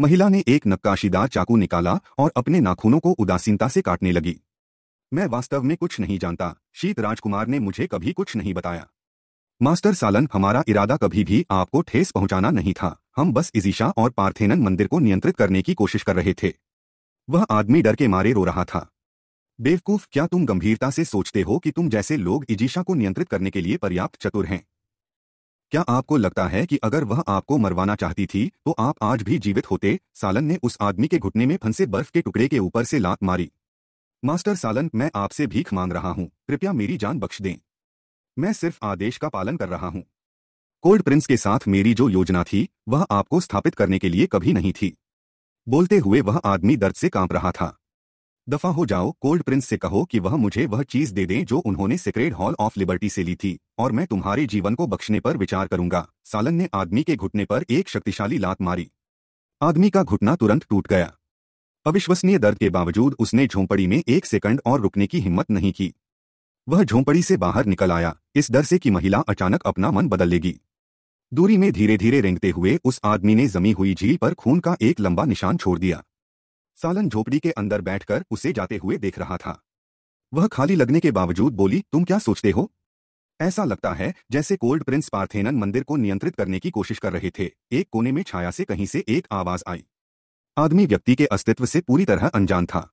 महिला ने एक नक्काशीदार चाकू निकाला और अपने नाखूनों को उदासीनता से काटने लगी मैं वास्तव में कुछ नहीं जानता शीत राजकुमार ने मुझे कभी कुछ नहीं बताया मास्टर सालन हमारा इरादा कभी भी आपको ठेस पहुंचाना नहीं था हम बस इजिशा और पार्थेनन मंदिर को नियंत्रित करने की कोशिश कर रहे थे वह आदमी डर के मारे रो रहा था बेवकूफ क्या तुम गंभीरता से सोचते हो कि तुम जैसे लोग इजिशा को नियंत्रित करने के लिए पर्याप्त चतुर हैं क्या आपको लगता है कि अगर वह आपको मरवाना चाहती थी तो आप आज भी जीवित होते सालन ने उस आदमी के घुटने में फंसे बर्फ के टुकड़े के ऊपर से लात मारी मास्टर सालन मैं आपसे भीख मांग रहा हूं कृपया मेरी जान बख्श दें मैं सिर्फ आदेश का पालन कर रहा हूँ कोल्ड प्रिंस के साथ मेरी जो योजना थी वह आपको स्थापित करने के लिए कभी नहीं थी बोलते हुए वह आदमी दर्द से कांप रहा था दफा हो जाओ कोल्ड प्रिंस से कहो कि वह मुझे वह चीज दे दें जो उन्होंने सिक्रेड हॉल ऑफ लिबर्टी से ली थी और मैं तुम्हारे जीवन को बख्शने पर विचार करूंगा सालन ने आदमी के घुटने पर एक शक्तिशाली लात मारी आदमी का घुटना तुरंत टूट गया अविश्वसनीय दर्द के बावजूद उसने झोंपड़ी में एक सेकंड और रुकने की हिम्मत नहीं की वह झोंपड़ी से बाहर निकल आया इस डर से कि महिला अचानक अपना मन बदल लेगी दूरी में धीरे धीरे रेंगते हुए उस आदमी ने जमी हुई झील पर खून का एक लंबा निशान छोड़ दिया सालन झोपड़ी के अंदर बैठकर उसे जाते हुए देख रहा था वह खाली लगने के बावजूद बोली तुम क्या सोचते हो ऐसा लगता है जैसे कोल्ड प्रिंस पार्थेनन मंदिर को नियंत्रित करने की कोशिश कर रहे थे एक कोने में छाया से कहीं से एक आवाज आई आदमी व्यक्ति के अस्तित्व से पूरी तरह अनजान था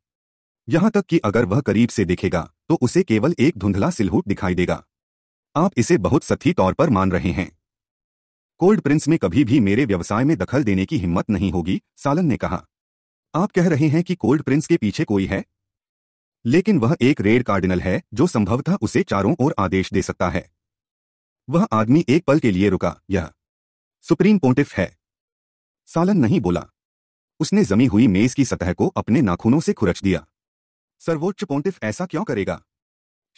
यहां तक कि अगर वह करीब से देखेगा तो उसे केवल एक धुंधला सिलहूट दिखाई देगा आप इसे बहुत सथी तौर पर मान रहे हैं कोल्ड प्रिंस में कभी भी मेरे व्यवसाय में दखल देने की हिम्मत नहीं होगी सालन ने कहा आप कह रहे हैं कि कोल्ड प्रिंस के पीछे कोई है लेकिन वह एक रेड कार्डिनल है जो संभवतः उसे चारों ओर आदेश दे सकता है वह आदमी एक पल के लिए रुका यह सुप्रीम पोंटिफ है सालन नहीं बोला उसने जमी हुई मेज की सतह को अपने नाखूनों से खुरच दिया सर्वोच्च पोंटिफ ऐसा क्यों करेगा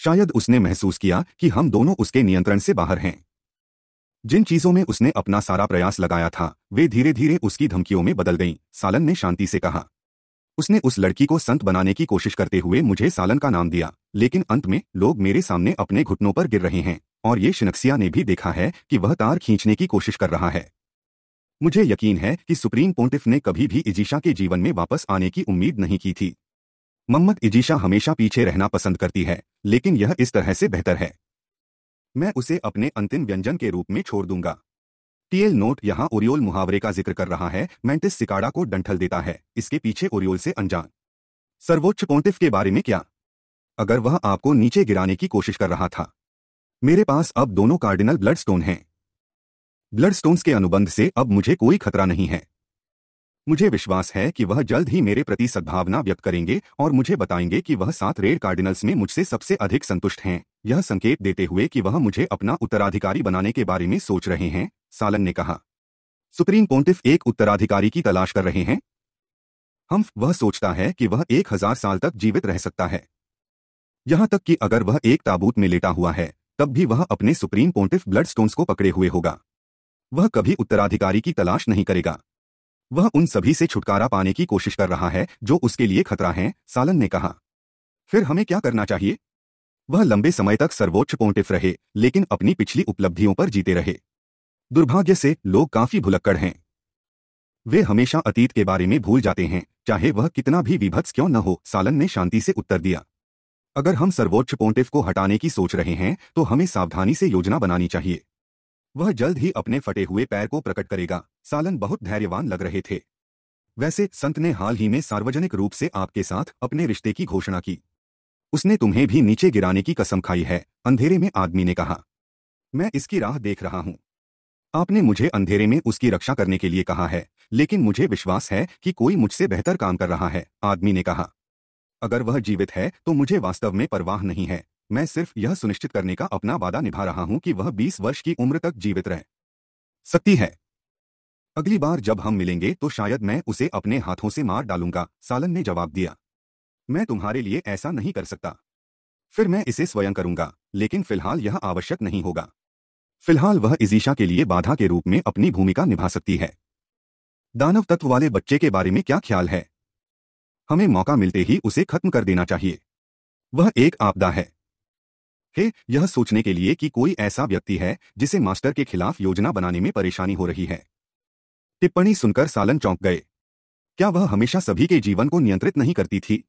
शायद उसने महसूस किया कि हम दोनों उसके नियंत्रण से बाहर हैं जिन चीजों में उसने अपना सारा प्रयास लगाया था वे धीरे धीरे उसकी धमकियों में बदल गईं सालन ने शांति से कहा उसने उस लड़की को संत बनाने की कोशिश करते हुए मुझे सालन का नाम दिया लेकिन अंत में लोग मेरे सामने अपने घुटनों पर गिर रहे हैं और ये शिनक्सिया ने भी देखा है कि वह तार खींचने की कोशिश कर रहा है मुझे यकीन है कि सुप्रीम पोंटिफ ने कभी भी इजीशा के जीवन में वापस आने की उम्मीद नहीं की थी मम्मत इजीशा हमेशा पीछे रहना पसंद करती है लेकिन यह इस तरह से बेहतर है मैं उसे अपने अंतिम व्यंजन के रूप में छोड़ दूंगा टीएल नोट यहाँ ओरियोल मुहावरे का जिक्र कर रहा है मैंटिस सिकाड़ा को डंठल देता है इसके पीछे ओरियोल से अनजान सर्वोच्च पोंटिफ के बारे में क्या अगर वह आपको नीचे गिराने की कोशिश कर रहा था मेरे पास अब दोनों कार्डिनल ब्लड स्टोन हैं ब्लड स्टोन्स के अनुबंध से अब मुझे कोई खतरा नहीं है मुझे विश्वास है कि वह जल्द ही मेरे प्रति सद्भावना व्यक्त करेंगे और मुझे बताएंगे कि वह सात रेड कार्डिनल्स में मुझसे सबसे अधिक संतुष्ट हैं यह संकेत देते हुए कि वह मुझे अपना उत्तराधिकारी बनाने के बारे में सोच रहे हैं सालन ने कहा सुप्रीम पोंटिफ एक उत्तराधिकारी की तलाश कर रहे हैं हम वह सोचता है कि वह एक हजार साल तक जीवित रह सकता है यहां तक कि अगर वह एक ताबूत में लेटा हुआ है तब भी वह अपने सुप्रीम पोंटिफ ब्लड स्टोन्स को पकड़े हुए होगा वह कभी उत्तराधिकारी की तलाश नहीं करेगा वह उन सभी से छुटकारा पाने की कोशिश कर रहा है जो उसके लिए खतरा हैं सालन ने कहा फिर हमें क्या करना चाहिए वह लंबे समय तक सर्वोच्च पोंटिफ रहे लेकिन अपनी पिछली उपलब्धियों पर जीते रहे दुर्भाग्य से लोग काफी भुलक्कड़ हैं वे हमेशा अतीत के बारे में भूल जाते हैं चाहे वह कितना भी विभत्स क्यों न हो सालन ने शांति से उत्तर दिया अगर हम सर्वोच्च पोंटिफ को हटाने की सोच रहे हैं तो हमें सावधानी से योजना बनानी चाहिए वह जल्द ही अपने फटे हुए पैर को प्रकट करेगा सालन बहुत धैर्यवान लग रहे थे वैसे संत ने हाल ही में सार्वजनिक रूप से आपके साथ अपने रिश्ते की घोषणा की उसने तुम्हें भी नीचे गिराने की कसम खाई है अंधेरे में आदमी ने कहा मैं इसकी राह देख रहा हूं आपने मुझे अंधेरे में उसकी रक्षा करने के लिए कहा है लेकिन मुझे विश्वास है कि कोई मुझसे बेहतर काम कर रहा है आदमी ने कहा अगर वह जीवित है तो मुझे वास्तव में परवाह नहीं है मैं सिर्फ यह सुनिश्चित करने का अपना वादा निभा रहा हूं कि वह 20 वर्ष की उम्र तक जीवित रह सकती है अगली बार जब हम मिलेंगे तो शायद मैं उसे अपने हाथों से मार डालूंगा सालन ने जवाब दिया मैं तुम्हारे लिए ऐसा नहीं कर सकता फिर मैं इसे स्वयं करूंगा लेकिन फिलहाल यह आवश्यक नहीं होगा फिलहाल वह इजीशा के लिए बाधा के रूप में अपनी भूमिका निभा सकती है दानव तत्व वाले बच्चे के बारे में क्या ख्याल है हमें मौका मिलते ही उसे खत्म कर देना चाहिए वह एक आपदा है है यह सोचने के लिए कि कोई ऐसा व्यक्ति है जिसे मास्टर के खिलाफ योजना बनाने में परेशानी हो रही है टिप्पणी सुनकर सालन चौंक गए क्या वह हमेशा सभी के जीवन को नियंत्रित नहीं करती थी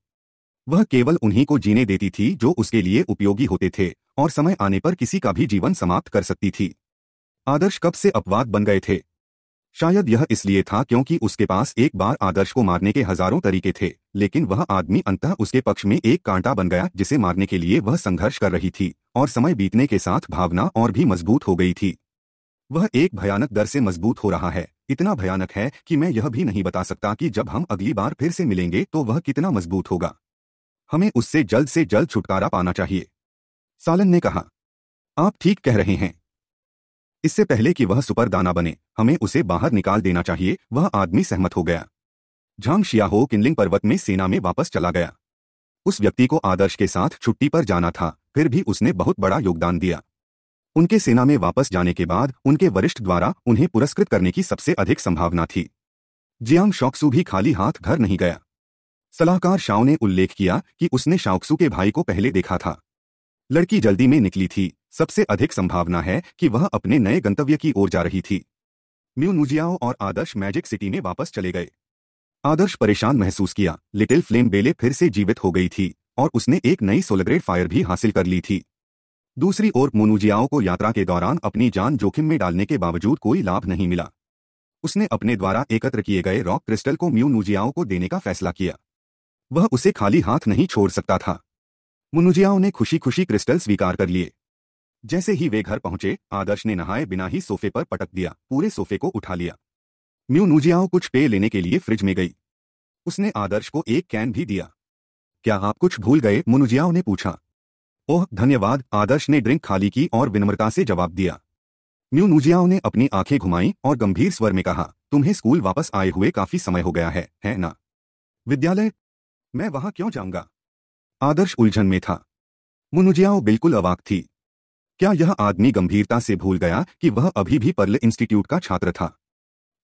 वह केवल उन्हीं को जीने देती थी जो उसके लिए उपयोगी होते थे और समय आने पर किसी का भी जीवन समाप्त कर सकती थी आदर्श कब से अपवाद बन गए थे शायद यह इसलिए था क्योंकि उसके पास एक बार आदर्श को मारने के हजारों तरीके थे लेकिन वह आदमी अंततः उसके पक्ष में एक कांटा बन गया जिसे मारने के लिए वह संघर्ष कर रही थी और समय बीतने के साथ भावना और भी मजबूत हो गई थी वह एक भयानक दर से मजबूत हो रहा है इतना भयानक है कि मैं यह भी नहीं बता सकता कि जब हम अगली बार फिर से मिलेंगे तो वह कितना मजबूत होगा हमें उससे जल्द से जल्द छुटकारा पाना चाहिए सालन ने कहा आप ठीक कह रहे हैं इससे पहले कि वह सुपरदाना बने हमें उसे बाहर निकाल देना चाहिए वह आदमी सहमत हो गया झांग शियाहो किनलिंग पर्वत में सेना में वापस चला गया उस व्यक्ति को आदर्श के साथ छुट्टी पर जाना था फिर भी उसने बहुत बड़ा योगदान दिया उनके सेना में वापस जाने के बाद उनके वरिष्ठ द्वारा उन्हें पुरस्कृत करने की सबसे अधिक संभावना थी जियांग शौकसू भी खाली हाथ घर नहीं गया सलाहकार शाओ ने उल्लेख किया कि उसने शाओक्सू के भाई को पहले देखा था लड़की जल्दी में निकली थी सबसे अधिक संभावना है कि वह अपने नए गंतव्य की ओर जा रही थी म्यूनुजियाओ और आदर्श मैजिक सिटी में वापस चले गए आदर्श परेशान महसूस किया लिटिल फ्लेम बेले फिर से जीवित हो गई थी और उसने एक नई सोलग्रेड फायर भी हासिल कर ली थी दूसरी ओर मोनुजियाओ को यात्रा के दौरान अपनी जान जोखिम में डालने के बावजूद कोई लाभ नहीं मिला उसने अपने द्वारा एकत्र किए गए रॉक क्रिस्टल को म्यूनुजियाओ को देने का फैसला किया वह उसे खाली हाथ नहीं छोड़ सकता था मुनुजियाओ ने खुशी खुशी क्रिस्टल स्वीकार कर लिए जैसे ही वे घर पहुंचे आदर्श ने नहाए बिना ही सोफे पर पटक दिया पूरे सोफे को उठा लिया म्यू नूजियाओ कुछ पेय लेने के लिए फ्रिज में गई उसने आदर्श को एक कैन भी दिया क्या आप कुछ भूल गए मुनुजियाओ ने पूछा ओह धन्यवाद आदर्श ने ड्रिंक खाली की और विनम्रता से जवाब दिया म्यू नूजियाओ ने अपनी आंखें घुमाई और गंभीर स्वर में कहा तुम्हें स्कूल वापस आए हुए काफी समय हो गया है है ना विद्यालय मैं वहां क्यों जाऊंगा आदर्श उलझन में था मुनुजियाओ बिल्कुल अवाक थी क्या यह आदमी गंभीरता से भूल गया कि वह अभी भी पर्ल इंस्टीट्यूट का छात्र था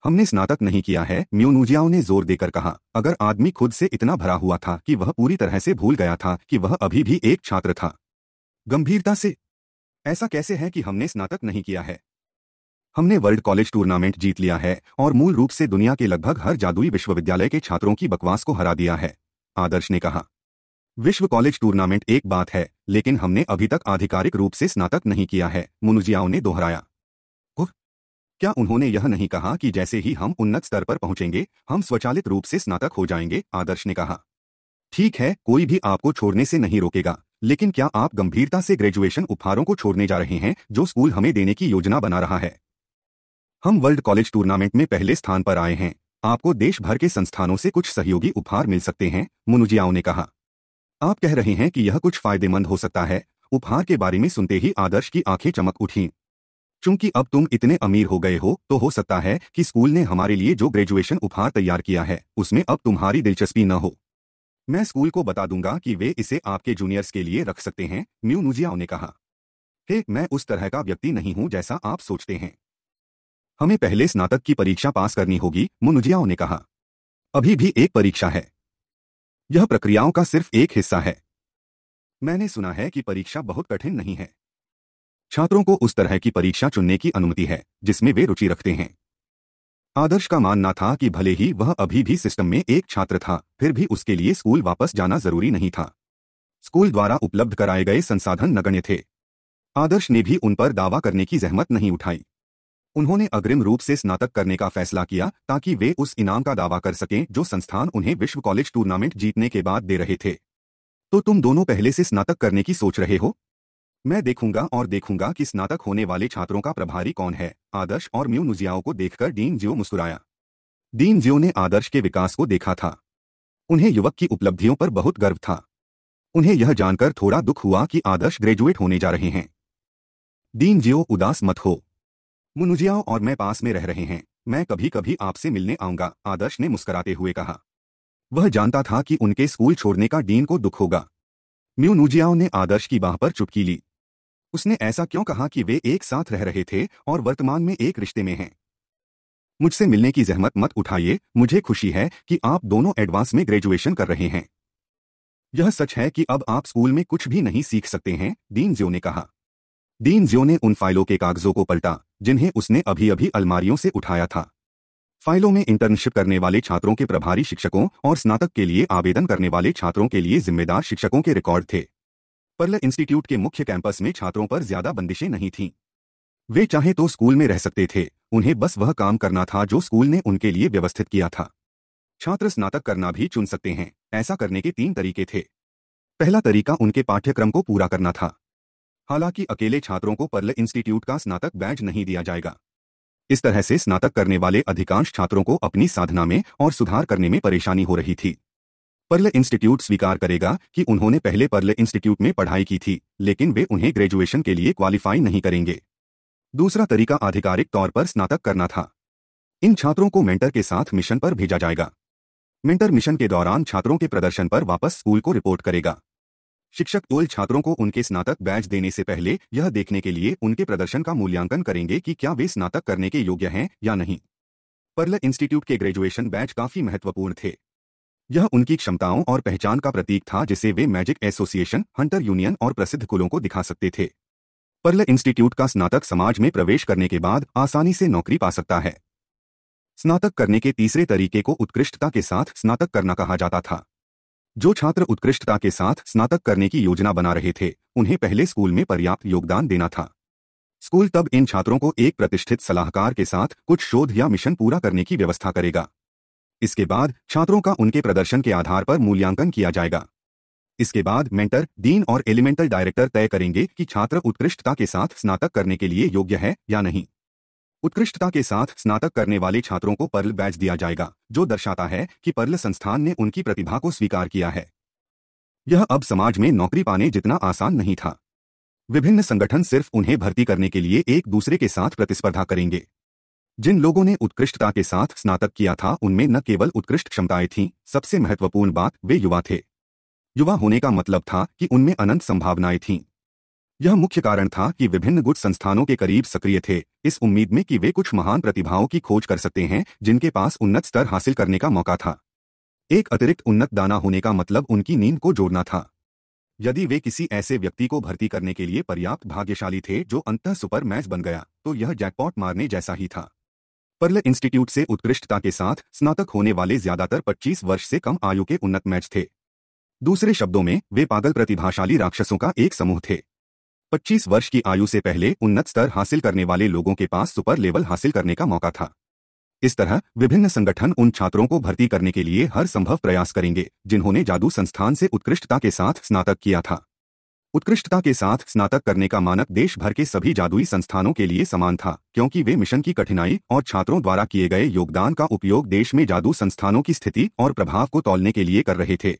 हमने स्नातक नहीं किया है म्यूनुजियाओं ने जोर देकर कहा अगर आदमी खुद से इतना भरा हुआ था कि वह पूरी तरह से भूल गया था कि वह अभी भी एक छात्र था गंभीरता से ऐसा कैसे है कि हमने स्नातक नहीं किया है हमने वर्ल्ड कॉलेज टूर्नामेंट जीत लिया है और मूल रूप से दुनिया के लगभग हर जादुई विश्वविद्यालय के छात्रों की बकवास को हरा दिया है आदर्श ने कहा विश्व कॉलेज टूर्नामेंट एक बात है लेकिन हमने अभी तक आधिकारिक रूप से स्नातक नहीं किया है मुनुजियाओं ने दोहराया क्या उन्होंने यह नहीं कहा कि जैसे ही हम उन्नत स्तर पर पहुंचेंगे हम स्वचालित रूप से स्नातक हो जाएंगे आदर्श ने कहा ठीक है कोई भी आपको छोड़ने से नहीं रोकेगा लेकिन क्या आप गंभीरता से ग्रेजुएशन उपहारों को छोड़ने जा रहे हैं जो स्कूल हमें देने की योजना बना रहा है हम वर्ल्ड कॉलेज टूर्नामेंट में पहले स्थान पर आए हैं आपको देश भर के संस्थानों से कुछ सहयोगी उपहार मिल सकते हैं मुनुजियाओं ने कहा आप कह रहे हैं कि यह कुछ फायदेमंद हो सकता है उपहार के बारे में सुनते ही आदर्श की आंखें चमक उठी चूंकि अब तुम इतने अमीर हो गए हो तो हो सकता है कि स्कूल ने हमारे लिए जो ग्रेजुएशन उपहार तैयार किया है उसमें अब तुम्हारी दिलचस्पी न हो मैं स्कूल को बता दूंगा कि वे इसे आपके जूनियर्स के लिए रख सकते हैं न्यू नुजियाओ ने कहा हे मैं उस तरह का व्यक्ति नहीं हूं जैसा आप सोचते हैं हमें पहले स्नातक की परीक्षा पास करनी होगी मुनुजियाओं ने कहा अभी भी एक परीक्षा है यह प्रक्रियाओं का सिर्फ एक हिस्सा है मैंने सुना है कि परीक्षा बहुत कठिन नहीं है छात्रों को उस तरह की परीक्षा चुनने की अनुमति है जिसमें वे रुचि रखते हैं आदर्श का मानना था कि भले ही वह अभी भी सिस्टम में एक छात्र था फिर भी उसके लिए स्कूल वापस जाना जरूरी नहीं था स्कूल द्वारा उपलब्ध कराए गए संसाधन नगण्य थे आदर्श ने भी उन पर दावा करने की जहमत नहीं उठाई उन्होंने अग्रिम रूप से स्नातक करने का फैसला किया ताकि वे उस इनाम का दावा कर सकें जो संस्थान उन्हें विश्व कॉलेज टूर्नामेंट जीतने के बाद दे रहे थे तो तुम दोनों पहले से स्नातक करने की सोच रहे हो मैं देखूंगा और देखूंगा कि स्नातक होने वाले छात्रों का प्रभारी कौन है आदर्श और म्यू नुजियाओं को देखकर डीन जियो मुस्कुराया डीन जियो ने आदर्श के विकास को देखा था उन्हें युवक की उपलब्धियों पर बहुत गर्व था उन्हें यह जानकर थोड़ा दुख हुआ कि आदर्श ग्रेजुएट होने जा रहे हैं डीन जियो उदास मत हो मुनुजियाओ और मैं पास में रह रहे हैं मैं कभी कभी आपसे मिलने आऊंगा आदर्श ने मुस्कुराते हुए कहा वह जानता था कि उनके स्कूल छोड़ने का डीन को दुख होगा म्यूनुजियाओ ने आदर्श की बाह पर चुपकी ली उसने ऐसा क्यों कहा कि वे एक साथ रह रहे थे और वर्तमान में एक रिश्ते में हैं मुझसे मिलने की जहमत मत उठाइए मुझे खुशी है कि आप दोनों एडवांस में ग्रेजुएशन कर रहे हैं यह सच है कि अब आप स्कूल में कुछ भी नहीं सीख सकते हैं डीन ज्यो ने कहा डीन ज्यो ने उन फाइलों के कागजों को पलटा जिन्हें उसने अभी अभी अलमारियों से उठाया था फाइलों में इंटर्नशिप करने वाले छात्रों के प्रभारी शिक्षकों और स्नातक के लिए आवेदन करने वाले छात्रों के लिए जिम्मेदार शिक्षकों के रिकॉर्ड थे पर्ल इंस्टीट्यूट के मुख्य कैंपस में छात्रों पर ज्यादा बंदिशें नहीं थीं वे चाहे तो स्कूल में रह सकते थे उन्हें बस वह काम करना था जो स्कूल ने उनके लिए व्यवस्थित किया था छात्र स्नातक करना भी चुन सकते हैं ऐसा करने के तीन तरीके थे पहला तरीका उनके पाठ्यक्रम को पूरा करना था हालांकि अकेले छात्रों को पर्ल इंस्टीट्यूट का स्नातक बैज नहीं दिया जाएगा इस तरह से स्नातक करने वाले अधिकांश छात्रों को अपनी साधना में और सुधार करने में परेशानी हो रही थी पर्ल इंस्टीट्यूट स्वीकार करेगा कि उन्होंने पहले पर्ल इंस्टीट्यूट में पढ़ाई की थी लेकिन वे उन्हें ग्रेजुएशन के लिए क्वालिफाई नहीं करेंगे दूसरा तरीका आधिकारिक तौर पर स्नातक करना था इन छात्रों को मेंटर के साथ मिशन पर भेजा जाएगा मेंटर मिशन के दौरान छात्रों के प्रदर्शन पर वापस स्कूल को रिपोर्ट करेगा शिक्षक टोल छात्रों को उनके स्नातक बैच देने से पहले यह देखने के लिए उनके प्रदर्शन का मूल्यांकन करेंगे कि क्या वे स्नातक करने के योग्य हैं या नहीं पर्ल इंस्टीट्यूट के ग्रेजुएशन बैच काफी महत्वपूर्ण थे यह उनकी क्षमताओं और पहचान का प्रतीक था जिसे वे मैजिक एसोसिएशन हंटर यूनियन और प्रसिद्ध कुलों को दिखा सकते थे पर्ल इंस्टीट्यूट का स्नातक समाज में प्रवेश करने के बाद आसानी से नौकरी पा सकता है स्नातक करने के तीसरे तरीके को उत्कृष्टता के साथ स्नातक करना कहा जाता था जो छात्र उत्कृष्टता के साथ स्नातक करने की योजना बना रहे थे उन्हें पहले स्कूल में पर्याप्त योगदान देना था स्कूल तब इन छात्रों को एक प्रतिष्ठित सलाहकार के साथ कुछ शोध या मिशन पूरा करने की व्यवस्था करेगा इसके बाद छात्रों का उनके प्रदर्शन के आधार पर मूल्यांकन किया जाएगा इसके बाद मेंटर डीन और एलिमेंटल डायरेक्टर तय करेंगे कि छात्र उत्कृष्टता के साथ स्नातक करने के लिए योग्य है या नहीं उत्कृष्टता के साथ स्नातक करने वाले छात्रों को पर्ल बैज दिया जाएगा जो दर्शाता है कि पर्ल संस्थान ने उनकी प्रतिभा को स्वीकार किया है यह अब समाज में नौकरी पाने जितना आसान नहीं था विभिन्न संगठन सिर्फ उन्हें भर्ती करने के लिए एक दूसरे के साथ प्रतिस्पर्धा करेंगे जिन लोगों ने उत्कृष्टता के साथ स्नातक किया था उनमें न केवल उत्कृष्ट क्षमताएं थीं सबसे महत्वपूर्ण बात वे युवा थे युवा होने का मतलब था कि उनमें अनंत संभावनाएं थीं यह मुख्य कारण था कि विभिन्न गुट संस्थानों के करीब सक्रिय थे इस उम्मीद में कि वे कुछ महान प्रतिभाओं की खोज कर सकते हैं जिनके पास उन्नत स्तर हासिल करने का मौका था एक अतिरिक्त उन्नत दाना होने का मतलब उनकी नींद को जोड़ना था यदि वे किसी ऐसे व्यक्ति को भर्ती करने के लिए पर्याप्त भाग्यशाली थे जो अंत सुपर मैच बन गया तो यह जैकपॉट मारने जैसा ही था पर्ल इंस्टीट्यूट से उत्कृष्टता के साथ स्नातक होने वाले ज्यादातर 25 वर्ष से कम आयु के उन्नत मैच थे दूसरे शब्दों में वे पागल प्रतिभाशाली राक्षसों का एक समूह थे 25 वर्ष की आयु से पहले उन्नत स्तर हासिल करने वाले लोगों के पास सुपर लेवल हासिल करने का मौका था इस तरह विभिन्न संगठन उन छात्रों को भर्ती करने के लिए हर संभव प्रयास करेंगे जिन्होंने जादू संस्थान से उत्कृष्टता के साथ स्नातक किया था उत्कृष्टता के साथ स्नातक करने का मानक देश भर के सभी जादुई संस्थानों के लिए समान था क्योंकि वे मिशन की कठिनाई और छात्रों द्वारा किए गए योगदान का उपयोग देश में जादू संस्थानों की स्थिति और प्रभाव को तोलने के लिए कर रहे थे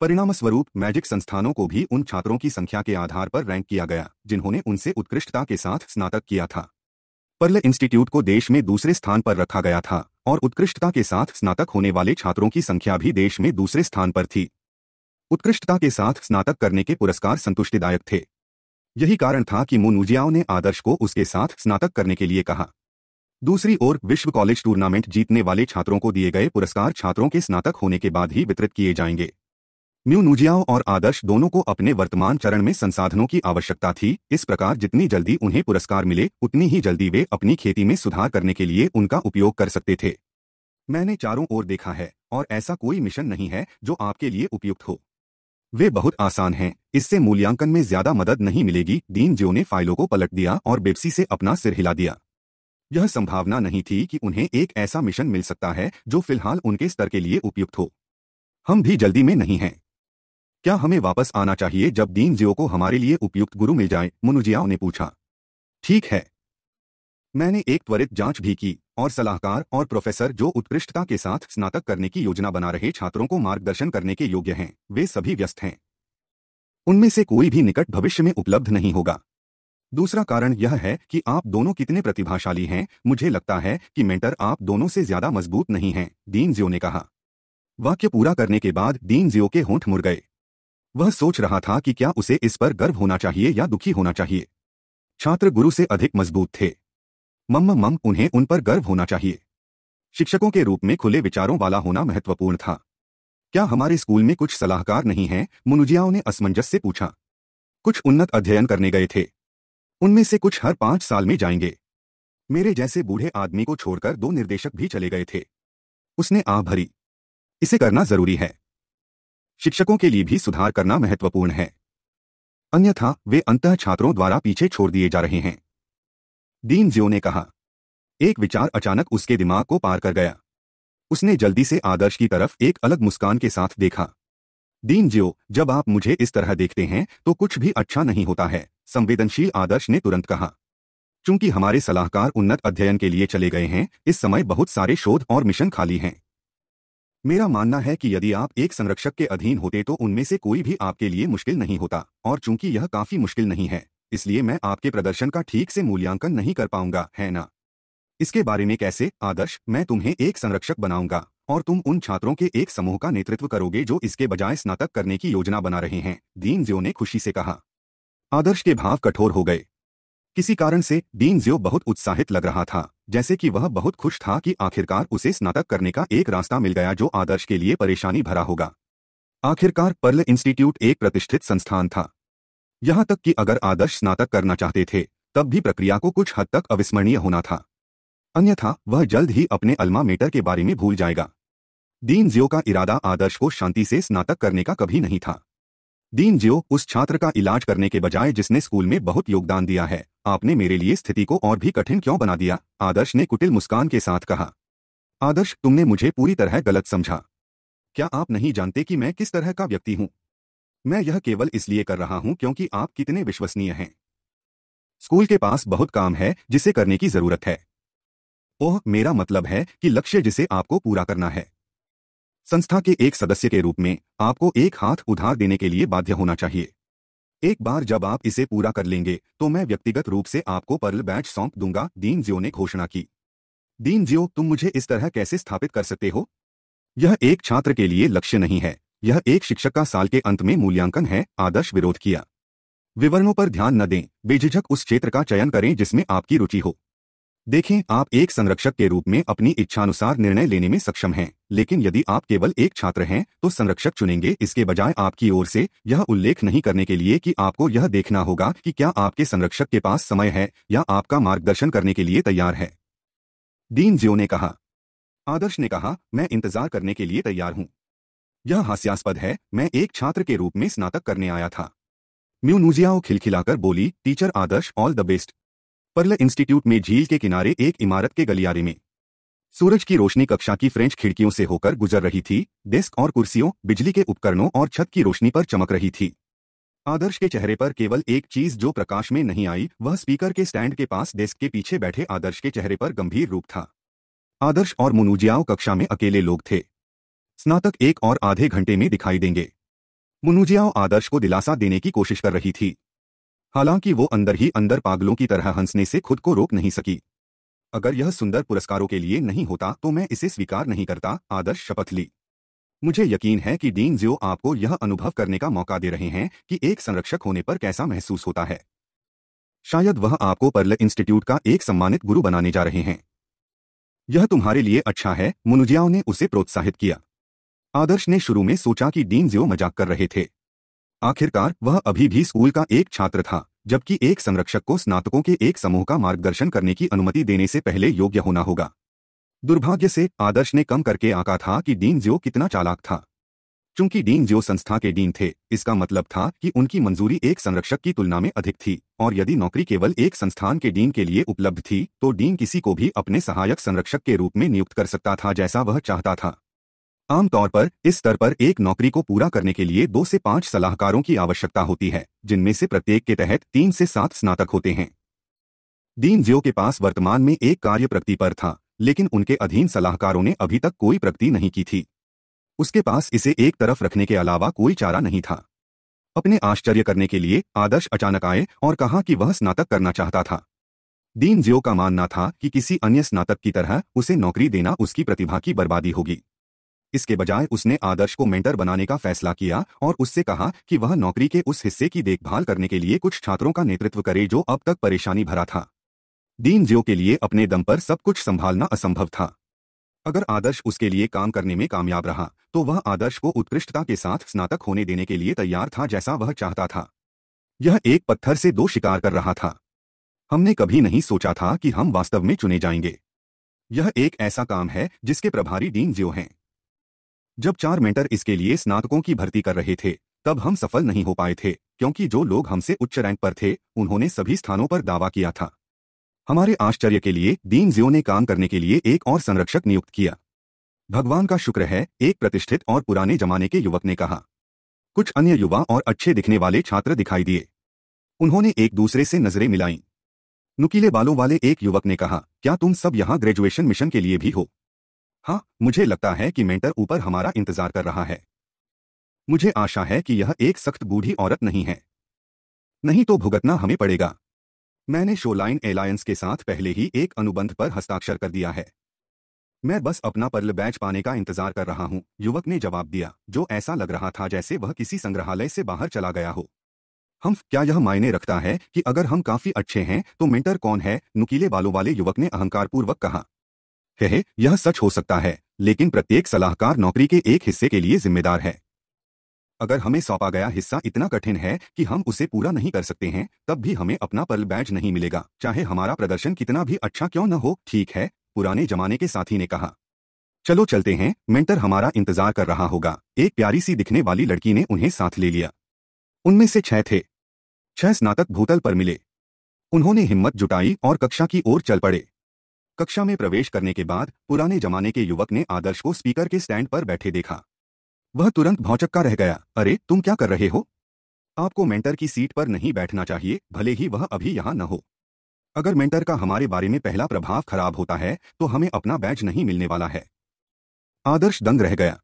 परिणाम स्वरूप मैजिक संस्थानों को भी उन छात्रों की संख्या के आधार पर रैंक किया गया जिन्होंने उनसे उत्कृष्टता के साथ स्नातक किया था पर्ल इंस्टीट्यूट को देश में दूसरे स्थान पर रखा गया था और उत्कृष्टता के साथ स्नातक होने वाले छात्रों की संख्या भी देश में दूसरे स्थान पर थी उत्कृष्टता के साथ स्नातक करने के पुरस्कार संतुष्टिदायक थे यही कारण था कि मुनुजियाओं ने आदर्श को उसके साथ स्नातक करने के लिए कहा दूसरी ओर विश्व कॉलेज टूर्नामेंट जीतने वाले छात्रों को दिए गए पुरस्कार छात्रों के स्नातक होने के बाद ही वितरित किए जाएंगे न्यू और आदर्श दोनों को अपने वर्तमान चरण में संसाधनों की आवश्यकता थी इस प्रकार जितनी जल्दी उन्हें पुरस्कार मिले उतनी ही जल्दी वे अपनी खेती में सुधार करने के लिए उनका उपयोग कर सकते थे मैंने चारों ओर देखा है और ऐसा कोई मिशन नहीं है जो आपके लिए उपयुक्त हो वे बहुत आसान हैं इससे मूल्यांकन में ज्यादा मदद नहीं मिलेगी दीन ज्यो ने फाइलों को पलट दिया और बेबसी से अपना सिर हिला दिया यह संभावना नहीं थी कि उन्हें एक ऐसा मिशन मिल सकता है जो फिलहाल उनके स्तर के लिए उपयुक्त हो हम भी जल्दी में नहीं हैं क्या हमें वापस आना चाहिए जब दीन जियो को हमारे लिए उपयुक्त गुरु मिल जाए मुनुजियाओं ने पूछा ठीक है मैंने एक त्वरित जांच भी की और सलाहकार और प्रोफेसर जो उत्कृष्टता के साथ स्नातक करने की योजना बना रहे छात्रों को मार्गदर्शन करने के योग्य हैं वे सभी व्यस्त हैं उनमें से कोई भी निकट भविष्य में उपलब्ध नहीं होगा दूसरा कारण यह है कि आप दोनों कितने प्रतिभाशाली हैं मुझे लगता है कि मेंटर आप दोनों से ज्यादा मजबूत नहीं हैं दीन जियो ने कहा वाक्य पूरा करने के बाद दीन जियो के होंठ मुड़ गए वह सोच रहा था कि क्या उसे इस पर गर्व होना चाहिए या दुखी होना चाहिए छात्र गुरु से अधिक मजबूत थे मम्म मम उन्हें उन पर गर्व होना चाहिए शिक्षकों के रूप में खुले विचारों वाला होना महत्वपूर्ण था क्या हमारे स्कूल में कुछ सलाहकार नहीं हैं मुनुजियाओं ने असमंजस से पूछा कुछ उन्नत अध्ययन करने गए थे उनमें से कुछ हर पांच साल में जाएंगे मेरे जैसे बूढ़े आदमी को छोड़कर दो निर्देशक भी चले गए थे उसने आह भरी इसे करना जरूरी है शिक्षकों के लिए भी सुधार करना महत्वपूर्ण है अन्यथा वे अंत छात्रों द्वारा पीछे छोड़ दिए जा रहे हैं दीन जियो ने कहा एक विचार अचानक उसके दिमाग को पार कर गया उसने जल्दी से आदर्श की तरफ एक अलग मुस्कान के साथ देखा दीन जियो जब आप मुझे इस तरह देखते हैं तो कुछ भी अच्छा नहीं होता है संवेदनशील आदर्श ने तुरंत कहा चूंकि हमारे सलाहकार उन्नत अध्ययन के लिए चले गए हैं इस समय बहुत सारे शोध और मिशन खाली हैं मेरा मानना है कि यदि आप एक संरक्षक के अधीन होते तो उनमें से कोई भी आपके लिए मुश्किल नहीं होता और चूंकि यह काफी मुश्किल नहीं है इसलिए मैं आपके प्रदर्शन का ठीक से मूल्यांकन नहीं कर पाऊंगा है ना इसके बारे में कैसे आदर्श मैं तुम्हें एक संरक्षक बनाऊंगा और तुम उन छात्रों के एक समूह का नेतृत्व करोगे जो इसके बजाय स्नातक करने की योजना बना रहे हैं दीन ने खुशी से कहा आदर्श के भाव कठोर हो गए किसी कारण से डीन ज्यो बहुत उत्साहित लग रहा था जैसे कि वह बहुत खुश था कि आखिरकार उसे स्नातक करने का एक रास्ता मिल गया जो आदर्श के लिए परेशानी भरा होगा आखिरकार पर्ल इंस्टीट्यूट एक प्रतिष्ठित संस्थान था यहां तक कि अगर आदर्श स्नातक करना चाहते थे तब भी प्रक्रिया को कुछ हद तक अविस्मरणीय होना था अन्यथा वह जल्द ही अपने अल्मा मेटर के बारे में भूल जाएगा दीन जियो का इरादा आदर्श को शांति से स्नातक करने का कभी नहीं था दीन जियो उस छात्र का इलाज करने के बजाय जिसने स्कूल में बहुत योगदान दिया है आपने मेरे लिए स्थिति को और भी कठिन क्यों बना दिया आदर्श ने कुटिल मुस्कान के साथ कहा आदर्श तुमने मुझे पूरी तरह गलत समझा क्या आप नहीं जानते कि मैं किस तरह का व्यक्ति हूं मैं यह केवल इसलिए कर रहा हूं क्योंकि आप कितने विश्वसनीय हैं स्कूल के पास बहुत काम है जिसे करने की जरूरत है ओह मेरा मतलब है कि लक्ष्य जिसे आपको पूरा करना है संस्था के एक सदस्य के रूप में आपको एक हाथ उधार देने के लिए बाध्य होना चाहिए एक बार जब आप इसे पूरा कर लेंगे तो मैं व्यक्तिगत रूप से आपको पर्ल बैच सौंप दूंगा दीन जियो ने घोषणा की दीन जियो तुम मुझे इस तरह कैसे स्थापित कर सकते हो यह एक छात्र के लिए लक्ष्य नहीं है यह एक शिक्षक का साल के अंत में मूल्यांकन है आदर्श विरोध किया विवरणों पर ध्यान न दें बेझिझक उस क्षेत्र का चयन करें जिसमें आपकी रुचि हो देखें आप एक संरक्षक के रूप में अपनी इच्छानुसार निर्णय लेने में सक्षम हैं लेकिन यदि आप केवल एक छात्र हैं तो संरक्षक चुनेंगे इसके बजाय आपकी ओर से यह उल्लेख नहीं करने के लिए कि आपको यह देखना होगा कि क्या आपके संरक्षक के पास समय है या आपका मार्गदर्शन करने के लिए तैयार है दीन जियो ने कहा आदर्श ने कहा मैं इंतजार करने के लिए तैयार हूं यह हास्यास्पद है मैं एक छात्र के रूप में स्नातक करने आया था म्यूनुजियाओ खिलखिलाकर बोली टीचर आदर्श all the best pearl institute में झील के किनारे एक इमारत के गलियारे में सूरज की रोशनी कक्षा की फ्रेंच खिड़कियों से होकर गुजर रही थी डेस्क और कुर्सियों बिजली के उपकरणों और छत की रोशनी पर चमक रही थी आदर्श के चेहरे पर केवल एक चीज जो प्रकाश में नहीं आई वह स्पीकर के स्टैंड के पास डेस्क के पीछे बैठे आदर्श के चेहरे पर गंभीर रूप था आदर्श और मुनुजियाओ कक्षा में अकेले लोग थे स्नातक एक और आधे घंटे में दिखाई देंगे मुनुजियाओ आदर्श को दिलासा देने की कोशिश कर रही थी हालांकि वो अंदर ही अंदर पागलों की तरह हंसने से खुद को रोक नहीं सकी अगर यह सुंदर पुरस्कारों के लिए नहीं होता तो मैं इसे स्वीकार नहीं करता आदर्श शपथ ली मुझे यकीन है कि डीन जियो आपको यह अनुभव करने का मौका दे रहे हैं कि एक संरक्षक होने पर कैसा महसूस होता है शायद वह आपको पर्ल इंस्टीट्यूट का एक सम्मानित गुरु बनाने जा रहे हैं यह तुम्हारे लिए अच्छा है मुनुजियाओ ने उसे प्रोत्साहित किया आदर्श ने शुरू में सोचा कि डीन जियो मजाक कर रहे थे आखिरकार वह अभी भी स्कूल का एक छात्र था जबकि एक संरक्षक को स्नातकों के एक समूह का मार्गदर्शन करने की अनुमति देने से पहले योग्य होना होगा दुर्भाग्य से आदर्श ने कम करके आका था कि डीन ज्यो कितना चालाक था चूंकि डीन ज्यो संस्था के डीन थे इसका मतलब था कि उनकी मंजूरी एक संरक्षक की तुलना में अधिक थी और यदि नौकरी केवल एक संस्थान के डीन के लिए उपलब्ध थी तो डीन किसी को भी अपने सहायक संरक्षक के रूप में नियुक्त कर सकता था जैसा वह चाहता था आमतौर पर इस स्तर पर एक नौकरी को पूरा करने के लिए दो से पांच सलाहकारों की आवश्यकता होती है जिनमें से प्रत्येक के तहत तीन से सात स्नातक होते हैं दीन जियो के पास वर्तमान में एक कार्य प्रगति पर था लेकिन उनके अधीन सलाहकारों ने अभी तक कोई प्रगति नहीं की थी उसके पास इसे एक तरफ रखने के अलावा कोई चारा नहीं था अपने आश्चर्य करने के लिए आदर्श अचानक आए और कहा कि वह स्नातक करना चाहता था दीन जियो का मानना था कि किसी अन्य स्नातक की तरह उसे नौकरी देना उसकी प्रतिभा की बर्बादी होगी इसके बजाय उसने आदर्श को मेंटर बनाने का फैसला किया और उससे कहा कि वह नौकरी के उस हिस्से की देखभाल करने के लिए कुछ छात्रों का नेतृत्व करे जो अब तक परेशानी भरा था दीन जियो के लिए अपने दम पर सब कुछ संभालना असंभव था अगर आदर्श उसके लिए काम करने में कामयाब रहा तो वह आदर्श को उत्कृष्टता के साथ स्नातक होने देने के लिए तैयार था जैसा वह चाहता था यह एक पत्थर से दो शिकार कर रहा था हमने कभी नहीं सोचा था कि हम वास्तव में चुने जाएंगे यह एक ऐसा काम है जिसके प्रभारी डीन जियो हैं जब चार मेंटर इसके लिए स्नातकों की भर्ती कर रहे थे तब हम सफल नहीं हो पाए थे क्योंकि जो लोग हमसे उच्च रैंक पर थे उन्होंने सभी स्थानों पर दावा किया था हमारे आश्चर्य के लिए दीन जियो ने काम करने के लिए एक और संरक्षक नियुक्त किया भगवान का शुक्र है एक प्रतिष्ठित और पुराने जमाने के युवक ने कहा कुछ अन्य युवा और अच्छे दिखने वाले छात्र दिखाई दिए उन्होंने एक दूसरे से नजरें मिलाईं नुकीले बालों वाले एक युवक ने कहा क्या तुम सब यहाँ ग्रेजुएशन मिशन के लिए भी हो हाँ मुझे लगता है कि मेंटर ऊपर हमारा इंतजार कर रहा है मुझे आशा है कि यह एक सख्त बूढ़ी औरत नहीं है नहीं तो भुगतना हमें पड़ेगा मैंने शोलाइन एलायंस के साथ पहले ही एक अनुबंध पर हस्ताक्षर कर दिया है मैं बस अपना पर्ल बैच पाने का इंतजार कर रहा हूं युवक ने जवाब दिया जो ऐसा लग रहा था जैसे वह किसी संग्रहालय से बाहर चला गया हो हम क्या यह मायने रखता है कि अगर हम काफी अच्छे हैं तो मेंटर कौन है नुकीले बालों वाले युवक ने अहंकारपूर्वक कहा है यह सच हो सकता है लेकिन प्रत्येक सलाहकार नौकरी के एक हिस्से के लिए जिम्मेदार है अगर हमें सौंपा गया हिस्सा इतना कठिन है कि हम उसे पूरा नहीं कर सकते हैं तब भी हमें अपना पर्ल बैज नहीं मिलेगा चाहे हमारा प्रदर्शन कितना भी अच्छा क्यों न हो ठीक है पुराने जमाने के साथी ने कहा चलो चलते हैं मेंटर हमारा इंतजार कर रहा होगा एक प्यारी सी दिखने वाली लड़की ने उन्हें साथ ले लिया उनमें से छह थे छह स्नातक भूतल पर मिले उन्होंने हिम्मत जुटाई और कक्षा की ओर चल पड़े कक्षा में प्रवेश करने के बाद पुराने जमाने के युवक ने आदर्श को स्पीकर के स्टैंड पर बैठे देखा वह तुरंत भौचक्का रह गया अरे तुम क्या कर रहे हो आपको मेंटर की सीट पर नहीं बैठना चाहिए भले ही वह अभी यहां न हो अगर मेंटर का हमारे बारे में पहला प्रभाव खराब होता है तो हमें अपना बैच नहीं मिलने वाला है आदर्श दंग रह गया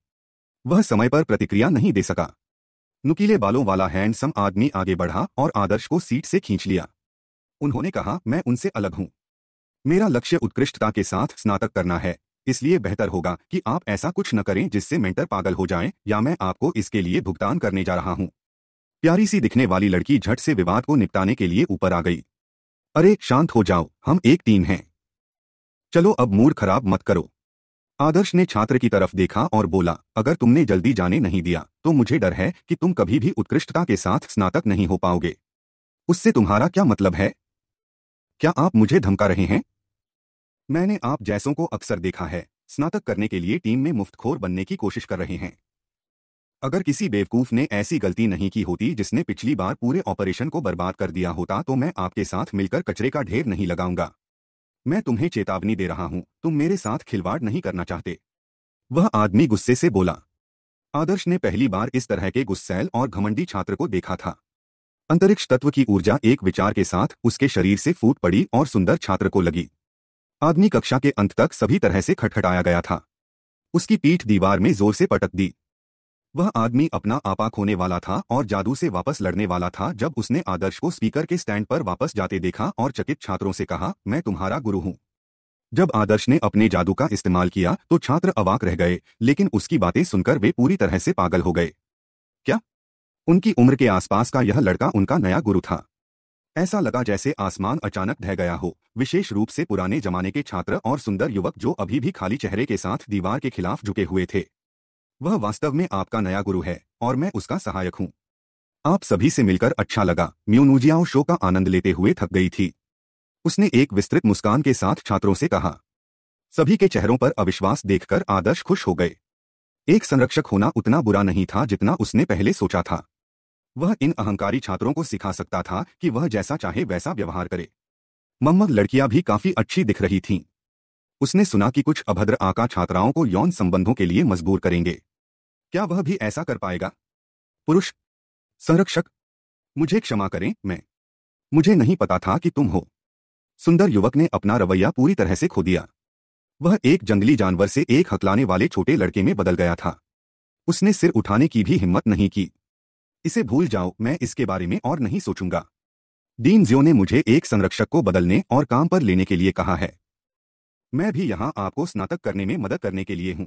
वह समय पर प्रतिक्रिया नहीं दे सका नुकीले बालों वाला हैंडसम आदमी आगे बढ़ा और आदर्श को सीट से खींच लिया उन्होंने कहा मैं उनसे अलग हूं मेरा लक्ष्य उत्कृष्टता के साथ स्नातक करना है इसलिए बेहतर होगा कि आप ऐसा कुछ न करें जिससे मेंटर पागल हो जाए या मैं आपको इसके लिए भुगतान करने जा रहा हूं प्यारी सी दिखने वाली लड़की झट से विवाद को निपटाने के लिए ऊपर आ गई अरे शांत हो जाओ हम एक टीम हैं चलो अब मूड खराब मत करो आदर्श ने छात्र की तरफ देखा और बोला अगर तुमने जल्दी जाने नहीं दिया तो मुझे डर है कि तुम कभी भी उत्कृष्टता के साथ स्नातक नहीं हो पाओगे उससे तुम्हारा क्या मतलब है क्या आप मुझे धमका रहे हैं मैंने आप जैसों को अक्सर देखा है स्नातक करने के लिए टीम में मुफ्तखोर बनने की कोशिश कर रहे हैं अगर किसी बेवकूफ ने ऐसी गलती नहीं की होती जिसने पिछली बार पूरे ऑपरेशन को बर्बाद कर दिया होता तो मैं आपके साथ मिलकर कचरे का ढेर नहीं लगाऊंगा मैं तुम्हें चेतावनी दे रहा हूं तुम मेरे साथ खिलवाड़ नहीं करना चाहते वह आदमी गुस्से से बोला आदर्श ने पहली बार इस तरह के गुस्सैल और घमंडी छात्र को देखा था अंतरिक्ष तत्व की ऊर्जा एक विचार के साथ उसके शरीर से फूट पड़ी और सुंदर छात्र को लगी आदमी कक्षा के अंत तक सभी तरह से खटखटाया गया था उसकी पीठ दीवार में जोर से पटक दी वह आदमी अपना आपा खोने वाला था और जादू से वापस लड़ने वाला था जब उसने आदर्श को स्पीकर के स्टैंड पर वापस जाते देखा और चकित छात्रों से कहा मैं तुम्हारा गुरु हूं जब आदर्श ने अपने जादू का इस्तेमाल किया तो छात्र अवाक रह गए लेकिन उसकी बातें सुनकर वे पूरी तरह से पागल हो गए क्या उनकी उम्र के आसपास का यह लड़का उनका नया गुरु था ऐसा लगा जैसे आसमान अचानक ढह गया हो विशेष रूप से पुराने जमाने के छात्र और सुंदर युवक जो अभी भी खाली चेहरे के साथ दीवार के खिलाफ झुके हुए थे वह वास्तव में आपका नया गुरु है और मैं उसका सहायक हूँ आप सभी से मिलकर अच्छा लगा म्यूनूजियाओ शो का आनंद लेते हुए थक गई थी उसने एक विस्तृत मुस्कान के साथ छात्रों से कहा सभी के चेहरों पर अविश्वास देखकर आदर्श खुश हो गए एक संरक्षक होना उतना बुरा नहीं था जितना उसने पहले सोचा था वह इन अहंकारी छात्रों को सिखा सकता था कि वह जैसा चाहे वैसा व्यवहार करे मम्मक लड़कियां भी काफी अच्छी दिख रही थीं। उसने सुना कि कुछ अभद्र आका छात्राओं को यौन संबंधों के लिए मजबूर करेंगे क्या वह भी ऐसा कर पाएगा पुरुष संरक्षक मुझे क्षमा करें मैं मुझे नहीं पता था कि तुम हो सुंदर युवक ने अपना रवैया पूरी तरह से खो दिया वह एक जंगली जानवर से एक हकलाने वाले छोटे लड़के में बदल गया था उसने सिर उठाने की भी हिम्मत नहीं की इसे भूल जाओ मैं इसके बारे में और नहीं सोचूंगा डीन जियो ने मुझे एक संरक्षक को बदलने और काम पर लेने के लिए कहा है मैं भी यहां आपको स्नातक करने में मदद करने के लिए हूँ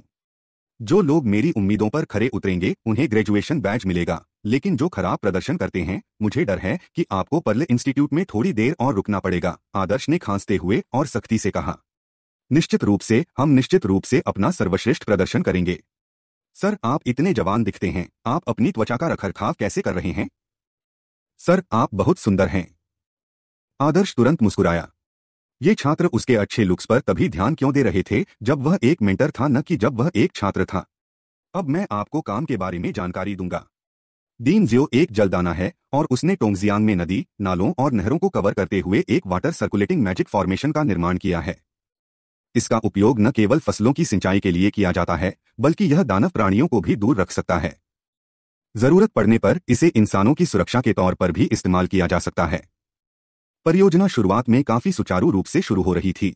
जो लोग मेरी उम्मीदों पर खरे उतरेंगे उन्हें ग्रेजुएशन बैच मिलेगा लेकिन जो खराब प्रदर्शन करते हैं मुझे डर है कि आपको पर्ले इंस्टीट्यूट में थोड़ी देर और रुकना पड़ेगा आदर्श ने खांसते हुए और सख्ती से कहा निश्चित रूप से हम निश्चित रूप से अपना सर्वश्रेष्ठ प्रदर्शन करेंगे सर आप इतने जवान दिखते हैं आप अपनी त्वचा का रखरखाव कैसे कर रहे हैं सर आप बहुत सुंदर हैं आदर्श तुरंत मुस्कुराया ये छात्र उसके अच्छे लुक्स पर तभी ध्यान क्यों दे रहे थे जब वह एक मेंटर था न कि जब वह एक छात्र था अब मैं आपको काम के बारे में जानकारी दूंगा दीन जियो एक जलदाना है और उसने टोंगजियांग में नदी नालों और नहरों को कवर करते हुए एक वाटर सर्कुलेटिंग मैजिक फॉर्मेशन का निर्माण किया है इसका उपयोग न केवल फसलों की सिंचाई के लिए किया जाता है बल्कि यह दानव प्राणियों को भी दूर रख सकता है जरूरत पड़ने पर इसे इंसानों की सुरक्षा के तौर पर भी इस्तेमाल किया जा सकता है परियोजना शुरुआत में काफी सुचारू रूप से शुरू हो रही थी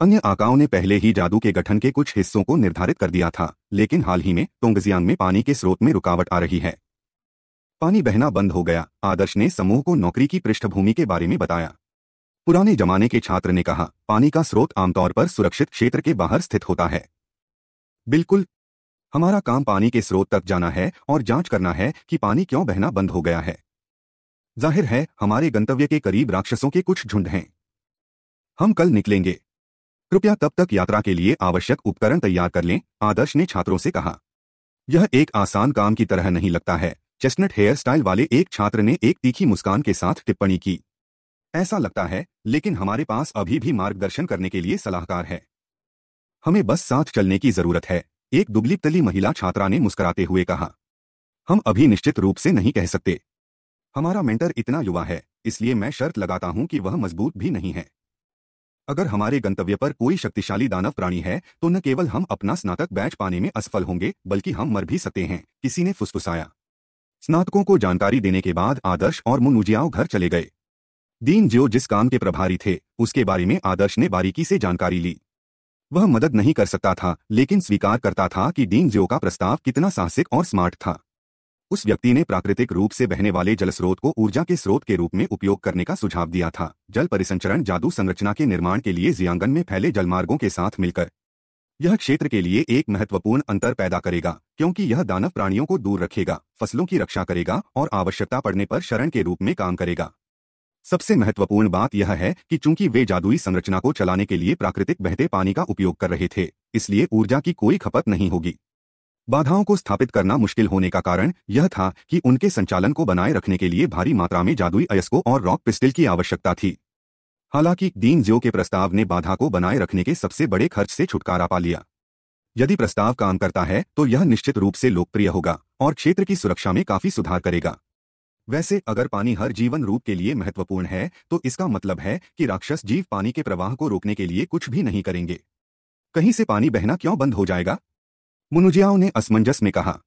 अन्य आकाओं ने पहले ही जादू के गठन के कुछ हिस्सों को निर्धारित कर दिया था लेकिन हाल ही में तोंगजियांग में पानी के स्रोत में रुकावट आ रही है पानी बहना बंद हो गया आदर्श ने समूह को नौकरी की पृष्ठभूमि के बारे में बताया पुराने जमाने के छात्र ने कहा पानी का स्रोत आमतौर पर सुरक्षित क्षेत्र के बाहर स्थित होता है बिल्कुल हमारा काम पानी के स्रोत तक जाना है और जांच करना है कि पानी क्यों बहना बंद हो गया है जाहिर है हमारे गंतव्य के करीब राक्षसों के कुछ झुंड हैं हम कल निकलेंगे कृपया तब तक यात्रा के लिए आवश्यक उपकरण तैयार कर लें आदर्श ने छात्रों से कहा यह एक आसान काम की तरह नहीं लगता है चेस्टनट हेयर स्टाइल वाले एक छात्र ने एक तीखी मुस्कान के साथ टिप्पणी की ऐसा लगता है लेकिन हमारे पास अभी भी मार्गदर्शन करने के लिए सलाहकार है हमें बस साथ चलने की जरूरत है एक दुबली तली महिला छात्रा ने मुस्कुराते हुए कहा हम अभी निश्चित रूप से नहीं कह सकते हमारा मेंटर इतना युवा है इसलिए मैं शर्त लगाता हूं कि वह मजबूत भी नहीं है अगर हमारे गंतव्य पर कोई शक्तिशाली दानव प्राणी है तो न केवल हम अपना स्नातक बैच पाने में असफल होंगे बल्कि हम मर भी सकते हैं किसी ने फुसफुसाया स्नातकों को जानकारी देने के बाद आदर्श और मुनुजियाओं घर चले गए दीन जो जिस काम के प्रभारी थे उसके बारे में आदर्श ने बारीकी से जानकारी ली वह मदद नहीं कर सकता था लेकिन स्वीकार करता था कि दीन जो का प्रस्ताव कितना साहसिक और स्मार्ट था उस व्यक्ति ने प्राकृतिक रूप से बहने वाले जलस्रोत को ऊर्जा के स्रोत के रूप में उपयोग करने का सुझाव दिया था जल परिसंचरण जादू संरचना के निर्माण के लिए जियांगन में फैले जलमार्गों के साथ मिलकर यह क्षेत्र के लिए एक महत्वपूर्ण अंतर पैदा करेगा क्योंकि यह दानव प्राणियों को दूर रखेगा फसलों की रक्षा करेगा और आवश्यकता पड़ने पर शरण के रूप में काम करेगा सबसे महत्वपूर्ण बात यह है कि चूंकि वे जादुई संरचना को चलाने के लिए प्राकृतिक बहते पानी का उपयोग कर रहे थे इसलिए ऊर्जा की कोई खपत नहीं होगी बाधाओं को स्थापित करना मुश्किल होने का कारण यह था कि उनके संचालन को बनाए रखने के लिए भारी मात्रा में जादुई अयस्कों और रॉक पिस्टल की आवश्यकता थी हालांकि दीन ज्यो के प्रस्ताव ने बाधा को बनाए रखने के सबसे बड़े खर्च से छुटकारा पा लिया यदि प्रस्ताव काम करता है तो यह निश्चित रूप से लोकप्रिय होगा और क्षेत्र की सुरक्षा में काफी सुधार करेगा वैसे अगर पानी हर जीवन रूप के लिए महत्वपूर्ण है तो इसका मतलब है कि राक्षस जीव पानी के प्रवाह को रोकने के लिए कुछ भी नहीं करेंगे कहीं से पानी बहना क्यों बंद हो जाएगा मुनुजियाओं ने असमंजस में कहा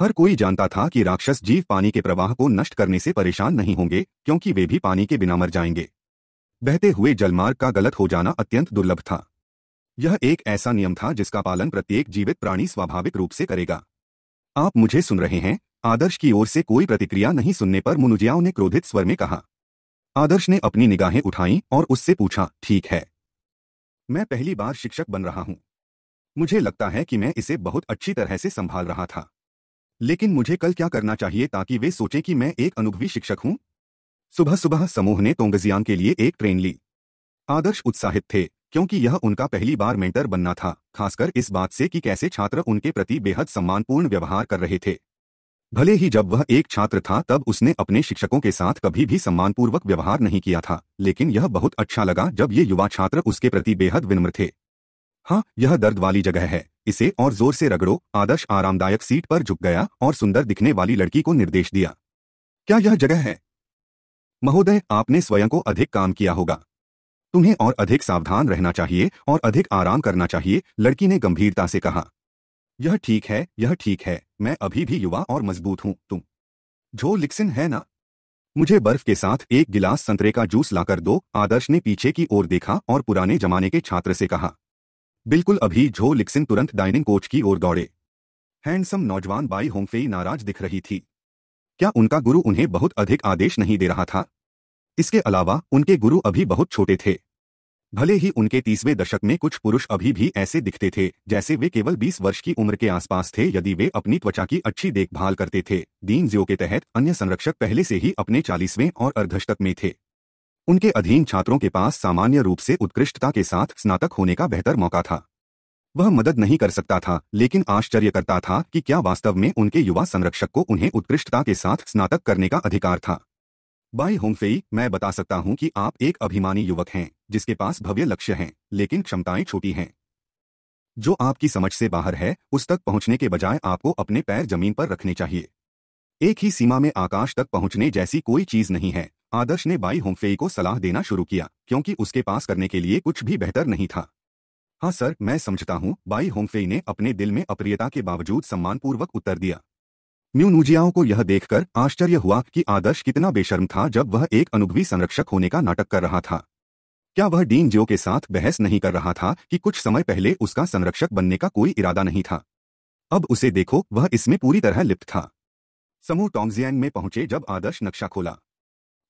हर कोई जानता था कि राक्षस जीव पानी के प्रवाह को नष्ट करने से परेशान नहीं होंगे क्योंकि वे भी पानी के बिना मर जाएंगे बहते हुए जलमार्ग का गलत हो जाना अत्यंत दुर्लभ था यह एक ऐसा नियम था जिसका पालन प्रत्येक जीवित प्राणी स्वाभाविक रूप से करेगा आप मुझे सुन रहे हैं आदर्श की ओर से कोई प्रतिक्रिया नहीं सुनने पर मुनुजियाओ ने क्रोधित स्वर में कहा आदर्श ने अपनी निगाहें उठाईं और उससे पूछा ठीक है मैं पहली बार शिक्षक बन रहा हूं मुझे लगता है कि मैं इसे बहुत अच्छी तरह से संभाल रहा था लेकिन मुझे कल क्या करना चाहिए ताकि वे सोचें कि मैं एक अनुभवी शिक्षक हूं सुबह सुबह समूह ने तोंगजियांग के लिए एक ट्रेन ली आदर्श उत्साहित थे क्योंकि यह उनका पहली बार मेंटर बनना था खासकर इस बात से कि कैसे छात्र उनके प्रति बेहद सम्मानपूर्ण व्यवहार कर रहे थे भले ही जब वह एक छात्र था तब उसने अपने शिक्षकों के साथ कभी भी सम्मानपूर्वक व्यवहार नहीं किया था लेकिन यह बहुत अच्छा लगा जब ये युवा छात्र उसके प्रति बेहद विनम्र थे हाँ यह दर्द वाली जगह है इसे और जोर से रगड़ो आदर्श आरामदायक सीट पर झुक गया और सुंदर दिखने वाली लड़की को निर्देश दिया क्या यह जगह है महोदय आपने स्वयं को अधिक काम किया होगा तुम्हें और अधिक सावधान रहना चाहिए और अधिक आराम करना चाहिए लड़की ने गंभीरता से कहा यह ठीक है यह ठीक है मैं अभी भी युवा और मजबूत हूँ तुम जो लिक्सिन है ना मुझे बर्फ के साथ एक गिलास संतरे का जूस लाकर दो आदर्श ने पीछे की ओर देखा और पुराने जमाने के छात्र से कहा बिल्कुल अभी झो लिक्सिन तुरंत डाइनिंग कोच की ओर दौड़े हैंडसम नौजवान बाई होंगफेई नाराज दिख रही थी क्या उनका गुरु उन्हें बहुत अधिक आदेश नहीं दे रहा था इसके अलावा उनके गुरु अभी बहुत छोटे थे भले ही उनके तीसवें दशक में कुछ पुरुष अभी भी ऐसे दिखते थे जैसे वे केवल 20 वर्ष की उम्र के आसपास थे यदि वे अपनी त्वचा की अच्छी देखभाल करते थे दीन ज्यो के तहत अन्य संरक्षक पहले से ही अपने चालीसवें और अर्धशतक में थे उनके अधीन छात्रों के पास सामान्य रूप से उत्कृष्टता के साथ स्नातक होने का बेहतर मौका था वह मदद नहीं कर सकता था लेकिन आश्चर्य करता था कि क्या वास्तव में उनके युवा संरक्षक को उन्हें उत्कृष्टता के साथ स्नातक करने का अधिकार था बाई होमफेई मैं बता सकता हूं कि आप एक अभिमानी युवक हैं जिसके पास भव्य लक्ष्य हैं लेकिन क्षमताएं छोटी हैं जो आपकी समझ से बाहर है उस तक पहुंचने के बजाय आपको अपने पैर जमीन पर रखने चाहिए एक ही सीमा में आकाश तक पहुंचने जैसी कोई चीज नहीं है आदर्श ने बाई होमफेई को सलाह देना शुरू किया क्योंकि उसके पास करने के लिए कुछ भी बेहतर नहीं था हाँ सर मैं समझता हूँ बाई होमफेई ने अपने दिल में अप्रियता के बावजूद सम्मानपूर्वक उत्तर दिया न्यूनूजियाओं को यह देखकर आश्चर्य हुआ कि आदर्श कितना बेशर्म था जब वह एक अनुभवी संरक्षक होने का नाटक कर रहा था क्या वह डीन जो के साथ बहस नहीं कर रहा था कि कुछ समय पहले उसका संरक्षक बनने का कोई इरादा नहीं था अब उसे देखो वह इसमें पूरी तरह लिप्त था समूह टोंगजियांग में पहुंचे जब आदर्श नक्शा खोला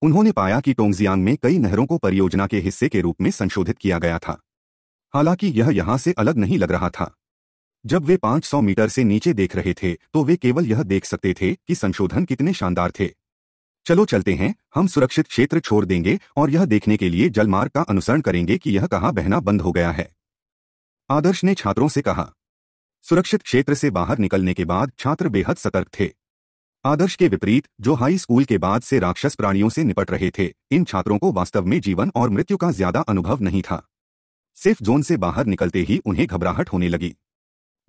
उन्होंने पाया कि टोंगजियांग में कई नहरों को परियोजना के हिस्से के रूप में संशोधित किया गया था हालांकि यह यहां से अलग नहीं लग रहा था जब वे 500 मीटर से नीचे देख रहे थे तो वे केवल यह देख सकते थे कि संशोधन कितने शानदार थे चलो चलते हैं हम सुरक्षित क्षेत्र छोड़ देंगे और यह देखने के लिए जलमार्ग का अनुसरण करेंगे कि यह कहाँ बहना बंद हो गया है आदर्श ने छात्रों से कहा सुरक्षित क्षेत्र से बाहर निकलने के बाद छात्र बेहद सतर्क थे आदर्श के विपरीत जो हाई स्कूल के बाद से राक्षस प्राणियों से निपट रहे थे इन छात्रों को वास्तव में जीवन और मृत्यु का ज्यादा अनुभव नहीं था सिर्फ जोन से बाहर निकलते ही उन्हें घबराहट होने लगी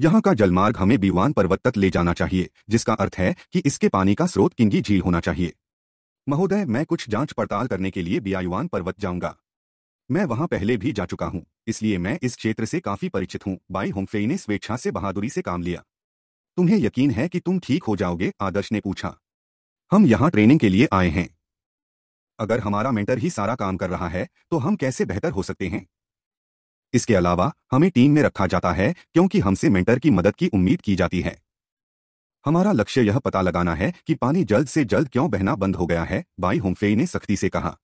यहाँ का जलमार्ग हमें बीवान पर्वत तक ले जाना चाहिए जिसका अर्थ है कि इसके पानी का स्रोत किंगी झील होना चाहिए महोदय मैं कुछ जांच पड़ताल करने के लिए बियायुवान पर्वत जाऊंगा मैं वहां पहले भी जा चुका हूं इसलिए मैं इस क्षेत्र से काफी परिचित हूं बाई होमफेई ने स्वेच्छा से बहादुरी से काम लिया तुम्हें यकीन है कि तुम ठीक हो जाओगे आदर्श ने पूछा हम यहाँ ट्रेनिंग के लिए आए हैं अगर हमारा मेंटर ही सारा काम कर रहा है तो हम कैसे बेहतर हो सकते हैं इसके अलावा हमें टीम में रखा जाता है क्योंकि हमसे मेंटर की मदद की उम्मीद की जाती है हमारा लक्ष्य यह पता लगाना है कि पानी जल्द से जल्द क्यों बहना बंद हो गया है बाई होमफेई ने सख्ती से कहा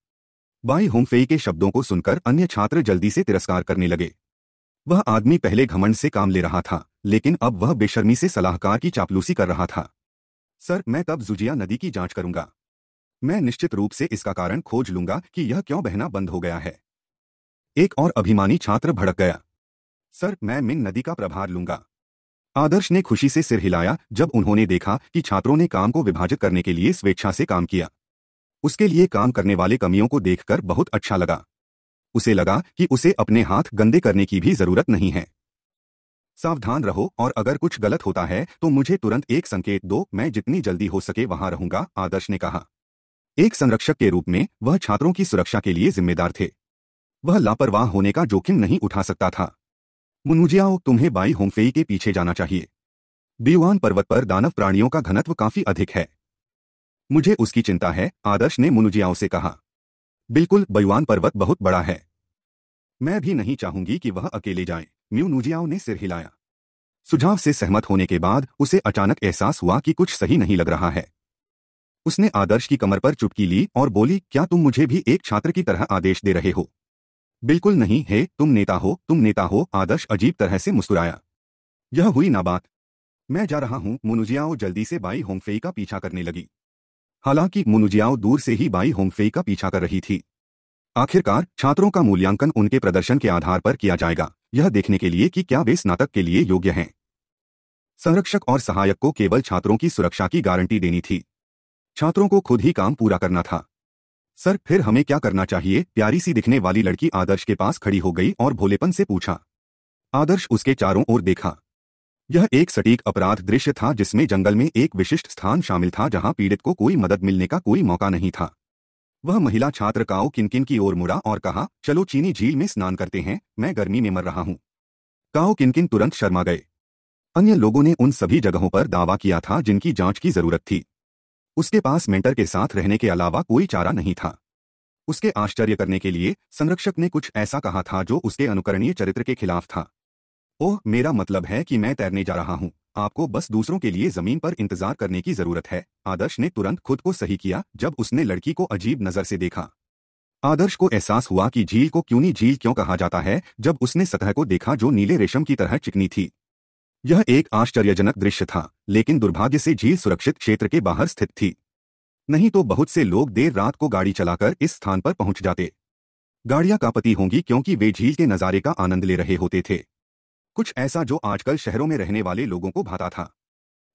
बाई होमफेई के शब्दों को सुनकर अन्य छात्र जल्दी से तिरस्कार करने लगे वह आदमी पहले घमंड से काम ले रहा था लेकिन अब वह बेशर्मी से सलाहकार की चापलूसी कर रहा था सर मैं तब जुजिया नदी की जांच करूंगा मैं निश्चित रूप से इसका कारण खोज लूंगा कि यह क्यों बहना बंद हो गया है एक और अभिमानी छात्र भड़क गया सर मैं मिन नदी का प्रभार लूंगा आदर्श ने खुशी से सिर हिलाया जब उन्होंने देखा कि छात्रों ने काम को विभाजित करने के लिए स्वेच्छा से काम किया उसके लिए काम करने वाले कमियों को देखकर बहुत अच्छा लगा उसे लगा कि उसे अपने हाथ गंदे करने की भी जरूरत नहीं है सावधान रहो और अगर कुछ गलत होता है तो मुझे तुरंत एक संकेत दो मैं जितनी जल्दी हो सके वहां रहूंगा आदर्श ने कहा एक संरक्षक के रूप में वह छात्रों की सुरक्षा के लिए जिम्मेदार थे वह लापरवाह होने का जोखिम नहीं उठा सकता था मुनुजियाओ तुम्हें बाई होंगफेई के पीछे जाना चाहिए बीवान पर्वत पर दानव प्राणियों का घनत्व काफी अधिक है मुझे उसकी चिंता है आदर्श ने मुनुजियाओ से कहा बिल्कुल बयुआन पर्वत बहुत बड़ा है मैं भी नहीं चाहूंगी कि वह अकेले जाए म्यूनुजियाओ ने सिर हिलाया सुझाव से सहमत होने के बाद उसे अचानक एहसास हुआ कि कुछ सही नहीं लग रहा है उसने आदर्श की कमर पर चुटकी ली और बोली क्या तुम मुझे भी एक छात्र की तरह आदेश दे रहे हो बिल्कुल नहीं हे तुम नेता हो तुम नेता हो आदर्श अजीब तरह से मुस्कुराया यह हुई ना बात मैं जा रहा हूं मुनुजियाओ जल्दी से बाई होंगफेई का पीछा करने लगी हालांकि मुनुजियाओ दूर से ही बाई होंगफेई का पीछा कर रही थी आखिरकार छात्रों का मूल्यांकन उनके प्रदर्शन के आधार पर किया जाएगा यह देखने के लिए कि क्या वे स्नातक के लिए योग्य हैं संरक्षक और सहायक को केवल छात्रों की सुरक्षा की गारंटी देनी थी छात्रों को खुद ही काम पूरा करना था सर फिर हमें क्या करना चाहिए प्यारी सी दिखने वाली लड़की आदर्श के पास खड़ी हो गई और भोलेपन से पूछा आदर्श उसके चारों ओर देखा यह एक सटीक अपराध दृश्य था जिसमें जंगल में एक विशिष्ट स्थान शामिल था जहां पीड़ित को कोई मदद मिलने का कोई मौका नहीं था वह महिला छात्र काओ किनकिन की ओर मुड़ा और कहा चलो चीनी झील में स्नान करते हैं मैं गर्मी में मर रहा हूं काओ किनकिन तुरंत शर्मा गए अन्य लोगों ने उन सभी जगहों पर दावा किया था जिनकी जांच की जरूरत थी उसके पास मेंटर के साथ रहने के अलावा कोई चारा नहीं था उसके आश्चर्य करने के लिए संरक्षक ने कुछ ऐसा कहा था जो उसके अनुकरणीय चरित्र के खिलाफ था ओह मेरा मतलब है कि मैं तैरने जा रहा हूं आपको बस दूसरों के लिए जमीन पर इंतजार करने की जरूरत है आदर्श ने तुरंत खुद को सही किया जब उसने लड़की को अजीब नजर से देखा आदर्श को एहसास हुआ कि झील को क्यूनी झील क्यों कहा जाता है जब उसने सतह को देखा जो नीले रेशम की तरह चिकनी थी यह एक आश्चर्यजनक दृश्य था लेकिन दुर्भाग्य से झील सुरक्षित क्षेत्र के बाहर स्थित थी नहीं तो बहुत से लोग देर रात को गाड़ी चलाकर इस स्थान पर पहुंच जाते गाड़ियां कापती होंगी क्योंकि वे झील के नज़ारे का आनंद ले रहे होते थे कुछ ऐसा जो आजकल शहरों में रहने वाले लोगों को भाता था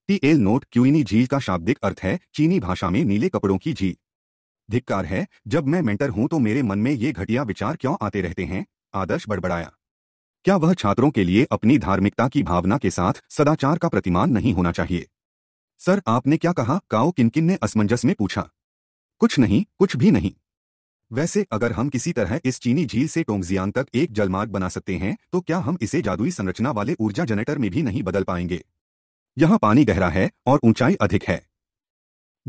टी एल नोट क्यूइनी झील का शाब्दिक अर्थ है चीनी भाषा में नीले कपड़ों की झील धिक्कार है जब मैं मेंटर हूं तो मेरे मन में ये घटिया विचार क्यों आते रहते हैं आदर्श बड़बड़ाया क्या वह छात्रों के लिए अपनी धार्मिकता की भावना के साथ सदाचार का प्रतिमान नहीं होना चाहिए सर आपने क्या कहा काओ किनकिन ने असमंजस में पूछा कुछ नहीं कुछ भी नहीं वैसे अगर हम किसी तरह इस चीनी झील से टोंगजियांग तक एक जलमार्ग बना सकते हैं तो क्या हम इसे जादुई संरचना वाले ऊर्जा जनरेटर में भी नहीं बदल पाएंगे यहां पानी गहरा है और ऊंचाई अधिक है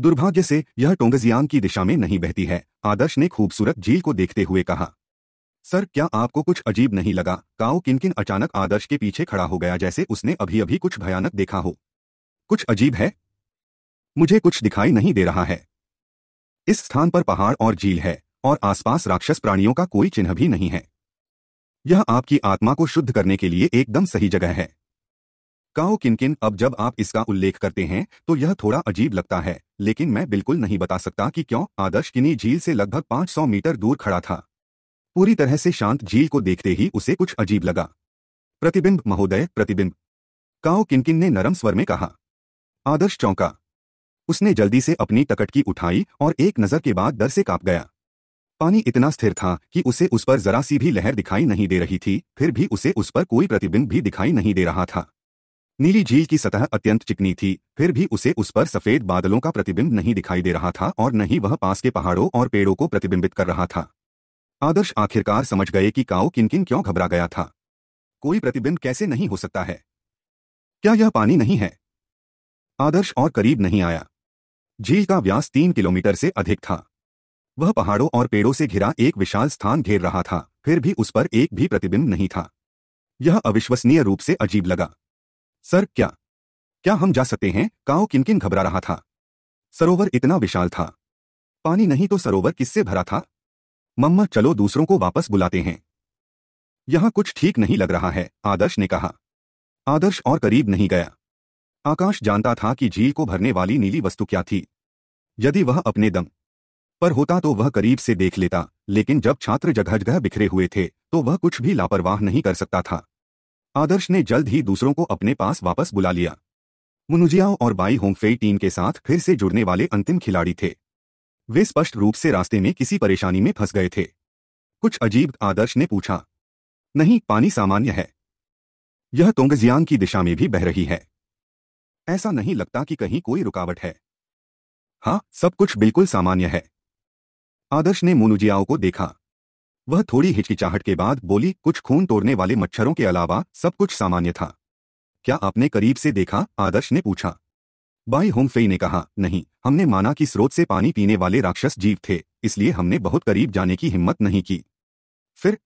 दुर्भाग्य से यह टोंगजियांग की दिशा में नहीं बहती है आदर्श ने खूबसूरत झील को देखते हुए कहा सर क्या आपको कुछ अजीब नहीं लगा काओ किनकिन अचानक आदर्श के पीछे खड़ा हो गया जैसे उसने अभी अभी कुछ भयानक देखा हो कुछ अजीब है मुझे कुछ दिखाई नहीं दे रहा है इस स्थान पर पहाड़ और झील है और आसपास राक्षस प्राणियों का कोई चिन्ह भी नहीं है यह आपकी आत्मा को शुद्ध करने के लिए एकदम सही जगह है काओ किनकिन अब जब आप इसका उल्लेख करते हैं तो यह थोड़ा अजीब लगता है लेकिन मैं बिल्कुल नहीं बता सकता कि क्यों आदर्श किन्हीं झील से लगभग 500 मीटर दूर खड़ा था पूरी तरह से शांत झील को देखते ही उसे कुछ अजीब लगा प्रतिबिंब महोदय प्रतिबिंब काओ किनकिन ने नरम स्वर में कहा आदर्श चौंका उसने जल्दी से अपनी तकटकी उठाई और एक नज़र के बाद दर से कांप गया पानी इतना स्थिर था कि उसे उस पर जरा सी भी लहर दिखाई नहीं दे रही थी फिर भी उसे उस पर कोई प्रतिबिंब भी दिखाई नहीं दे रहा था नीली झील की सतह अत्यंत चिकनी थी फिर भी उसे उस पर सफेद बादलों का प्रतिबिंब नहीं दिखाई दे रहा था और न ही वह पास के पहाड़ों और पेड़ों को प्रतिबिंबित कर रहा था आदर्श आखिरकार समझ गए कि काओ किन किन क्यों घबरा गया था कोई प्रतिबिंब कैसे नहीं हो सकता है क्या यह पानी नहीं है आदर्श और करीब नहीं आया झील का व्यास तीन किलोमीटर से अधिक था वह पहाड़ों और पेड़ों से घिरा एक विशाल स्थान घेर रहा था फिर भी उस पर एक भी प्रतिबिंब नहीं था यह अविश्वसनीय रूप से अजीब लगा सर क्या क्या हम जा सकते हैं काओ किन घबरा रहा था सरोवर इतना विशाल था पानी नहीं तो सरोवर किससे भरा था मम्मा चलो दूसरों को वापस बुलाते हैं यहां कुछ ठीक नहीं लग रहा है आदर्श ने कहा आदर्श और करीब नहीं गया आकाश जानता था कि झील को भरने वाली नीली वस्तु क्या थी यदि वह अपने दम पर होता तो वह करीब से देख लेता लेकिन जब छात्र जगह जगह बिखरे हुए थे तो वह कुछ भी लापरवाह नहीं कर सकता था आदर्श ने जल्द ही दूसरों को अपने पास वापस बुला लिया मुनुजियाओ और बाई होंगफेई टीम के साथ फिर से जुड़ने वाले अंतिम खिलाड़ी थे वे स्पष्ट रूप से रास्ते में किसी परेशानी में फंस गए थे कुछ अजीब आदर्श ने पूछा नहीं पानी सामान्य है यह तोंगजियांग की दिशा में भी बह रही है ऐसा नहीं लगता कि कहीं कोई रुकावट है हाँ सब कुछ बिल्कुल सामान्य है आदर्श ने मोनुजियाओ को देखा वह थोड़ी हिचकिचाहट के बाद बोली कुछ खून तोड़ने वाले मच्छरों के अलावा सब कुछ सामान्य था क्या आपने करीब से देखा आदर्श ने पूछा बाई होमफेई ने कहा नहीं हमने माना कि स्रोत से पानी पीने वाले राक्षस जीव थे इसलिए हमने बहुत करीब जाने की हिम्मत नहीं की फिर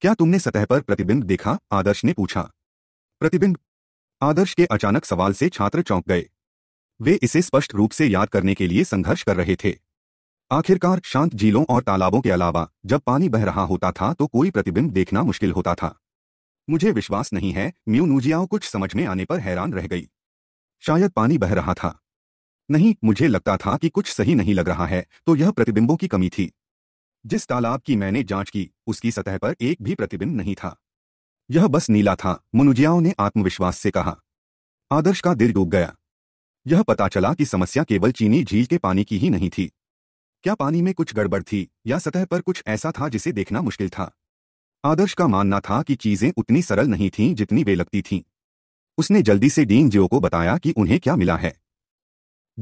क्या तुमने सतह पर प्रतिबिंब देखा आदर्श ने पूछा प्रतिबिंब आदर्श के अचानक सवाल से छात्र चौंक गए वे इसे स्पष्ट रूप से याद करने के लिए संघर्ष कर रहे थे आखिरकार शांत झीलों और तालाबों के अलावा जब पानी बह रहा होता था तो कोई प्रतिबिंब देखना मुश्किल होता था मुझे विश्वास नहीं है म्यूनूजियाओं कुछ समझ में आने पर हैरान रह गई शायद पानी बह रहा था नहीं मुझे लगता था कि कुछ सही नहीं लग रहा है तो यह प्रतिबिंबों की कमी थी जिस तालाब की मैंने जांच की उसकी सतह पर एक भी प्रतिबिंब नहीं था यह बस नीला था मनुजियाओं ने आत्मविश्वास से कहा आदर्श का दिल डूब गया यह पता चला कि समस्या केवल चीनी झील के पानी की ही नहीं थी क्या पानी में कुछ गड़बड़ थी या सतह पर कुछ ऐसा था जिसे देखना मुश्किल था आदर्श का मानना था कि चीजें उतनी सरल नहीं थीं जितनी वे लगती थीं उसने जल्दी से डीन जियो को बताया कि उन्हें क्या मिला है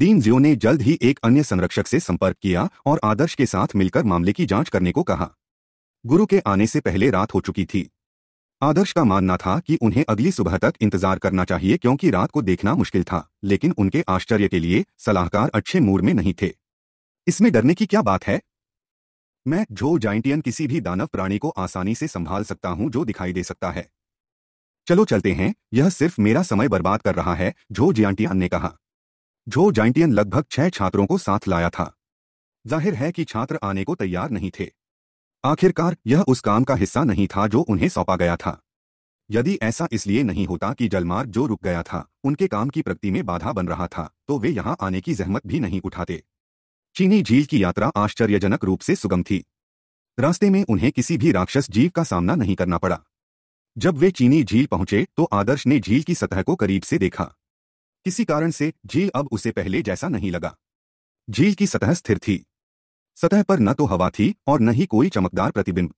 डीन जियो ने जल्द ही एक अन्य संरक्षक से संपर्क किया और आदर्श के साथ मिलकर मामले की जांच करने को कहा गुरु के आने से पहले रात हो चुकी थी आदर्श का मानना था कि उन्हें अगली सुबह तक इंतजार करना चाहिए क्योंकि रात को देखना मुश्किल था लेकिन उनके आश्चर्य के लिए सलाहकार अच्छे मूड में नहीं थे इसमें डरने की क्या बात है मैं जो जाइंटियन किसी भी दानव प्राणी को आसानी से संभाल सकता हूं जो दिखाई दे सकता है चलो चलते हैं यह सिर्फ मेरा समय बर्बाद कर रहा है झो जियांटियान ने कहा झो जाइंटियन लगभग छह छात्रों को साथ लाया था जाहिर है कि छात्र आने को तैयार नहीं थे आखिरकार यह उस काम का हिस्सा नहीं था जो उन्हें सौंपा गया था यदि ऐसा इसलिए नहीं होता कि जलमार्ग जो रुक गया था उनके काम की प्रगति में बाधा बन रहा था तो वे यहां आने की जहमत भी नहीं उठाते चीनी झील की यात्रा आश्चर्यजनक रूप से सुगम थी रास्ते में उन्हें किसी भी राक्षस जीव का सामना नहीं करना पड़ा जब वे चीनी झील पहुंचे तो आदर्श ने झील की सतह को करीब से देखा किसी कारण से झील अब उसे पहले जैसा नहीं लगा झील की सतह स्थिर थी सतह पर न तो हवा थी और न ही कोई चमकदार प्रतिबिंब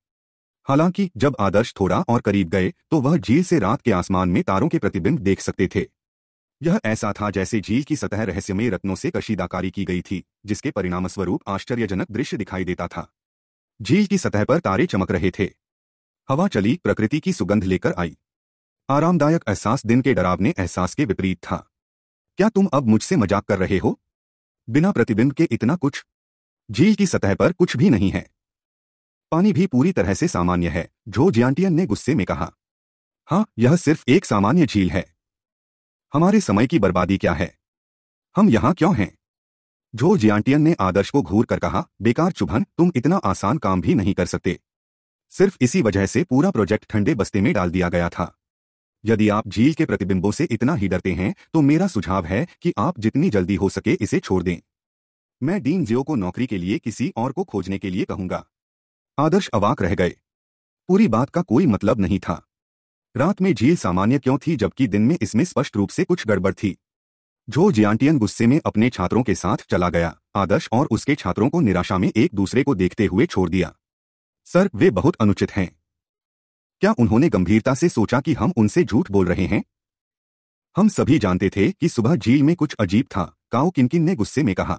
हालांकि जब आदर्श थोड़ा और करीब गए तो वह झील से रात के आसमान में तारों के प्रतिबिंब देख सकते थे यह ऐसा था जैसे झील की सतह रहस्यमय रत्नों से कशीदाकारी की गई थी जिसके परिणामस्वरूप आश्चर्यजनक दृश्य दिखाई देता था झील की सतह पर तारे चमक रहे थे हवा चली प्रकृति की सुगंध लेकर आई आरामदायक एहसास दिन के डरावने एहसास के विपरीत था क्या तुम अब मुझसे मजाक कर रहे हो बिना प्रतिबिंब के इतना कुछ झील की सतह पर कुछ भी नहीं है पानी भी पूरी तरह से सामान्य है जो जियांटियन ने गुस्से में कहा हाँ यह सिर्फ एक सामान्य झील है हमारे समय की बर्बादी क्या है हम यहां क्यों हैं जो जियांटियन ने आदर्श को घूर कर कहा बेकार चुभन तुम इतना आसान काम भी नहीं कर सकते सिर्फ इसी वजह से पूरा प्रोजेक्ट ठंडे बस्ते में डाल दिया गया था यदि आप झील के प्रतिबिंबों से इतना ही डरते हैं तो मेरा सुझाव है कि आप जितनी जल्दी हो सके इसे छोड़ दें मैं डीन जियो को नौकरी के लिए किसी और को खोजने के लिए कहूंगा आदर्श अवाक रह गए पूरी बात का कोई मतलब नहीं था रात में झील सामान्य क्यों थी जबकि दिन में इसमें स्पष्ट रूप से कुछ गड़बड़ थी जो जियांटियन गुस्से में अपने छात्रों के साथ चला गया आदर्श और उसके छात्रों को निराशा में एक दूसरे को देखते हुए छोड़ दिया सर वे बहुत अनुचित हैं क्या उन्होंने गंभीरता से सोचा कि हम उनसे झूठ बोल रहे हैं हम सभी जानते थे कि सुबह झील में कुछ अजीब था काओ किनकिन ने गुस्से में कहा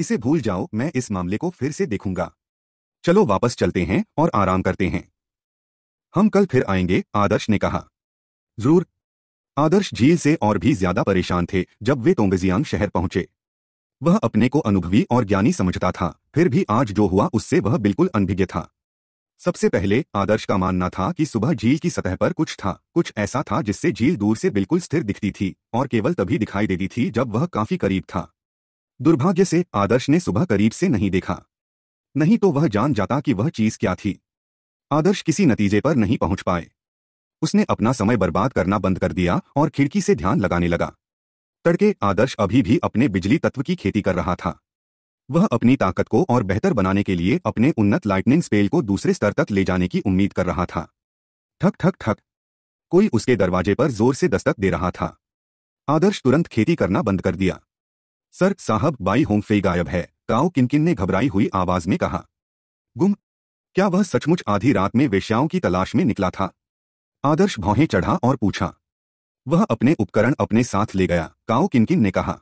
इसे भूल जाओ मैं इस मामले को फिर से देखूंगा चलो वापस चलते हैं और आराम करते हैं हम कल फिर आएंगे आदर्श ने कहा जरूर आदर्श झील से और भी ज्यादा परेशान थे जब वे तोंगजियांग शहर पहुंचे वह अपने को अनुभवी और ज्ञानी समझता था फिर भी आज जो हुआ उससे वह बिल्कुल अनभिज्ञ था सबसे पहले आदर्श का मानना था कि सुबह झील की सतह पर कुछ था कुछ ऐसा था जिससे झील दूर से बिल्कुल स्थिर दिखती थी और केवल तभी दिखाई देती थी जब वह काफी करीब था दुर्भाग्य से आदर्श ने सुबह करीब से नहीं देखा नहीं तो वह जान जाता कि वह चीज क्या थी आदर्श किसी नतीजे पर नहीं पहुंच पाए उसने अपना समय बर्बाद करना बंद कर दिया और खिड़की से ध्यान लगाने लगा तड़के आदर्श अभी भी अपने बिजली तत्व की खेती कर रहा था वह अपनी ताकत को और बेहतर बनाने के लिए अपने उन्नत लाइटनिंग स्पेल को दूसरे स्तर तक ले जाने की उम्मीद कर रहा था ठक ठक ठक कोई उसके दरवाजे पर जोर से दस्तक दे रहा था आदर्श तुरंत खेती करना बंद कर दिया सर साहब बाई होमफे गायब है काओ किनकिन ने घबराई हुई आवाज में कहा गुम क्या वह सचमुच आधी रात में वेश्याओं की तलाश में निकला था आदर्श भौहें चढ़ा और पूछा वह अपने उपकरण अपने साथ ले गया काओ किनकिन ने कहा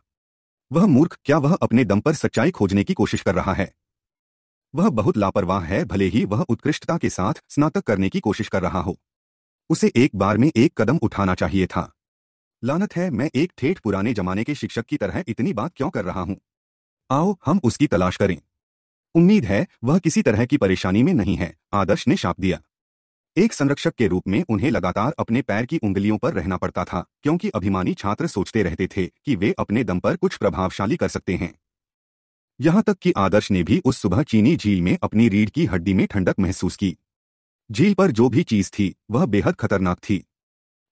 वह मूर्ख क्या वह अपने दम पर सच्चाई खोजने की कोशिश कर रहा है वह बहुत लापरवाह है भले ही वह उत्कृष्टता के साथ स्नातक करने की कोशिश कर रहा हो उसे एक बार में एक कदम उठाना चाहिए था लानत है मैं एक ठेठ पुराने जमाने के शिक्षक की तरह इतनी बात क्यों कर रहा हूं आओ हम उसकी तलाश करें उम्मीद है वह किसी तरह की परेशानी में नहीं है आदर्श ने शाप दिया एक संरक्षक के रूप में उन्हें लगातार अपने पैर की उंगलियों पर रहना पड़ता था क्योंकि अभिमानी छात्र सोचते रहते थे कि वे अपने दम पर कुछ प्रभावशाली कर सकते हैं यहां तक कि आदर्श ने भी उस सुबह चीनी झील में अपनी रीढ़ की हड्डी में ठंडक महसूस की झील पर जो भी चीज थी वह बेहद खतरनाक थी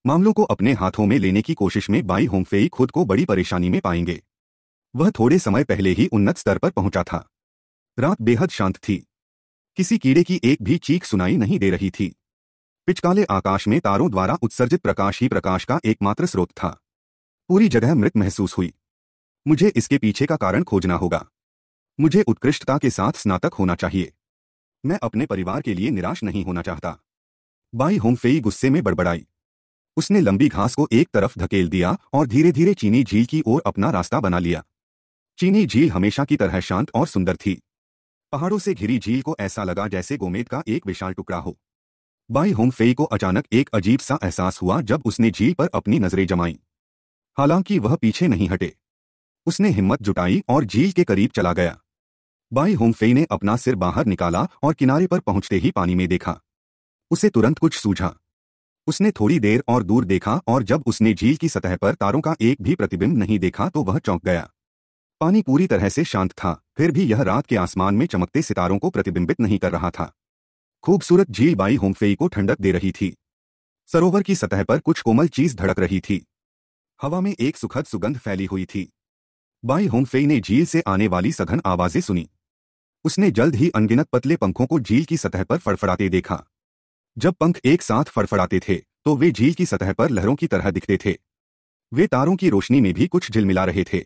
मामलों को अपने हाथों में लेने की कोशिश में बाई होमफेई खुद को बड़ी परेशानी में पाएंगे वह थोड़े समय पहले ही उन्नत स्तर पर पहुंचा था रात बेहद शांत थी किसी कीड़े की एक भी चीख सुनाई नहीं दे रही थी पिचकाले आकाश में तारों द्वारा उत्सर्जित प्रकाश ही प्रकाश का एकमात्र स्रोत था पूरी जगह मृत महसूस हुई मुझे इसके पीछे का कारण खोजना होगा मुझे उत्कृष्टता के साथ स्नातक होना चाहिए मैं अपने परिवार के लिए निराश नहीं होना चाहता बाई होमफेई गुस्से में बड़बड़ाई उसने लंबी घास को एक तरफ धकेल दिया और धीरे धीरे चीनी झील की ओर अपना रास्ता बना लिया चीनी झील हमेशा की तरह शांत और सुंदर थी पहाड़ों से घिरी झील को ऐसा लगा जैसे गोमेद का एक विशाल टुकड़ा हो बाई होंगफेई को अचानक एक अजीब सा एहसास हुआ जब उसने झील पर अपनी नजरें जमाई हालांकि वह पीछे नहीं हटे उसने हिम्मत जुटाई और झील के करीब चला गया बाई होंगफेई ने अपना सिर बाहर निकाला और किनारे पर पहुंचते ही पानी में देखा उसे तुरंत कुछ सूझा उसने थोड़ी देर और दूर देखा और जब उसने झील की सतह पर तारों का एक भी प्रतिबिंब नहीं देखा तो वह चौंक गया पानी पूरी तरह से शांत था फिर भी यह रात के आसमान में चमकते सितारों को प्रतिबिंबित नहीं कर रहा था खूबसूरत झील बाई होमफेई को ठंडक दे रही थी सरोवर की सतह पर कुछ कोमल चीज धड़क रही थी हवा में एक सुखद सुगंध फैली हुई थी बाई होमफेई ने झील से आने वाली सघन आवाजें सुनी उसने जल्द ही अनगिनत पतले पंखों को झील की सतह पर फड़फड़ाते देखा जब पंख एक साथ फड़फड़ाते थे तो वे झील की सतह पर लहरों की तरह दिखते थे वे तारों की रोशनी में भी कुछ झिलमिला रहे थे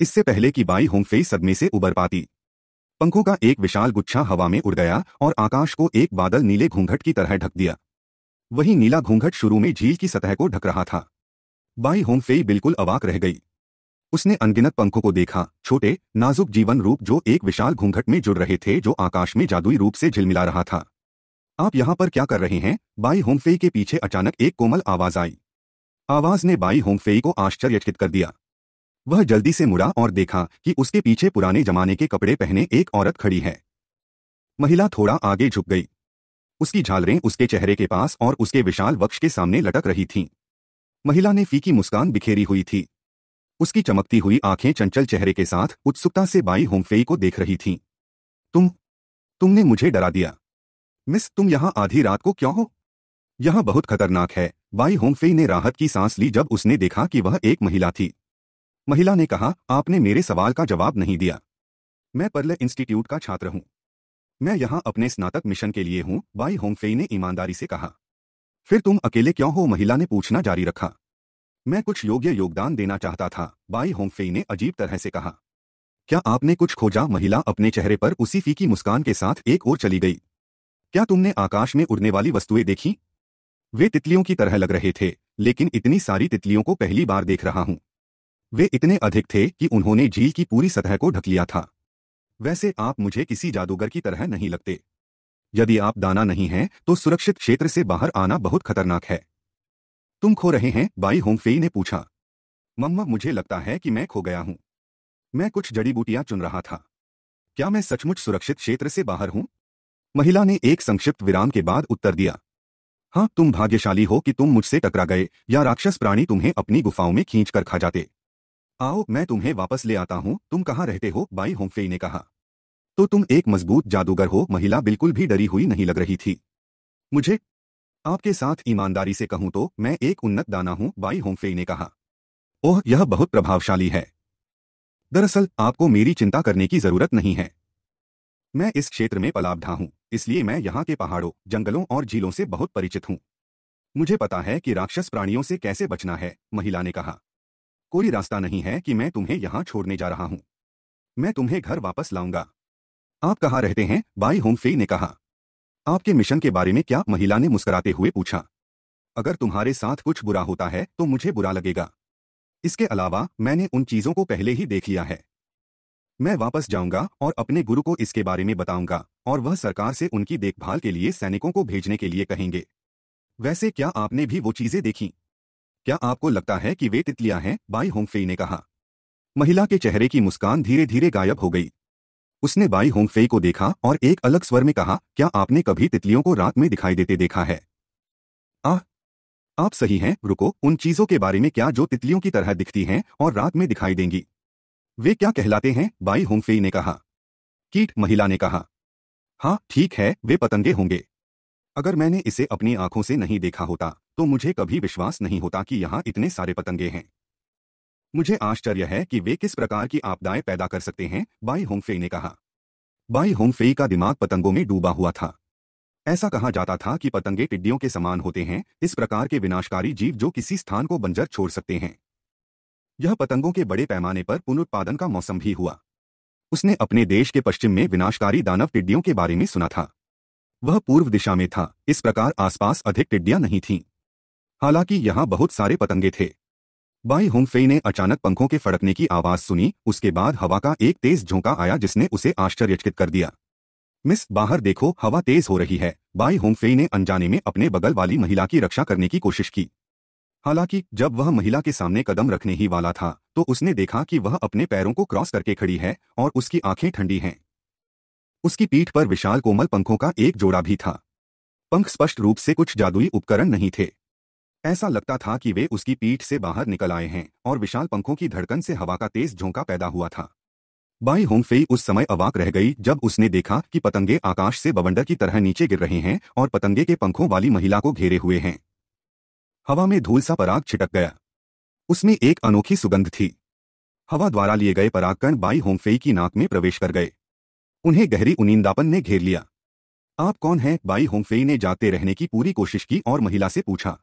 इससे पहले कि बाई होमफेई सदमे से उबर पाती पंखों का एक विशाल गुच्छा हवा में उड़ गया और आकाश को एक बादल नीले घूंघट की तरह ढक दिया वही नीला घूंघट शुरू में झील की सतह को ढक रहा था बाई होमफेई बिल्कुल अवाक रह गई उसने अनगिनत पंखों को देखा छोटे नाजुक जीवन रूप जो एक विशाल घूंघट में जुड़ रहे थे जो आकाश में जादुई रूप से झिलमिला रहा था आप यहां पर क्या कर रहे हैं बाई होमफेई के पीछे अचानक एक कोमल आवाज आई आवाज ने बाई होमफेई को आश्चर्यचकित कर दिया वह जल्दी से मुड़ा और देखा कि उसके पीछे पुराने जमाने के कपड़े पहने एक औरत खड़ी है महिला थोड़ा आगे झुक गई उसकी झालरें उसके चेहरे के पास और उसके विशाल वक्ष के सामने लटक रही थीं महिला ने फीकी मुस्कान बिखेरी हुई थी उसकी चमकती हुई आंखें चंचल चेहरे के साथ उत्सुकता से बाई होमफेई को देख रही थीं तुम तुमने मुझे डरा दिया मिस तुम यहां आधी रात को क्यों हो यहां बहुत खतरनाक है बाई होमफेई ने राहत की सांस ली जब उसने देखा कि वह एक महिला थी महिला ने कहा आपने मेरे सवाल का जवाब नहीं दिया मैं परले इंस्टीट्यूट का छात्र हूं मैं यहां अपने स्नातक मिशन के लिए हूं बाई होंगफेई ने ईमानदारी से कहा फिर तुम अकेले क्यों हो महिला ने पूछना जारी रखा मैं कुछ योग्य योगदान देना चाहता था बाई होंगफेई ने अजीब तरह से कहा क्या आपने कुछ खोजा महिला अपने चेहरे पर उसी फीकी मुस्कान के साथ एक और चली गई क्या तुमने आकाश में उड़ने वाली वस्तुएं देखी वे तितलियों की तरह लग रहे थे लेकिन इतनी सारी तितलियों को पहली बार देख रहा हूं वे इतने अधिक थे कि उन्होंने झील की पूरी सतह को ढक लिया था वैसे आप मुझे किसी जादूगर की तरह नहीं लगते यदि आप दाना नहीं हैं तो सुरक्षित क्षेत्र से बाहर आना बहुत खतरनाक है तुम खो रहे हैं बाई होमफेई ने पूछा मम्मा मुझे लगता है कि मैं खो गया हूं मैं कुछ जड़ी बूटियां चुन रहा था क्या मैं सचमुच सुरक्षित क्षेत्र से बाहर हूं महिला ने एक संक्षिप्त विराम के बाद उत्तर दिया हां तुम भाग्यशाली हो कि तुम मुझसे टकरा गए या राक्षस प्राणी तुम्हें अपनी गुफाओं में खींच कर खा जाते आओ मैं तुम्हें वापस ले आता हूँ तुम कहाँ रहते हो बाई होम्फेई ने कहा तो तुम एक मजबूत जादूगर हो महिला बिल्कुल भी डरी हुई नहीं लग रही थी मुझे आपके साथ ईमानदारी से कहूं तो मैं एक उन्नत दाना हूं बाई होम्फेई ने कहा ओह यह बहुत प्रभावशाली है दरअसल आपको मेरी चिंता करने की जरूरत नहीं है मैं इस क्षेत्र में पलाबढ़ा हूं इसलिए मैं यहाँ के पहाड़ों जंगलों और झीलों से बहुत परिचित हूं मुझे पता है कि राक्षस प्राणियों से कैसे बचना है महिला ने कहा कोई रास्ता नहीं है कि मैं तुम्हें यहाँ छोड़ने जा रहा हूं मैं तुम्हें घर वापस लाऊंगा आप कहां रहते हैं बाई होमफे ने कहा आपके मिशन के बारे में क्या महिला ने मुस्कुराते हुए पूछा अगर तुम्हारे साथ कुछ बुरा होता है तो मुझे बुरा लगेगा इसके अलावा मैंने उन चीज़ों को पहले ही देख लिया है मैं वापस जाऊंगा और अपने गुरु को इसके बारे में बताऊंगा और वह सरकार से उनकी देखभाल के लिए सैनिकों को भेजने के लिए कहेंगे वैसे क्या आपने भी वो चीज़ें देखी क्या आपको लगता है कि वे तितलियां हैं बाई होंगफेई ने कहा महिला के चेहरे की मुस्कान धीरे धीरे गायब हो गई उसने बाई होंगफेई को देखा और एक अलग स्वर में कहा क्या आपने कभी तितलियों को रात में दिखाई देते देखा है आह आप सही हैं रुको उन चीजों के बारे में क्या जो तितलियों की तरह दिखती हैं और रात में दिखाई देंगी वे क्या कहलाते हैं बाई होंगफेई ने कहा कीट महिला ने कहा हाँ ठीक है वे पतंगे होंगे अगर मैंने इसे अपनी आंखों से नहीं देखा होता तो मुझे कभी विश्वास नहीं होता कि यहाँ इतने सारे पतंगे हैं मुझे आश्चर्य है कि वे किस प्रकार की आपदाएं पैदा कर सकते हैं बाई होंगफेई ने कहा बाई होंगफेई का दिमाग पतंगों में डूबा हुआ था ऐसा कहा जाता था कि पतंगे टिड्डियों के समान होते हैं इस प्रकार के विनाशकारी जीव जो किसी स्थान को बंजर छोड़ सकते हैं यह पतंगों के बड़े पैमाने पर पुनरुत्पादन का मौसम भी हुआ उसने अपने देश के पश्चिम में विनाशकारी दानव टिड्डियों के बारे में सुना था वह पूर्व दिशा में था इस प्रकार आसपास अधिक टिड्डियां नहीं थीं हालांकि यहां बहुत सारे पतंगे थे बाई होंगफेई ने अचानक पंखों के फड़कने की आवाज सुनी उसके बाद हवा का एक तेज झोंका आया जिसने उसे आश्चर्यचकित कर दिया मिस बाहर देखो हवा तेज हो रही है बाई होंगफेई ने अनजाने में अपने बगल वाली महिला की रक्षा करने की कोशिश की हालांकि जब वह महिला के सामने कदम रखने ही वाला था तो उसने देखा कि वह अपने पैरों को क्रॉस करके खड़ी है और उसकी आंखें ठंडी हैं उसकी पीठ पर विशाल कोमल पंखों का एक जोड़ा भी था पंख स्पष्ट रूप से कुछ जादुई उपकरण नहीं थे ऐसा लगता था कि वे उसकी पीठ से बाहर निकल आए हैं और विशाल पंखों की धड़कन से हवा का तेज झोंका पैदा हुआ था बाई होंगफेई उस समय अवाक रह गई जब उसने देखा कि पतंगे आकाश से बवंडर की तरह नीचे गिर रहे हैं और पतंगे के पंखों वाली महिला को घेरे हुए हैं हवा में धूल सा पराग छिटक गया उसमें एक अनोखी सुगंध थी हवा द्वारा लिए गए परागकण बाई होंगफेई की नाक में प्रवेश कर गए उन्हें गहरी उनींदापन ने घेर लिया आप कौन हैं बाई होंगफेई ने जाते रहने की पूरी कोशिश की और महिला से पूछा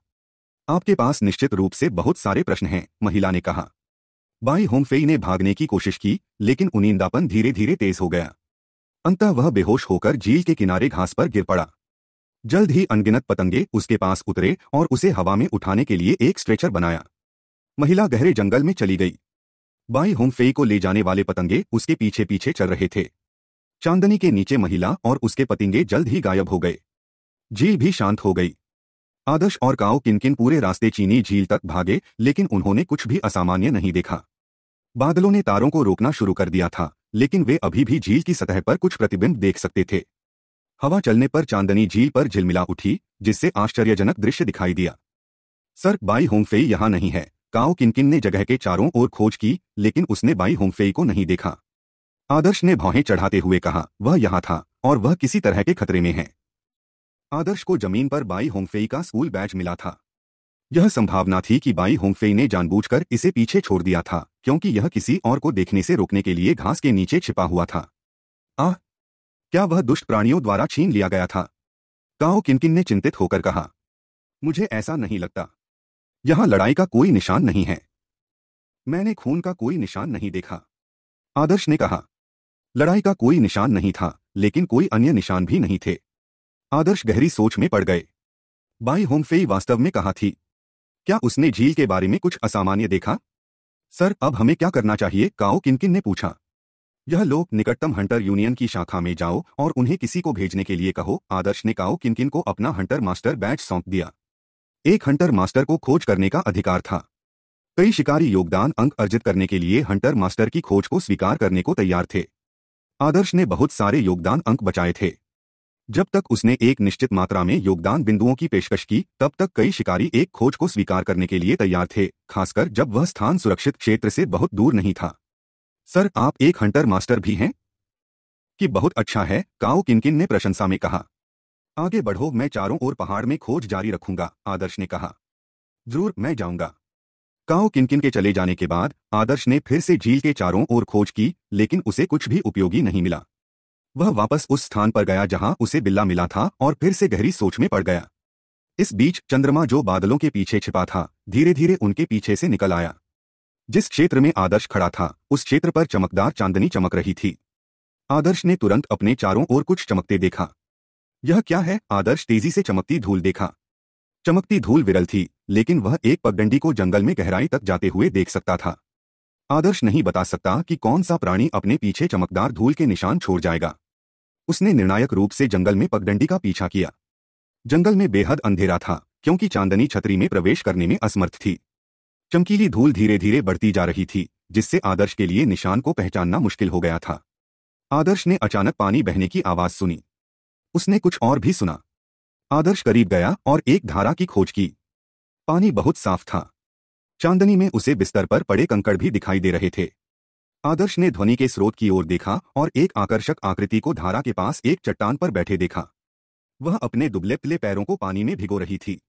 आपके पास निश्चित रूप से बहुत सारे प्रश्न हैं महिला ने कहा बाई होंगफेई ने भागने की कोशिश की लेकिन उनींदापन धीरे धीरे तेज हो गया अंतः वह बेहोश होकर झील के किनारे घास पर गिर पड़ा जल्द ही अनगिनत पतंगे उसके पास उतरे और उसे हवा में उठाने के लिए एक स्ट्रेचर बनाया महिला गहरे जंगल में चली गई बाई होमफेई को ले जाने वाले पतंगे उसके पीछे पीछे चल रहे थे चांदनी के नीचे महिला और उसके पतिंगे जल्द ही गायब हो गए झील भी शांत हो गई आदर्श और काओ किनकिन पूरे रास्ते चीनी झील तक भागे लेकिन उन्होंने कुछ भी असामान्य नहीं देखा बादलों ने तारों को रोकना शुरू कर दिया था लेकिन वे अभी भी झील की सतह पर कुछ प्रतिबिंब देख सकते थे हवा चलने पर चांदनी झील पर झिलमिला उठी जिससे आश्चर्यजनक दृश्य दिखाई दिया सर बाई होंगफेई यहां नहीं है काओ किनकिन ने जगह के चारों ओर खोज की लेकिन उसने बाई होंगफेई को नहीं देखा आदर्श ने भौहें चढ़ाते हुए कहा वह यहां था और वह किसी तरह के खतरे में है आदर्श को जमीन पर बाई होंगफेई का स्कूल बैच मिला था यह संभावना थी कि बाई होंगफेई ने जानबूझकर इसे पीछे छोड़ दिया था क्योंकि यह किसी और को देखने से रोकने के लिए घास के नीचे छिपा हुआ था आह क्या वह दुष्ट प्राणियों द्वारा छीन लिया गया था काओ किनकिन ने चिंतित होकर कहा मुझे ऐसा नहीं लगता यहां लड़ाई का कोई निशान नहीं है मैंने खून का कोई निशान नहीं देखा आदर्श ने कहा लड़ाई का कोई निशान नहीं था लेकिन कोई अन्य निशान भी नहीं थे आदर्श गहरी सोच में पड़ गए बाई होमफेई वास्तव में कहा थी क्या उसने झील के बारे में कुछ असामान्य देखा सर अब हमें क्या करना चाहिए काओ किनकिन ने पूछा यह लोग निकटतम हंटर यूनियन की शाखा में जाओ और उन्हें किसी को भेजने के लिए कहो आदर्श ने काओ किनकिन को अपना हंटर मास्टर बैच सौंप दिया एक हंटर मास्टर को खोज करने का अधिकार था कई शिकारी योगदान अंक अर्जित करने के लिए हंटर मास्टर की खोज को स्वीकार करने को तैयार थे आदर्श ने बहुत सारे योगदान अंक बचाए थे जब तक उसने एक निश्चित मात्रा में योगदान बिंदुओं की पेशकश की तब तक कई शिकारी एक खोज को स्वीकार करने के लिए तैयार थे खासकर जब वह स्थान सुरक्षित क्षेत्र से बहुत दूर नहीं था सर आप एक हंटर मास्टर भी हैं कि बहुत अच्छा है काओ किनकिन ने प्रशंसा में कहा आगे बढ़ो मैं चारों ओर पहाड़ में खोज जारी रखूंगा आदर्श ने कहा जरूर मैं जाऊंगा काओ किनकिन के चले जाने के बाद आदर्श ने फिर से झील के चारों ओर खोज की लेकिन उसे कुछ भी उपयोगी नहीं मिला वह वापस उस स्थान पर गया जहां उसे बिल्ला मिला था और फिर से गहरी सोच में पड़ गया इस बीच चंद्रमा जो बादलों के पीछे छिपा था धीरे धीरे उनके पीछे से निकल आया जिस क्षेत्र में आदर्श खड़ा था उस क्षेत्र पर चमकदार चांदनी चमक रही थी आदर्श ने तुरंत अपने चारों ओर कुछ चमकते देखा यह क्या है आदर्श तेजी से चमकती धूल देखा चमकती धूल विरल थी लेकिन वह एक पगडंडी को जंगल में गहराई तक जाते हुए देख सकता था आदर्श नहीं बता सकता कि कौन सा प्राणी अपने पीछे चमकदार धूल के निशान छोड़ जाएगा उसने निर्णायक रूप से जंगल में पगडंडी का पीछा किया जंगल में बेहद अंधेरा था क्योंकि चांदनी छतरी में प्रवेश करने में असमर्थ थी चमकीली धूल धीरे धीरे बढ़ती जा रही थी जिससे आदर्श के लिए निशान को पहचानना मुश्किल हो गया था आदर्श ने अचानक पानी बहने की आवाज सुनी उसने कुछ और भी सुना आदर्श करीब गया और एक धारा की खोज की पानी बहुत साफ था चांदनी में उसे बिस्तर पर पड़े कंकड़ भी दिखाई दे रहे थे आदर्श ने ध्वनि के स्रोत की ओर देखा और एक आकर्षक आकृति को धारा के पास एक चट्टान पर बैठे देखा वह अपने दुबले पिले पैरों को पानी में भिगो रही थी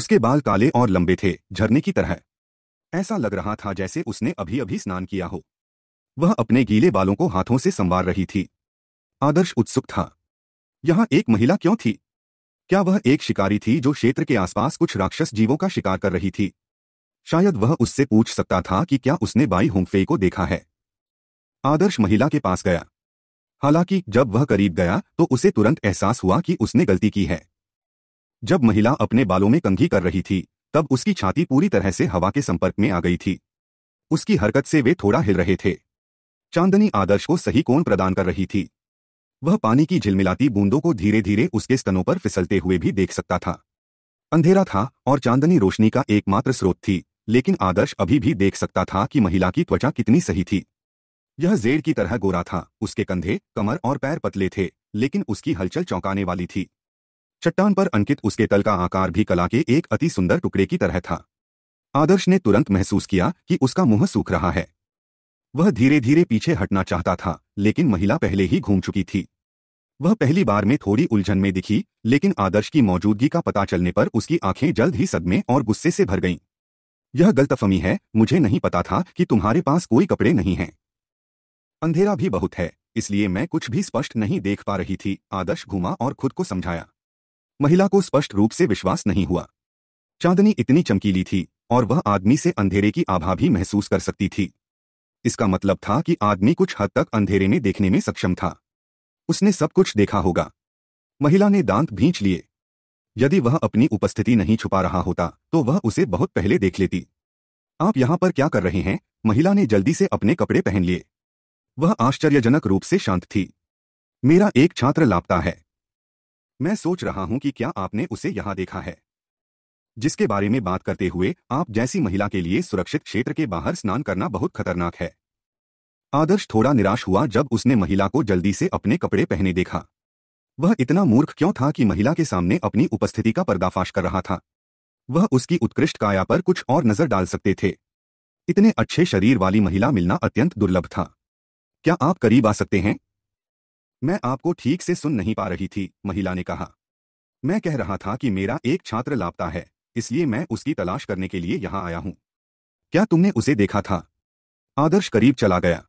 उसके बाल काले और लंबे थे झरने की तरह ऐसा लग रहा था जैसे उसने अभी अभी स्नान किया हो वह अपने गीले बालों को हाथों से संवार रही थी आदर्श उत्सुक था यहां एक महिला क्यों थी क्या वह एक शिकारी थी जो क्षेत्र के आसपास कुछ राक्षस जीवों का शिकार कर रही थी शायद वह उससे पूछ सकता था कि क्या उसने बाई होंगफे को देखा है आदर्श महिला के पास गया हालांकि जब वह करीब गया तो उसे तुरंत एहसास हुआ कि उसने गलती की है जब महिला अपने बालों में कंघी कर रही थी तब उसकी छाती पूरी तरह से हवा के संपर्क में आ गई थी उसकी हरकत से वे थोड़ा हिल रहे थे चांदनी आदर्श को सही कोण प्रदान कर रही थी वह पानी की झिलमिलाती बूंदों को धीरे धीरे उसके स्तनों पर फिसलते हुए भी देख सकता था अंधेरा था और चांदनी रोशनी का एकमात्र स्रोत थी लेकिन आदर्श अभी भी देख सकता था कि महिला की त्वचा कितनी सही थी यह जेड की तरह गोरा था उसके कंधे कमर और पैर पतले थे लेकिन उसकी हलचल चौंकाने वाली थी चट्टान पर अंकित उसके तल का आकार भी कला के एक अति सुंदर टुकड़े की तरह था आदर्श ने तुरंत महसूस किया कि उसका मुंह सूख रहा है वह धीरे धीरे पीछे हटना चाहता था लेकिन महिला पहले ही घूम चुकी थी वह पहली बार में थोड़ी उलझन में दिखी लेकिन आदर्श की मौजूदगी का पता चलने पर उसकी आंखें जल्द ही सदमे और गुस्से से भर गईं यह गलतफहमी है मुझे नहीं पता था कि तुम्हारे पास कोई कपड़े नहीं हैं अंधेरा भी बहुत है इसलिए मैं कुछ भी स्पष्ट नहीं देख पा रही थी आदर्श घूमा और खुद को समझाया महिला को स्पष्ट रूप से विश्वास नहीं हुआ चांदनी इतनी चमकीली थी और वह आदमी से अंधेरे की आभा भी महसूस कर सकती थी इसका मतलब था कि आदमी कुछ हद तक अंधेरे में देखने में सक्षम था उसने सब कुछ देखा होगा महिला ने दांत भींच लिए यदि वह अपनी उपस्थिति नहीं छुपा रहा होता तो वह उसे बहुत पहले देख लेती आप यहां पर क्या कर रहे हैं महिला ने जल्दी से अपने कपड़े पहन लिए वह आश्चर्यजनक रूप से शांत थी मेरा एक छात्र लापता है मैं सोच रहा हूं कि क्या आपने उसे यहां देखा है जिसके बारे में बात करते हुए आप जैसी महिला के लिए सुरक्षित क्षेत्र के बाहर स्नान करना बहुत खतरनाक है आदर्श थोड़ा निराश हुआ जब उसने महिला को जल्दी से अपने कपड़े पहने देखा वह इतना मूर्ख क्यों था कि महिला के सामने अपनी उपस्थिति का पर्दाफाश कर रहा था वह उसकी उत्कृष्ट काया पर कुछ और नजर डाल सकते थे इतने अच्छे शरीर वाली महिला मिलना अत्यंत दुर्लभ था क्या आप करीब आ सकते हैं मैं आपको ठीक से सुन नहीं पा रही थी महिला ने कहा मैं कह रहा था कि मेरा एक छात्र लापता है इसलिए मैं उसकी तलाश करने के लिए यहां आया हूं क्या तुमने उसे देखा था आदर्श करीब चला गया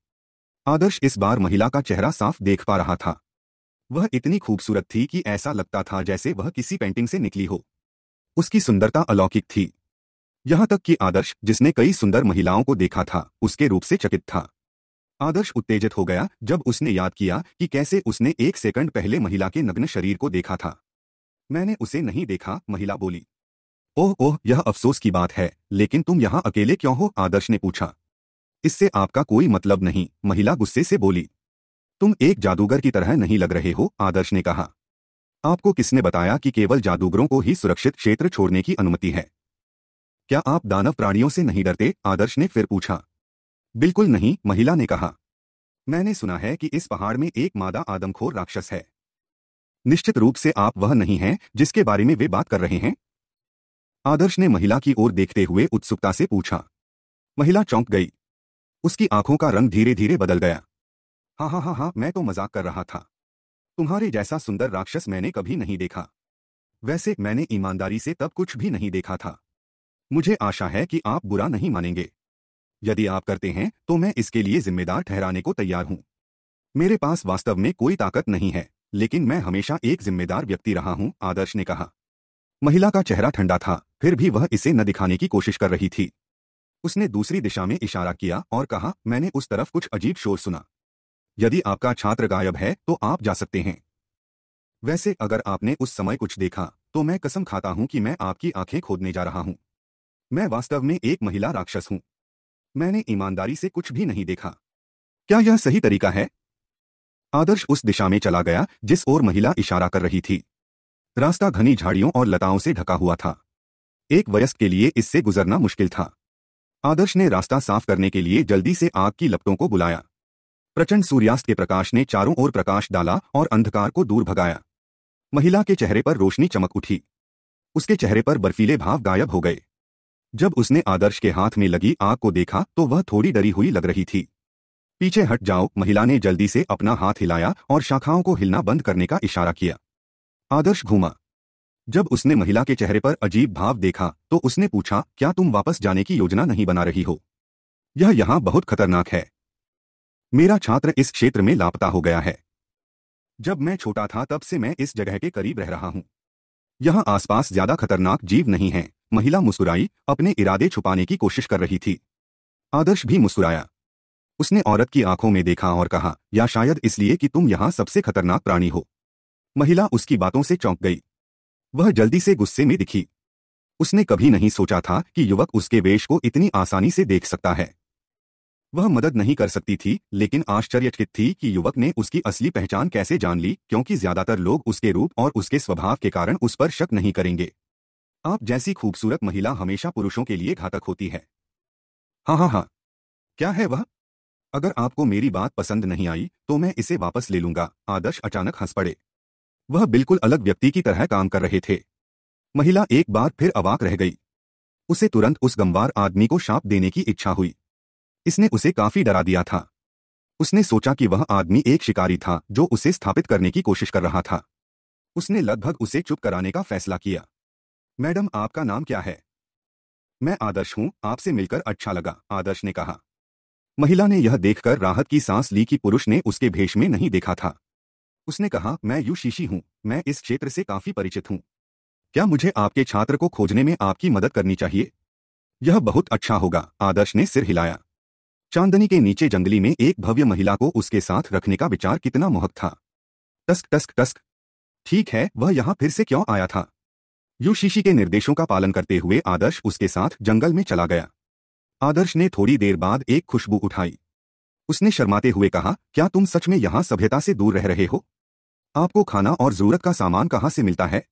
आदर्श इस बार महिला का चेहरा साफ देख पा रहा था वह इतनी खूबसूरत थी कि ऐसा लगता था जैसे वह किसी पेंटिंग से निकली हो उसकी सुंदरता अलौकिक थी यहां तक कि आदर्श जिसने कई सुंदर महिलाओं को देखा था उसके रूप से चकित था आदर्श उत्तेजित हो गया जब उसने याद किया कि कैसे उसने एक सेकंड पहले महिला के नग्न शरीर को देखा था मैंने उसे नहीं देखा महिला बोली ओह ओह यह अफसोस की बात है लेकिन तुम यहाँ अकेले क्यों हो आदर्श ने पूछा इससे आपका कोई मतलब नहीं महिला गुस्से से बोली तुम एक जादूगर की तरह नहीं लग रहे हो आदर्श ने कहा आपको किसने बताया कि केवल जादूगरों को ही सुरक्षित क्षेत्र छोड़ने की अनुमति है क्या आप दानव प्राणियों से नहीं डरते आदर्श ने फिर पूछा बिल्कुल नहीं महिला ने कहा मैंने सुना है कि इस पहाड़ में एक मादा आदमखोर राक्षस है निश्चित रूप से आप वह नहीं हैं जिसके बारे में वे बात कर रहे हैं आदर्श ने महिला की ओर देखते हुए उत्सुकता से पूछा महिला चौंक गई उसकी आंखों का रंग धीरे धीरे बदल गया हाँ हाँ हाँ हाँ मैं तो मजाक कर रहा था तुम्हारे जैसा सुंदर राक्षस मैंने कभी नहीं देखा वैसे मैंने ईमानदारी से तब कुछ भी नहीं देखा था मुझे आशा है कि आप बुरा नहीं मानेंगे यदि आप करते हैं तो मैं इसके लिए जिम्मेदार ठहराने को तैयार हूं मेरे पास वास्तव में कोई ताकत नहीं है लेकिन मैं हमेशा एक जिम्मेदार व्यक्ति रहा हूं आदर्श ने कहा महिला का चेहरा ठंडा था फिर भी वह इसे न दिखाने की कोशिश कर रही थी उसने दूसरी दिशा में इशारा किया और कहा मैंने उस तरफ कुछ अजीब शोर सुना यदि आपका छात्र गायब है तो आप जा सकते हैं वैसे अगर आपने उस समय कुछ देखा तो मैं कसम खाता हूं कि मैं आपकी आंखें खोदने जा रहा हूं मैं वास्तव में एक महिला राक्षस हूं मैंने ईमानदारी से कुछ भी नहीं देखा क्या यह सही तरीका है आदर्श उस दिशा में चला गया जिस ओर महिला इशारा कर रही थी रास्ता घनी झाड़ियों और लताओं से ढका हुआ था एक वयस्क के लिए इससे गुजरना मुश्किल था आदर्श ने रास्ता साफ करने के लिए जल्दी से आग की लपटों को बुलाया प्रचंड सूर्यास्त के प्रकाश ने चारों ओर प्रकाश डाला और अंधकार को दूर भगाया महिला के चेहरे पर रोशनी चमक उठी उसके चेहरे पर बर्फीले भाव गायब हो गए जब उसने आदर्श के हाथ में लगी आग को देखा तो वह थोड़ी डरी हुई लग रही थी पीछे हट जाओ महिला ने जल्दी से अपना हाथ हिलाया और शाखाओं को हिलना बंद करने का इशारा किया आदर्श घूमा जब उसने महिला के चेहरे पर अजीब भाव देखा तो उसने पूछा क्या तुम वापस जाने की योजना नहीं बना रही हो यह यहां बहुत खतरनाक है मेरा छात्र इस क्षेत्र में लापता हो गया है जब मैं छोटा था तब से मैं इस जगह के करीब रह रहा हूं यहां आसपास ज्यादा खतरनाक जीव नहीं है महिला मुस्कुराई अपने इरादे छुपाने की कोशिश कर रही थी आदर्श भी मुस्कुराया उसने औरत की आंखों में देखा और कहा या शायद इसलिए कि तुम यहां सबसे खतरनाक प्राणी हो महिला उसकी बातों से चौंक गई वह जल्दी से गुस्से में दिखी उसने कभी नहीं सोचा था कि युवक उसके वेश को इतनी आसानी से देख सकता है वह मदद नहीं कर सकती थी लेकिन आश्चर्यचकित थी कि युवक ने उसकी असली पहचान कैसे जान ली क्योंकि ज्यादातर लोग उसके रूप और उसके स्वभाव के कारण उस पर शक नहीं करेंगे आप जैसी खूबसूरत महिला हमेशा पुरुषों के लिए घातक होती है हाँ हाँ हाँ क्या है वह अगर आपको मेरी बात पसंद नहीं आई तो मैं इसे वापस ले लूंगा आदर्श अचानक हंस पड़े वह बिल्कुल अलग व्यक्ति की तरह काम कर रहे थे महिला एक बार फिर अवाक रह गई उसे तुरंत उस गंवार आदमी को शाप देने की इच्छा हुई इसने उसे काफी डरा दिया था उसने सोचा कि वह आदमी एक शिकारी था जो उसे स्थापित करने की कोशिश कर रहा था उसने लगभग उसे चुप कराने का फैसला किया मैडम आपका नाम क्या है मैं आदर्श हूं आपसे मिलकर अच्छा लगा आदर्श ने कहा महिला ने यह देखकर राहत की सांस ली कि पुरुष ने उसके भेष में नहीं देखा था उसने कहा मैं यू शीशी हूं मैं इस क्षेत्र से काफी परिचित हूँ क्या मुझे आपके छात्र को खोजने में आपकी मदद करनी चाहिए यह बहुत अच्छा होगा आदर्श ने सिर हिलाया चांदनी के नीचे जंगली में एक भव्य महिला को उसके साथ रखने का विचार कितना मोहक था टस्क टस्क टस्क ठीक है वह यहां फिर से क्यों आया था यूशीशी के निर्देशों का पालन करते हुए आदर्श उसके साथ जंगल में चला गया आदर्श ने थोड़ी देर बाद एक खुशबू उठाई उसने शर्माते हुए कहा क्या तुम सच में यहां सभ्यता से दूर रह रहे हो आपको खाना और जरूरत का सामान कहाँ से मिलता है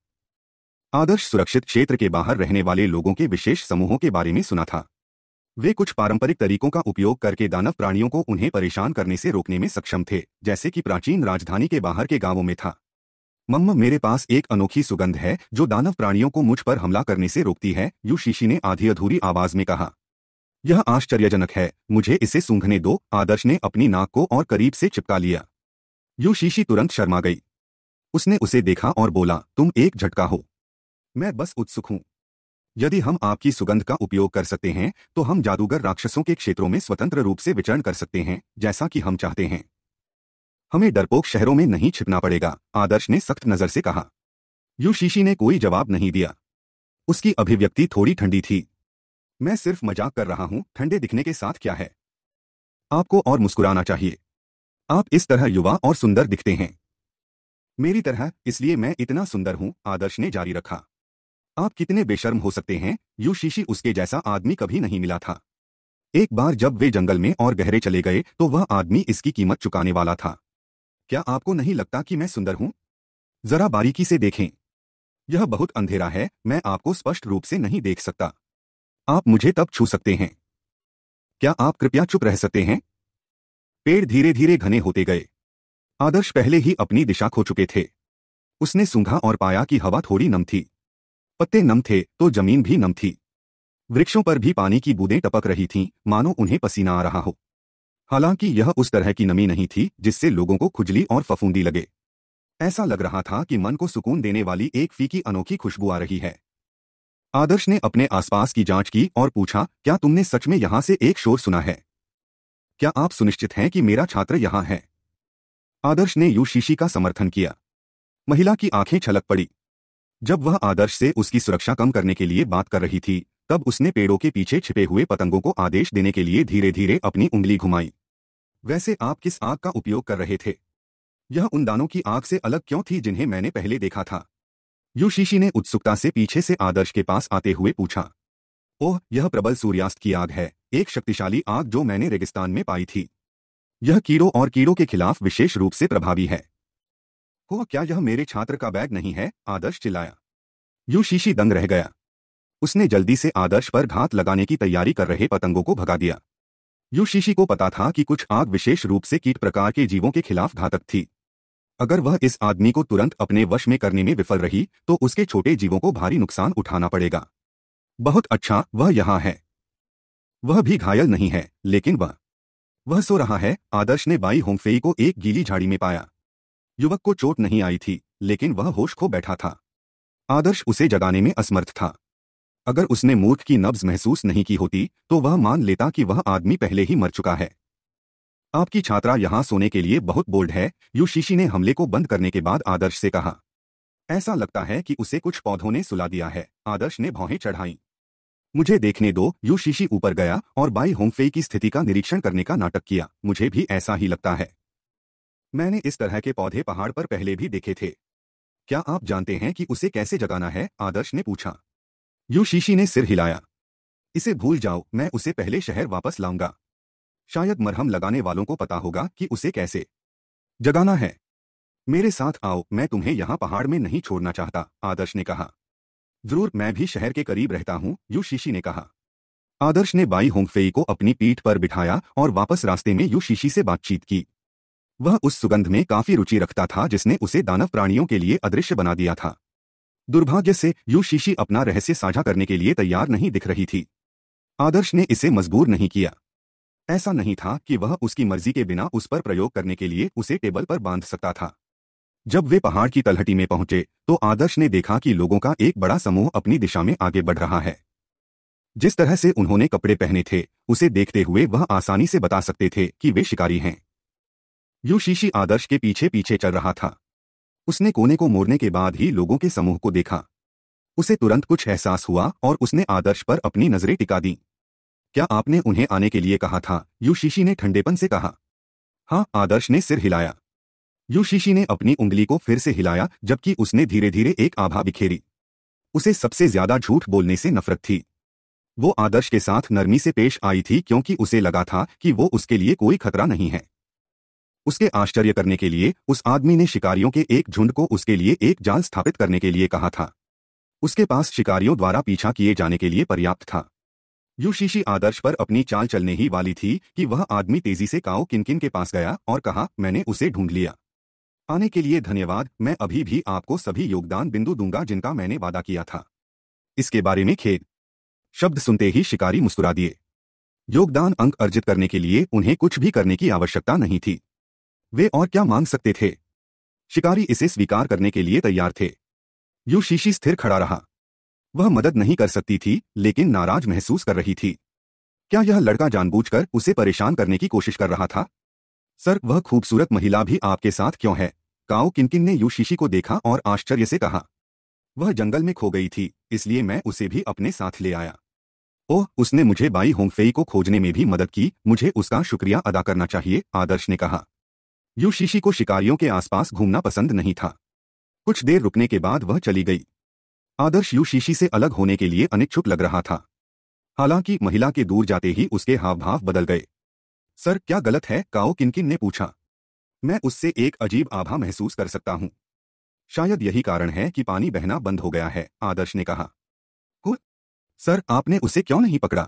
आदर्श सुरक्षित क्षेत्र के बाहर रहने वाले लोगों के विशेष समूहों के बारे में सुना था वे कुछ पारंपरिक तरीकों का उपयोग करके दानव प्राणियों को उन्हें परेशान करने से रोकने में सक्षम थे जैसे कि प्राचीन राजधानी के बाहर के गांवों में था मम्म मेरे पास एक अनोखी सुगंध है जो दानव प्राणियों को मुझ पर हमला करने से रोकती है यू शीशी ने आधी अधूरी आवाज में कहा यह आश्चर्यजनक है मुझे इसे सूंघने दो आदर्श ने अपनी नाक को और करीब से चिपका लिया यू शीशी तुरंत शर्मा गई उसने उसे देखा और बोला तुम एक झटका हो मैं बस उत्सुक हूं यदि हम आपकी सुगंध का उपयोग कर सकते हैं तो हम जादूगर राक्षसों के क्षेत्रों में स्वतंत्र रूप से विचरण कर सकते हैं जैसा कि हम चाहते हैं हमें डरपोक शहरों में नहीं छिपना पड़ेगा आदर्श ने सख्त नजर से कहा युशीशी ने कोई जवाब नहीं दिया उसकी अभिव्यक्ति थोड़ी ठंडी थी मैं सिर्फ मजाक कर रहा हूं ठंडे दिखने के साथ क्या है आपको और मुस्कुराना चाहिए आप इस तरह युवा और सुंदर दिखते हैं मेरी तरह इसलिए मैं इतना सुंदर हूं आदर्श ने जारी रखा आप कितने बेशर्म हो सकते हैं यू शीशी उसके जैसा आदमी कभी नहीं मिला था एक बार जब वे जंगल में और गहरे चले गए तो वह आदमी इसकी कीमत चुकाने वाला था क्या आपको नहीं लगता कि मैं सुंदर हूं जरा बारीकी से देखें यह बहुत अंधेरा है मैं आपको स्पष्ट रूप से नहीं देख सकता आप मुझे तब छू सकते हैं क्या आप कृपया चुप रह सकते हैं पेड़ धीरे धीरे घने होते गए आदर्श पहले ही अपनी दिशा खो चुके थे उसने सूंघा और पाया कि हवा थोड़ी नम थी पत्ते नम थे तो जमीन भी नम थी वृक्षों पर भी पानी की बूंदें टपक रही थीं मानो उन्हें पसीना आ रहा हो हालांकि यह उस तरह की नमी नहीं थी जिससे लोगों को खुजली और फफूंदी लगे ऐसा लग रहा था कि मन को सुकून देने वाली एक फीकी अनोखी खुशबू आ रही है आदर्श ने अपने आसपास की जांच की और पूछा क्या तुमने सच में यहां से एक शोर सुना है क्या आप सुनिश्चित हैं कि मेरा छात्र यहां है आदर्श ने शीशी का समर्थन किया महिला की आंखें छलक पड़ी जब वह आदर्श से उसकी सुरक्षा कम करने के लिए बात कर रही थी तब उसने पेड़ों के पीछे छिपे हुए पतंगों को आदेश देने के लिए धीरे धीरे अपनी उंगली घुमाई वैसे आप किस आग का उपयोग कर रहे थे यह उन दानों की आग से अलग क्यों थी जिन्हें मैंने पहले देखा था युशीशी ने उत्सुकता से पीछे से आदर्श के पास आते हुए पूछा ओह यह प्रबल सूर्यास्त की आग है एक शक्तिशाली आग जो मैंने रेगिस्तान में पाई थी यह कीड़ों और कीड़ों के खिलाफ विशेष रूप से प्रभावी है हो क्या यह मेरे छात्र का बैग नहीं है आदर्श चिल्लाया यू शीशी दंग रह गया उसने जल्दी से आदर्श पर घात लगाने की तैयारी कर रहे पतंगों को भगा दिया यू शीशी को पता था कि कुछ आग विशेष रूप से कीट प्रकार के जीवों के खिलाफ घातक थी अगर वह इस आदमी को तुरंत अपने वश में करने में विफल रही तो उसके छोटे जीवों को भारी नुकसान उठाना पड़ेगा बहुत अच्छा वह यहाँ है वह भी घायल नहीं है लेकिन वह वह सो रहा है आदर्श ने बाई होंगफेई को एक गीली झाड़ी में पाया युवक को चोट नहीं आई थी लेकिन वह होश खो बैठा था आदर्श उसे जगाने में असमर्थ था अगर उसने मूर्ख की नब्ज महसूस नहीं की होती तो वह मान लेता कि वह आदमी पहले ही मर चुका है आपकी छात्रा यहां सोने के लिए बहुत बोल्ड है युशीशी ने हमले को बंद करने के बाद आदर्श से कहा ऐसा लगता है कि उसे कुछ पौधों ने सुला दिया है आदर्श ने भौहें चढ़ाई मुझे देखने दो यू शीशी ऊपर गया और बाई होंगफे की स्थिति का निरीक्षण करने का नाटक किया मुझे भी ऐसा ही लगता है मैंने इस तरह के पौधे पहाड़ पर पहले भी देखे थे क्या आप जानते हैं कि उसे कैसे जगाना है आदर्श ने पूछा यू शीशी ने सिर हिलाया इसे भूल जाओ मैं उसे पहले शहर वापस लाऊंगा शायद मरहम लगाने वालों को पता होगा कि उसे कैसे जगाना है मेरे साथ आओ मैं तुम्हें यहां पहाड़ में नहीं छोड़ना चाहता आदर्श ने कहा जरूर मैं भी शहर के करीब रहता हूँ यू शीशी ने कहा आदर्श ने बाई होंगफेई को अपनी पीठ पर बिठाया और वापस रास्ते में यू शीशी से बातचीत की वह उस सुगंध में काफी रुचि रखता था जिसने उसे दानव प्राणियों के लिए अदृश्य बना दिया था दुर्भाग्य से यू शीशी अपना रहस्य साझा करने के लिए तैयार नहीं दिख रही थी आदर्श ने इसे मजबूर नहीं किया ऐसा नहीं था कि वह उसकी मर्जी के बिना उस पर प्रयोग करने के लिए उसे टेबल पर बांध सकता था जब वे पहाड़ की तलहटी में पहुंचे तो आदर्श ने देखा कि लोगों का एक बड़ा समूह अपनी दिशा में आगे बढ़ रहा है जिस तरह से उन्होंने कपड़े पहने थे उसे देखते हुए वह आसानी से बता सकते थे कि वे शिकारी हैं युशीशी आदर्श के पीछे पीछे चल रहा था उसने कोने को मोड़ने के बाद ही लोगों के समूह को देखा उसे तुरंत कुछ एहसास हुआ और उसने आदर्श पर अपनी नजरें टिका दी क्या आपने उन्हें आने के लिए कहा था युशीशी ने ठंडेपन से कहा हाँ आदर्श ने सिर हिलाया युशीशी ने अपनी उंगली को फिर से हिलाया जबकि उसने धीरे धीरे एक आभा बिखेरी उसे सबसे ज्यादा झूठ बोलने से नफरत थी वो आदर्श के साथ नरमी से पेश आई थी क्योंकि उसे लगा था कि वो उसके लिए कोई खतरा नहीं है उसके आश्चर्य करने के लिए उस आदमी ने शिकारियों के एक झुंड को उसके लिए एक जाल स्थापित करने के लिए कहा था उसके पास शिकारियों द्वारा पीछा किए जाने के लिए पर्याप्त था युशीशी आदर्श पर अपनी चाल चलने ही वाली थी कि वह आदमी तेजी से काओ किनकिन के पास गया और कहा मैंने उसे ढूंढ लिया आने के लिए धन्यवाद मैं अभी भी आपको सभी योगदान बिंदु दूंगा जिनका मैंने वादा किया था इसके बारे में खेद शब्द सुनते ही शिकारी मुस्कुरा दिए योगदान अंक अर्जित करने के लिए उन्हें कुछ भी करने की आवश्यकता नहीं थी वे और क्या मांग सकते थे शिकारी इसे स्वीकार करने के लिए तैयार थे यू शीशी स्थिर खड़ा रहा वह मदद नहीं कर सकती थी लेकिन नाराज महसूस कर रही थी क्या यह लड़का जानबूझकर उसे परेशान करने की कोशिश कर रहा था सर वह खूबसूरत महिला भी आपके साथ क्यों है काओ किनकिन ने यूशीशी को देखा और आश्चर्य से कहा वह जंगल में खो गई थी इसलिए मैं उसे भी अपने साथ ले आया ओह उसने मुझे बाई होंगफेई को खोजने में भी मदद की मुझे उसका शुक्रिया अदा करना चाहिए आदर्श ने कहा यूशीशी को शिकारियों के आसपास घूमना पसंद नहीं था कुछ देर रुकने के बाद वह चली गई आदर्श यूशीशी से अलग होने के लिए अनिच्छुक लग रहा था हालांकि महिला के दूर जाते ही उसके हाव भाव बदल गए सर क्या गलत है काओ किनकिन ने पूछा मैं उससे एक अजीब आभा महसूस कर सकता हूँ शायद यही कारण है कि पानी बहना बंद हो गया है आदर्श ने कहा हु? सर आपने उसे क्यों नहीं पकड़ा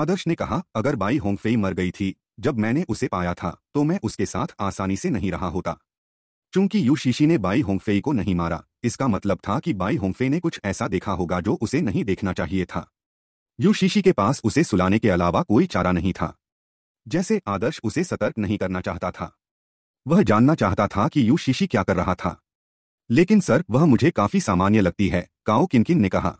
आदर्श ने कहा अगर बाई होंगफेई मर गई थी जब मैंने उसे पाया था तो मैं उसके साथ आसानी से नहीं रहा होता चूंकि यू शीशी ने बाई होंगफेई को नहीं मारा इसका मतलब था कि बाई होंगफे ने कुछ ऐसा देखा होगा जो उसे नहीं देखना चाहिए था यू शीशी के पास उसे सुलाने के अलावा कोई चारा नहीं था जैसे आदर्श उसे सतर्क नहीं करना चाहता था वह जानना चाहता था कि यू शीशी क्या कर रहा था लेकिन सर वह मुझे काफी सामान्य लगती है काओ किनकिन ने कहा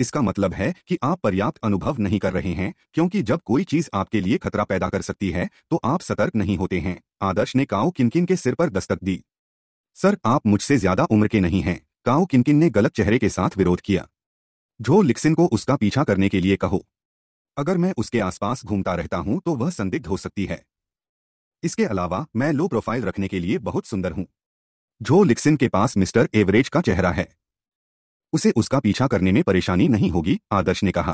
इसका मतलब है कि आप पर्याप्त अनुभव नहीं कर रहे हैं क्योंकि जब कोई चीज आपके लिए खतरा पैदा कर सकती है तो आप सतर्क नहीं होते हैं आदर्श ने काओ किनकिन के सिर पर दस्तक दी सर आप मुझसे ज्यादा उम्र के नहीं हैं काओ किनकिन ने गलत चेहरे के साथ विरोध किया झो लिक्सिन को उसका पीछा करने के लिए कहो अगर मैं उसके आसपास घूमता रहता हूं तो वह संदिग्ध हो सकती है इसके अलावा मैं लो प्रोफाइल रखने के लिए बहुत सुंदर हूं जो लिक्सिन के पास मिस्टर एवरेज का चेहरा है उसे उसका पीछा करने में परेशानी नहीं होगी आदर्श ने कहा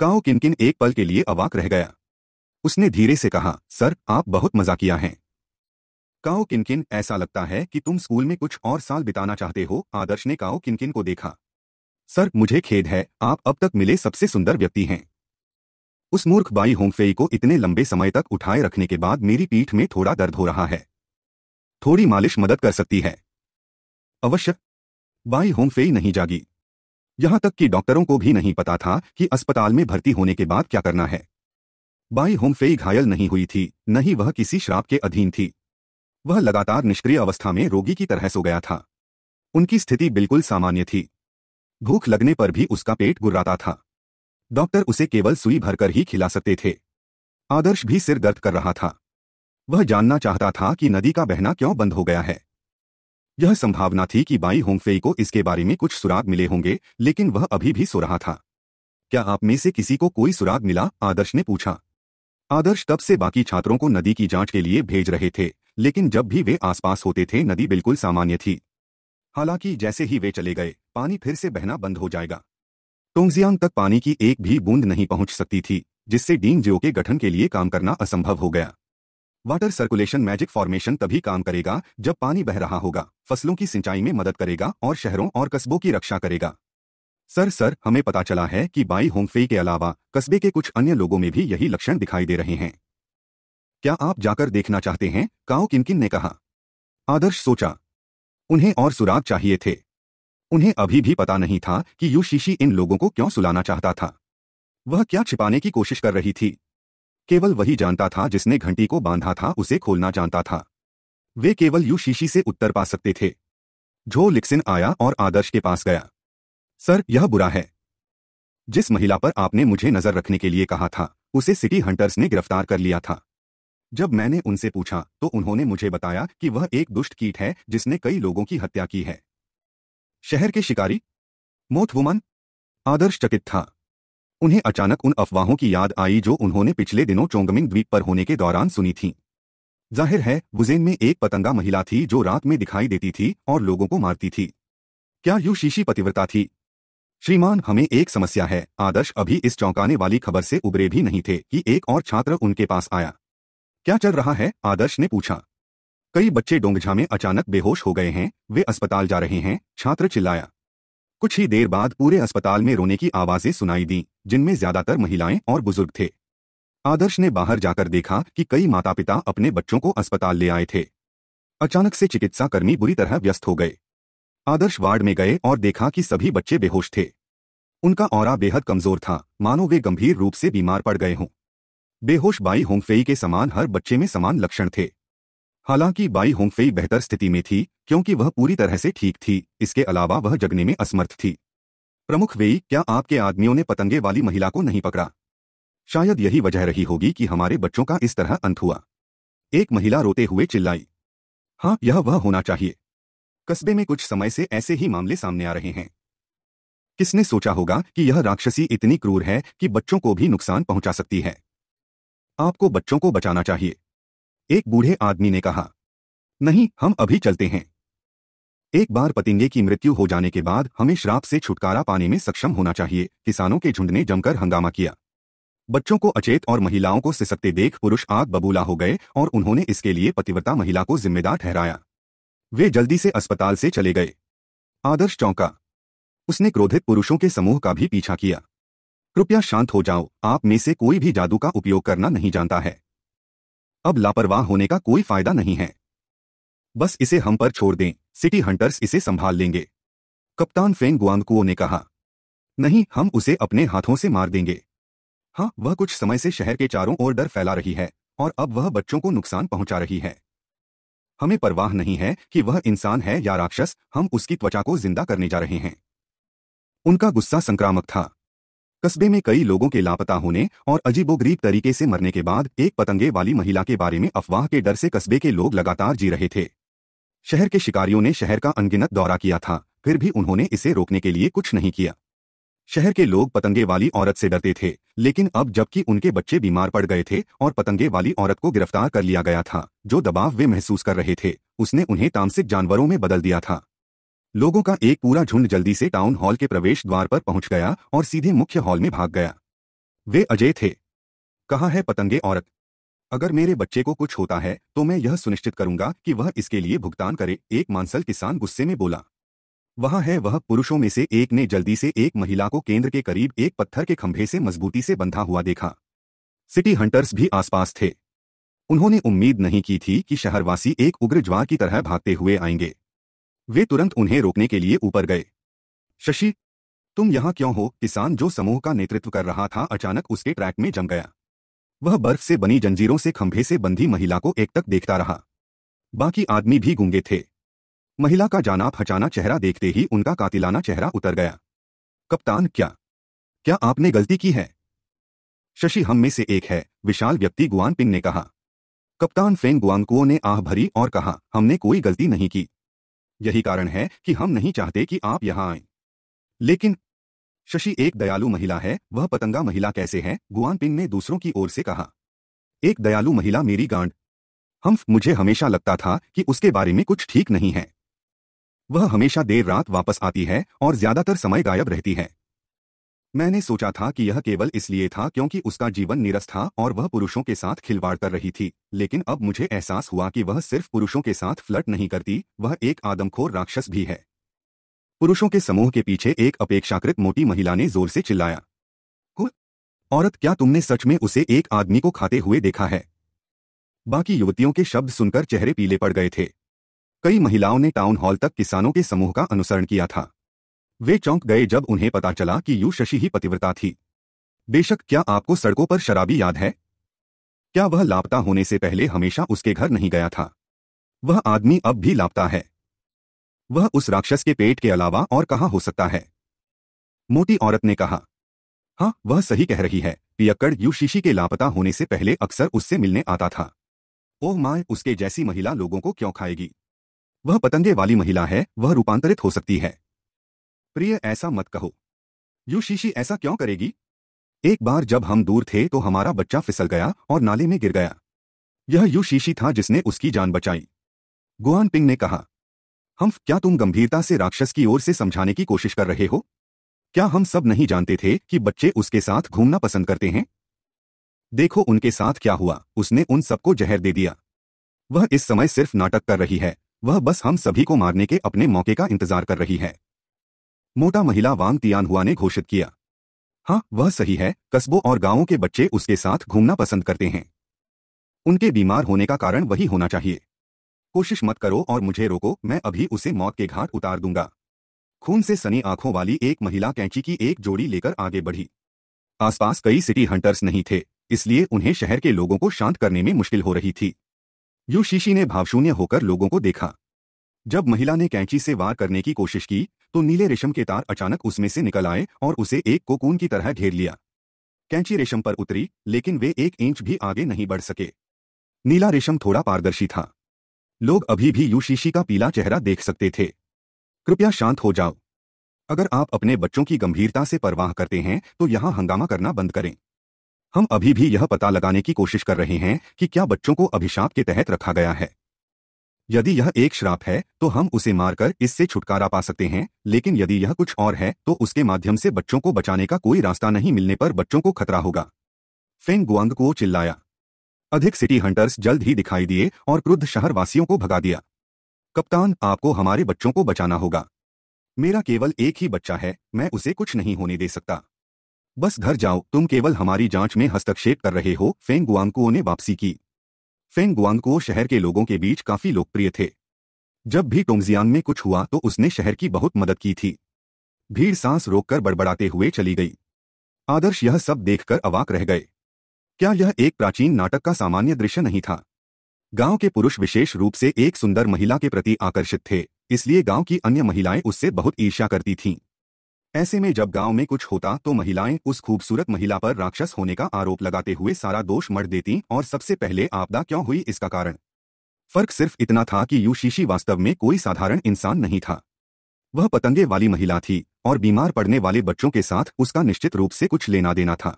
काओ किनकिन एक पल के लिए अवाक रह गया उसने धीरे से कहा सर आप बहुत मजा किया है काओ किनकिन ऐसा लगता है कि तुम स्कूल में कुछ और साल बिताना चाहते हो आदर्श ने काओ किनकिन को देखा सर मुझे खेद है आप अब तक मिले सबसे सुंदर व्यक्ति हैं उस मूर्ख बाई होंगफेई को इतने लंबे समय तक उठाए रखने के बाद मेरी पीठ में थोड़ा दर्द हो रहा है थोड़ी मालिश मदद कर सकती है अवश्य बाई होंगफेई नहीं जागी यहां तक कि डॉक्टरों को भी नहीं पता था कि अस्पताल में भर्ती होने के बाद क्या करना है बाई होमफेई घायल नहीं हुई थी न ही वह किसी श्राप के अधीन थी वह लगातार निष्क्रिय अवस्था में रोगी की तरह सो गया था उनकी स्थिति बिल्कुल सामान्य थी भूख लगने पर भी उसका पेट गुर्राता था डॉक्टर उसे केवल सुई भरकर ही खिला सकते थे आदर्श भी सिर दर्द कर रहा था वह जानना चाहता था कि नदी का बहना क्यों बंद हो गया है यह संभावना थी कि बाई होंगफेई को इसके बारे में कुछ सुराग मिले होंगे लेकिन वह अभी भी सो रहा था क्या आप में से किसी को कोई सुराग मिला आदर्श ने पूछा आदर्श तब से बाकी छात्रों को नदी की जांच के लिए भेज रहे थे लेकिन जब भी वे आसपास होते थे नदी बिल्कुल सामान्य थी हालांकि जैसे ही वे चले गए पानी फिर से बहना बंद हो जाएगा टोंगजियांग तक पानी की एक भी बूंद नहीं पहुंच सकती थी जिससे डीन जियो के गठन के लिए काम करना असंभव हो गया वाटर सर्कुलेशन मैजिक फॉर्मेशन तभी काम करेगा जब पानी बह रहा होगा फसलों की सिंचाई में मदद करेगा और शहरों और कस्बों की रक्षा करेगा सर सर हमें पता चला है कि बाई होमफे के अलावा कस्बे के कुछ अन्य लोगों में भी यही लक्षण दिखाई दे रहे हैं क्या आप जाकर देखना चाहते हैं काओ किनकिन ने कहा आदर्श सोचा उन्हें और सुराग चाहिए थे उन्हें अभी भी पता नहीं था कि यू शीशी इन लोगों को क्यों सुलाना चाहता था वह क्या छिपाने की कोशिश कर रही थी केवल वही जानता था जिसने घंटी को बांधा था उसे खोलना जानता था वे केवल यू शीशी से उत्तर पा सकते थे झो लिक्सिन आया और आदर्श के पास गया सर यह बुरा है जिस महिला पर आपने मुझे नजर रखने के लिए कहा था उसे सिटी हंटर्स ने गिरफ्तार कर लिया था जब मैंने उनसे पूछा तो उन्होंने मुझे बताया कि वह एक दुष्ट कीट है जिसने कई लोगों की हत्या की है शहर के शिकारी मोथ वुमन आदर्शचकित था उन्हें अचानक उन अफवाहों की याद आई जो उन्होंने पिछले दिनों चोंगमिंग द्वीप पर होने के दौरान सुनी थी जाहिर है वुजेन में एक पतंगा महिला थी जो रात में दिखाई देती थी और लोगों को मारती थी क्या यू शीशी पतिव्रता थी श्रीमान हमें एक समस्या है आदर्श अभी इस चौंकाने वाली खबर से उबरे भी नहीं थे कि एक और छात्र उनके पास आया क्या चल रहा है आदर्श ने पूछा कई बच्चे डोंगझा में अचानक बेहोश हो गए हैं वे अस्पताल जा रहे हैं छात्र चिल्लाया कुछ ही देर बाद पूरे अस्पताल में रोने की आवाजें सुनाई दी जिनमें ज्यादातर महिलाएं और बुजुर्ग थे आदर्श ने बाहर जाकर देखा कि कई माता पिता अपने बच्चों को अस्पताल ले आए थे अचानक से चिकित्साकर्मी बुरी तरह व्यस्त हो गए आदर्श वार्ड में गए और देखा कि सभी बच्चे बेहोश थे उनका और बेहद कमजोर था मानो वे गंभीर रूप से बीमार पड़ गए हों बेहोश बाई होंगफेई के समान हर बच्चे में समान लक्षण थे हालांकि बाई होंगफेई बेहतर स्थिति में थी क्योंकि वह पूरी तरह से ठीक थी इसके अलावा वह जगने में असमर्थ थी प्रमुख वेई क्या आपके आदमियों ने पतंगे वाली महिला को नहीं पकड़ा शायद यही वजह रही होगी कि हमारे बच्चों का इस तरह अंत हुआ एक महिला रोते हुए चिल्लाई हाँ यह वह होना चाहिए कस्बे में कुछ समय से ऐसे ही मामले सामने आ रहे हैं किसने सोचा होगा कि यह राक्षसी इतनी क्रूर है कि बच्चों को भी नुकसान पहुंचा सकती है आपको बच्चों को बचाना चाहिए एक बूढ़े आदमी ने कहा नहीं हम अभी चलते हैं एक बार पतिंगे की मृत्यु हो जाने के बाद हमें श्राप से छुटकारा पाने में सक्षम होना चाहिए किसानों के झुंड ने जमकर हंगामा किया बच्चों को अचेत और महिलाओं को सिसकते देख पुरुष आग बबूला हो गए और उन्होंने इसके लिए पतिव्रता महिला को जिम्मेदार ठहराया वे जल्दी से अस्पताल से चले गए आदर्श चौंका उसने क्रोधित पुरुषों के समूह का भी पीछा किया कृपया शांत हो जाओ आप में से कोई भी जादू का उपयोग करना नहीं जानता है अब लापरवाह होने का कोई फायदा नहीं है बस इसे हम पर छोड़ दें सिटी हंटर्स इसे संभाल लेंगे कप्तान फेंग गुआंगकुओ ने कहा नहीं हम उसे अपने हाथों से मार देंगे हाँ वह कुछ समय से शहर के चारों ओर डर फैला रही है और अब वह बच्चों को नुकसान पहुंचा रही है हमें परवाह नहीं है कि वह इंसान है या राक्षस हम उसकी त्वचा को जिंदा करने जा रहे हैं उनका गुस्सा संक्रामक था कस्बे में कई लोगों के लापता होने और अजीबोगरीब तरीके से मरने के बाद एक पतंगे वाली महिला के बारे में अफवाह के डर से कस्बे के लोग लगातार जी रहे थे शहर के शिकारियों ने शहर का अनगिनत दौरा किया था फिर भी उन्होंने इसे रोकने के लिए कुछ नहीं किया शहर के लोग पतंगे वाली औरत से डरते थे लेकिन अब जबकि उनके बच्चे बीमार पड़ गए थे और पतंगे वाली औरत को गिरफ्तार कर लिया गया था जो दबाव वे महसूस कर रहे थे उसने उन्हें तामसिक जानवरों में बदल दिया था लोगों का एक पूरा झुंड जल्दी से टाउन हॉल के प्रवेश द्वार पर पहुंच गया और सीधे मुख्य हॉल में भाग गया वे अजय थे कहा है पतंगे औरत अगर मेरे बच्चे को कुछ होता है तो मैं यह सुनिश्चित करूंगा कि वह इसके लिए भुगतान करे एक मांसल किसान गुस्से में बोला वहां है वह पुरुषों में से एक ने जल्दी से एक महिला को केंद्र के करीब एक पत्थर के खंभे से मजबूती से बंधा हुआ देखा सिटी हंटर्स भी आसपास थे उन्होंने उम्मीद नहीं की थी कि शहरवासी एक उग्र ज्वार की तरह भागते हुए आएंगे वे तुरंत उन्हें रोकने के लिए ऊपर गए शशि तुम यहाँ क्यों हो किसान जो समूह का नेतृत्व कर रहा था अचानक उसके ट्रैक में जम गया वह बर्फ से बनी जंजीरों से खंभे से बंधी महिला को एक तक देखता रहा बाकी आदमी भी गूंगे थे महिला का जाना फचाना चेहरा देखते ही उनका कातिलाना चेहरा उतर गया कप्तान क्या क्या आपने गलती की है शशि हम में से एक है विशाल व्यक्ति गुआन पिंग ने कहा कप्तान फेंग गुआंगकुओ ने आह भरी और कहा हमने कोई गलती नहीं की यही कारण है कि हम नहीं चाहते कि आप यहाँ आए लेकिन शशि एक दयालु महिला है वह पतंगा महिला कैसे है गुआनपिंग ने दूसरों की ओर से कहा एक दयालु महिला मेरी गांड हम मुझे हमेशा लगता था कि उसके बारे में कुछ ठीक नहीं है वह हमेशा देर रात वापस आती है और ज्यादातर समय गायब रहती है मैंने सोचा था कि यह केवल इसलिए था क्योंकि उसका जीवन निरस था और वह पुरुषों के साथ खिलवाड़ कर रही थी लेकिन अब मुझे एहसास हुआ कि वह सिर्फ पुरुषों के साथ फ्लर्ट नहीं करती वह एक आदमखोर राक्षस भी है पुरुषों के समूह के पीछे एक अपेक्षाकृत मोटी महिला ने जोर से चिल्लाया औरत क्या तुमने सच में उसे एक आदमी को खाते हुए देखा है बाकी युवतियों के शब्द सुनकर चेहरे पीले पड़ गए थे कई महिलाओं ने टाउन हॉल तक किसानों के समूह का अनुसरण किया था वे चौंक गए जब उन्हें पता चला कि यू शशि ही पतिव्रता थी बेशक क्या आपको सड़कों पर शराबी याद है क्या वह लापता होने से पहले हमेशा उसके घर नहीं गया था वह आदमी अब भी लापता है वह उस राक्षस के पेट के अलावा और कहाँ हो सकता है मोटी औरत ने कहा हाँ वह सही कह रही है पियक्कड़ यू शीशी के लापता होने से पहले अक्सर उससे मिलने आता था ओह माए उसके जैसी महिला लोगों को क्यों खाएगी वह पतंगे वाली महिला है वह रूपांतरित हो सकती है प्रिय ऐसा मत कहो यू शीशी ऐसा क्यों करेगी एक बार जब हम दूर थे तो हमारा बच्चा फिसल गया और नाले में गिर गया यह यू शीशी था जिसने उसकी जान बचाई गुआन पिंग ने कहा हम क्या तुम गंभीरता से राक्षस की ओर से समझाने की कोशिश कर रहे हो क्या हम सब नहीं जानते थे कि बच्चे उसके साथ घूमना पसंद करते हैं देखो उनके साथ क्या हुआ उसने उन सबको जहर दे दिया वह इस समय सिर्फ नाटक कर रही है वह बस हम सभी को मारने के अपने मौके का इंतजार कर रही है मोटा महिला वांग तियान हुआ ने घोषित किया हाँ वह सही है कस्बों और गांवों के बच्चे उसके साथ घूमना पसंद करते हैं उनके बीमार होने का कारण वही होना चाहिए कोशिश मत करो और मुझे रोको मैं अभी उसे मौत के घाट उतार दूंगा खून से सनी आंखों वाली एक महिला कैंची की एक जोड़ी लेकर आगे बढ़ी आसपास कई सिटी हंटर्स नहीं थे इसलिए उन्हें शहर के लोगों को शांत करने में मुश्किल हो रही थी यूशीशी ने भावशून्य होकर लोगों को देखा जब महिला ने कैंची से वार करने की कोशिश की तो नीले रेशम के तार अचानक उसमें से निकल आए और उसे एक कोकून की तरह घेर लिया कैंची रेशम पर उतरी लेकिन वे एक इंच भी आगे नहीं बढ़ सके नीला रेशम थोड़ा पारदर्शी था लोग अभी भी यूशीशी का पीला चेहरा देख सकते थे कृपया शांत हो जाओ अगर आप अपने बच्चों की गंभीरता से परवाह करते हैं तो यहां हंगामा करना बंद करें हम अभी भी यह पता लगाने की कोशिश कर रहे हैं कि क्या बच्चों को अभिशाप के तहत रखा गया है यदि यह एक श्राप है तो हम उसे मारकर इससे छुटकारा पा सकते हैं लेकिन यदि यह कुछ और है तो उसके माध्यम से बच्चों को बचाने का कोई रास्ता नहीं मिलने पर बच्चों को खतरा होगा फेंग गुआंग को चिल्लाया अधिक सिटी हंटर्स जल्द ही दिखाई दिए और क्रुद्ध शहरवासियों को भगा दिया कप्तान आपको हमारे बच्चों को बचाना होगा मेरा केवल एक ही बच्चा है मैं उसे कुछ नहीं होने दे सकता बस घर जाओ तुम केवल हमारी जांच में हस्तक्षेप कर रहे हो फेंग गुआंगकुओं ने वापसी की फेंग को शहर के लोगों के बीच काफी लोकप्रिय थे जब भी टोंगजियांग में कुछ हुआ तो उसने शहर की बहुत मदद की थी भीड़ सांस रोककर बड़बड़ाते हुए चली गई आदर्श यह सब देखकर अवाक रह गए क्या यह एक प्राचीन नाटक का सामान्य दृश्य नहीं था गांव के पुरुष विशेष रूप से एक सुंदर महिला के प्रति आकर्षित थे इसलिए गांव की अन्य महिलाएं उससे बहुत ईर्ष्या करती थीं ऐसे में जब गांव में कुछ होता तो महिलाएं उस खूबसूरत महिला पर राक्षस होने का आरोप लगाते हुए सारा दोष मर देती और सबसे पहले आपदा क्यों हुई इसका कारण फर्क सिर्फ इतना था कि यूशीशी वास्तव में कोई साधारण इंसान नहीं था वह पतंगे वाली महिला थी और बीमार पड़ने वाले बच्चों के साथ उसका निश्चित रूप से कुछ लेना देना था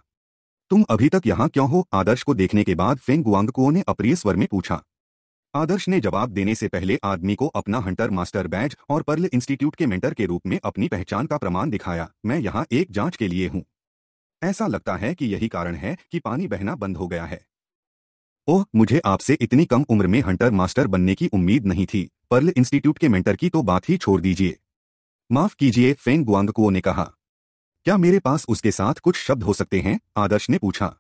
तुम अभी तक यहाँ क्यों हो आदर्श को देखने के बाद फेंग गुआंगकुओ ने अप्रिय स्वर में पूछा आदर्श ने जवाब देने से पहले आदमी को अपना हंटर मास्टर बैज और पर्ल इंस्टीट्यूट के मेंटर के रूप में अपनी पहचान का प्रमाण दिखाया मैं यहाँ एक जांच के लिए हूँ ऐसा लगता है कि यही कारण है कि पानी बहना बंद हो गया है ओह मुझे आपसे इतनी कम उम्र में हंटर मास्टर बनने की उम्मीद नहीं थी पर्ल इंस्टीट्यूट के मेंटर की तो बात ही छोड़ दीजिए माफ कीजिए फेंग गुआंगकुओ ने कहा क्या मेरे पास उसके साथ कुछ शब्द हो सकते हैं आदर्श ने पूछा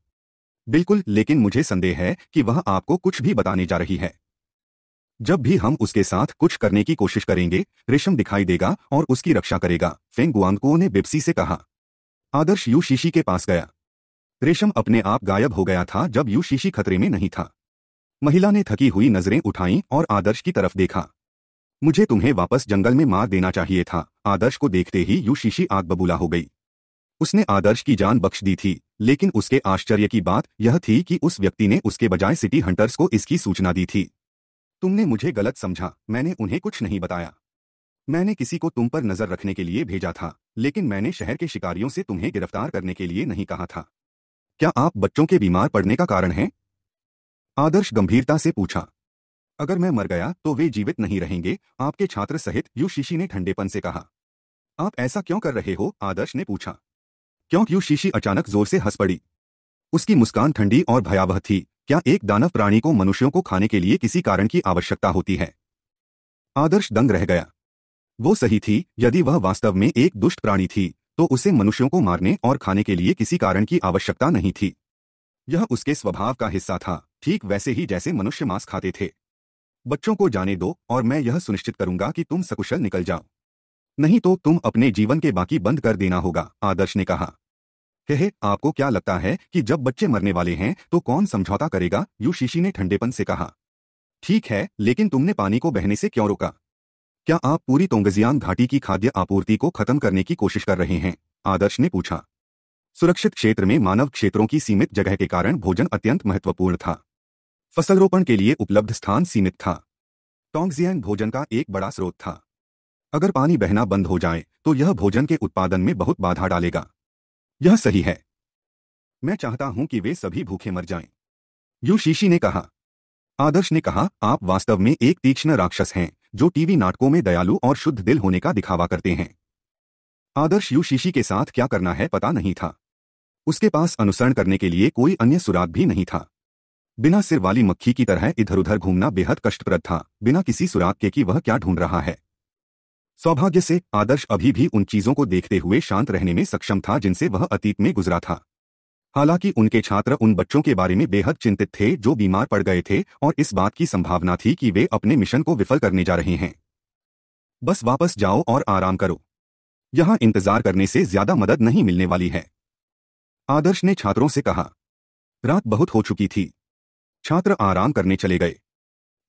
बिल्कुल लेकिन मुझे संदेह है कि वह आपको कुछ भी बताने जा रही है जब भी हम उसके साथ कुछ करने की कोशिश करेंगे रेशम दिखाई देगा और उसकी रक्षा करेगा फेंग गुआंगको ने बिप्सी से कहा आदर्श यू शीशी के पास गया रेशम अपने आप गायब हो गया था जब यू शीशी खतरे में नहीं था महिला ने थकी हुई नजरें उठाई और आदर्श की तरफ देखा मुझे तुम्हें वापस जंगल में मार देना चाहिए था आदर्श को देखते ही यू शीशी आग बबूला हो गई उसने आदर्श की जान बख्श दी थी लेकिन उसके आश्चर्य की बात यह थी कि उस व्यक्ति ने उसके बजाय सिटी हंटर्स को इसकी सूचना दी थी तुमने मुझे गलत समझा मैंने उन्हें कुछ नहीं बताया मैंने किसी को तुम पर नजर रखने के लिए भेजा था लेकिन मैंने शहर के शिकारियों से तुम्हें गिरफ्तार करने के लिए नहीं कहा था क्या आप बच्चों के बीमार पड़ने का कारण हैं आदर्श गंभीरता से पूछा अगर मैं मर गया तो वे जीवित नहीं रहेंगे आपके छात्र सहित शीशी ने ठंडेपन से कहा आप ऐसा क्यों कर रहे हो आदर्श ने पूछा क्यों शीशी अचानक जोर से हंस पड़ी उसकी मुस्कान ठंडी और भयावह थी क्या एक दानव प्राणी को मनुष्यों को खाने के लिए किसी कारण की आवश्यकता होती है आदर्श दंग रह गया वो सही थी यदि वह वास्तव में एक दुष्ट प्राणी थी तो उसे मनुष्यों को मारने और खाने के लिए किसी कारण की आवश्यकता नहीं थी यह उसके स्वभाव का हिस्सा था ठीक वैसे ही जैसे मनुष्य मांस खाते थे बच्चों को जाने दो और मैं यह सुनिश्चित करूंगा कि तुम सकुशल निकल जाओ नहीं तो तुम अपने जीवन के बाकी बंद कर देना होगा आदर्श ने कहा हे आपको क्या लगता है कि जब बच्चे मरने वाले हैं तो कौन समझौता करेगा यू शीशी ने ठंडेपन से कहा ठीक है लेकिन तुमने पानी को बहने से क्यों रोका क्या आप पूरी तोंगजियांग घाटी की खाद्य आपूर्ति को खत्म करने की कोशिश कर रहे हैं आदर्श ने पूछा सुरक्षित क्षेत्र में मानव क्षेत्रों की सीमित जगह के कारण भोजन अत्यंत महत्वपूर्ण था फसल रोपण के लिए उपलब्ध स्थान सीमित था टोंगजियांग भोजन का एक बड़ा स्रोत था अगर पानी बहना बंद हो जाए तो यह भोजन के उत्पादन में बहुत बाधा डालेगा यह सही है मैं चाहता हूं कि वे सभी भूखे मर जाएं। युशीशी ने कहा आदर्श ने कहा आप वास्तव में एक तीक्ष्ण राक्षस हैं जो टीवी नाटकों में दयालु और शुद्ध दिल होने का दिखावा करते हैं आदर्श युशीशी के साथ क्या करना है पता नहीं था उसके पास अनुसरण करने के लिए कोई अन्य सुराग भी नहीं था बिना सिर वाली मक्खी की तरह इधर उधर घूमना बेहद कष्टप्रद था बिना किसी सुराग के कि वह क्या ढूंढ रहा है सौभाग्य से आदर्श अभी भी उन चीजों को देखते हुए शांत रहने में सक्षम था जिनसे वह अतीत में गुजरा था हालांकि उनके छात्र उन बच्चों के बारे में बेहद चिंतित थे जो बीमार पड़ गए थे और इस बात की संभावना थी कि वे अपने मिशन को विफल करने जा रहे हैं बस वापस जाओ और आराम करो यहां इंतजार करने से ज्यादा मदद नहीं मिलने वाली है आदर्श ने छात्रों से कहा रात बहुत हो चुकी थी छात्र आराम करने चले गए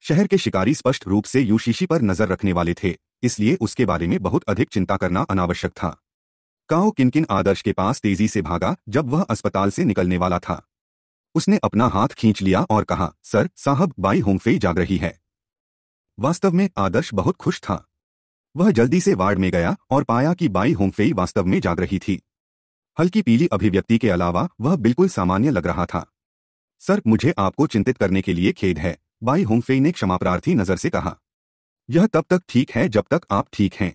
शहर के शिकारी स्पष्ट रूप से यूशीशी पर नजर रखने वाले थे इसलिए उसके बारे में बहुत अधिक चिंता करना अनावश्यक था काओ किनकिन आदर्श के पास तेजी से भागा जब वह अस्पताल से निकलने वाला था उसने अपना हाथ खींच लिया और कहा सर साहब बाई होंगफे जाग रही है वास्तव में आदर्श बहुत खुश था वह जल्दी से वार्ड में गया और पाया कि बाई होंगफेई वास्तव में जाग रही थी हल्की पीली अभिव्यक्ति के अलावा वह बिल्कुल सामान्य लग रहा था सर मुझे आपको चिंतित करने के लिए खेद है बाई होंगफेई ने क्षमाप्रार्थी नजर से कहा यह तब तक ठीक है जब तक आप ठीक हैं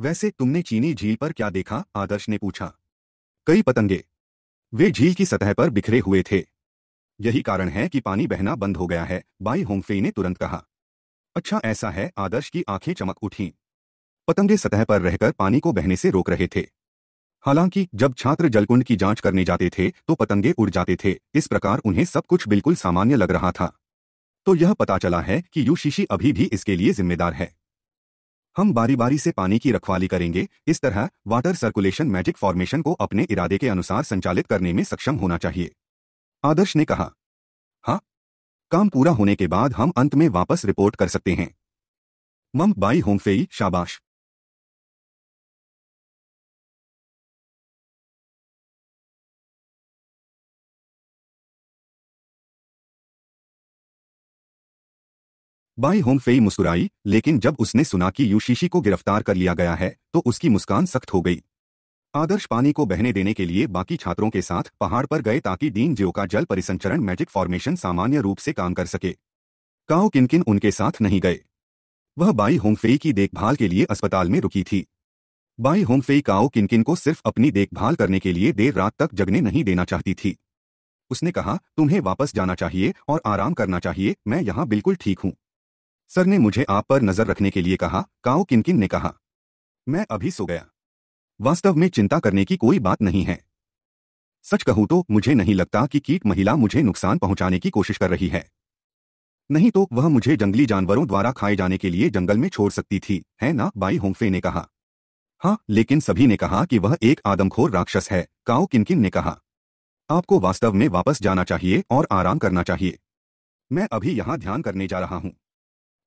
वैसे तुमने चीनी झील पर क्या देखा आदर्श ने पूछा कई पतंगे वे झील की सतह पर बिखरे हुए थे यही कारण है कि पानी बहना बंद हो गया है बाई होंगफे ने तुरंत कहा अच्छा ऐसा है आदर्श की आंखें चमक उठीं पतंगे सतह पर रहकर पानी को बहने से रोक रहे थे हालांकि जब छात्र जलकुंड की जांच करने जाते थे तो पतंगे उड़ जाते थे इस प्रकार उन्हें सब कुछ बिल्कुल सामान्य लग रहा था तो यह पता चला है कि यू शीशी अभी भी इसके लिए जिम्मेदार है हम बारी बारी से पानी की रखवाली करेंगे इस तरह वाटर सर्कुलेशन मैजिक फॉर्मेशन को अपने इरादे के अनुसार संचालित करने में सक्षम होना चाहिए आदर्श ने कहा हाँ काम पूरा होने के बाद हम अंत में वापस रिपोर्ट कर सकते हैं मम बाई होमफेई शाबाश बाई होम फेई मुस्कुराई लेकिन जब उसने सुना कि यूशीशी को गिरफ्तार कर लिया गया है तो उसकी मुस्कान सख्त हो गई आदर्श पानी को बहने देने के लिए बाकी छात्रों के साथ पहाड़ पर गए ताकि डीन जियो का जल परिसंचरण मैजिक फॉर्मेशन सामान्य रूप से काम कर सके काओ किनकिन उनके साथ नहीं गए वह बाई होमफेई की देखभाल के लिए अस्पताल में रुकी थी बाई होमफेई काओ किनकिन को सिर्फ अपनी देखभाल करने के लिए देर रात तक जगने नहीं देना चाहती थी उसने कहा तुम्हें वापस जाना चाहिए और आराम करना चाहिए मैं यहां बिल्कुल ठीक हूं सर ने मुझे आप पर नजर रखने के लिए कहा काओ किनकिन ने कहा मैं अभी सो गया वास्तव में चिंता करने की कोई बात नहीं है सच कहूं तो मुझे नहीं लगता कि कीट महिला मुझे नुकसान पहुंचाने की कोशिश कर रही है नहीं तो वह मुझे जंगली जानवरों द्वारा खाए जाने के लिए जंगल में छोड़ सकती थी है ना बाई होंगफे ने कहा हाँ लेकिन सभी ने कहा कि वह एक आदमखोर राक्षस है काओ किनकिन ने कहा आपको वास्तव में वापस जाना चाहिए और आराम करना चाहिए मैं अभी यहां ध्यान करने जा रहा हूं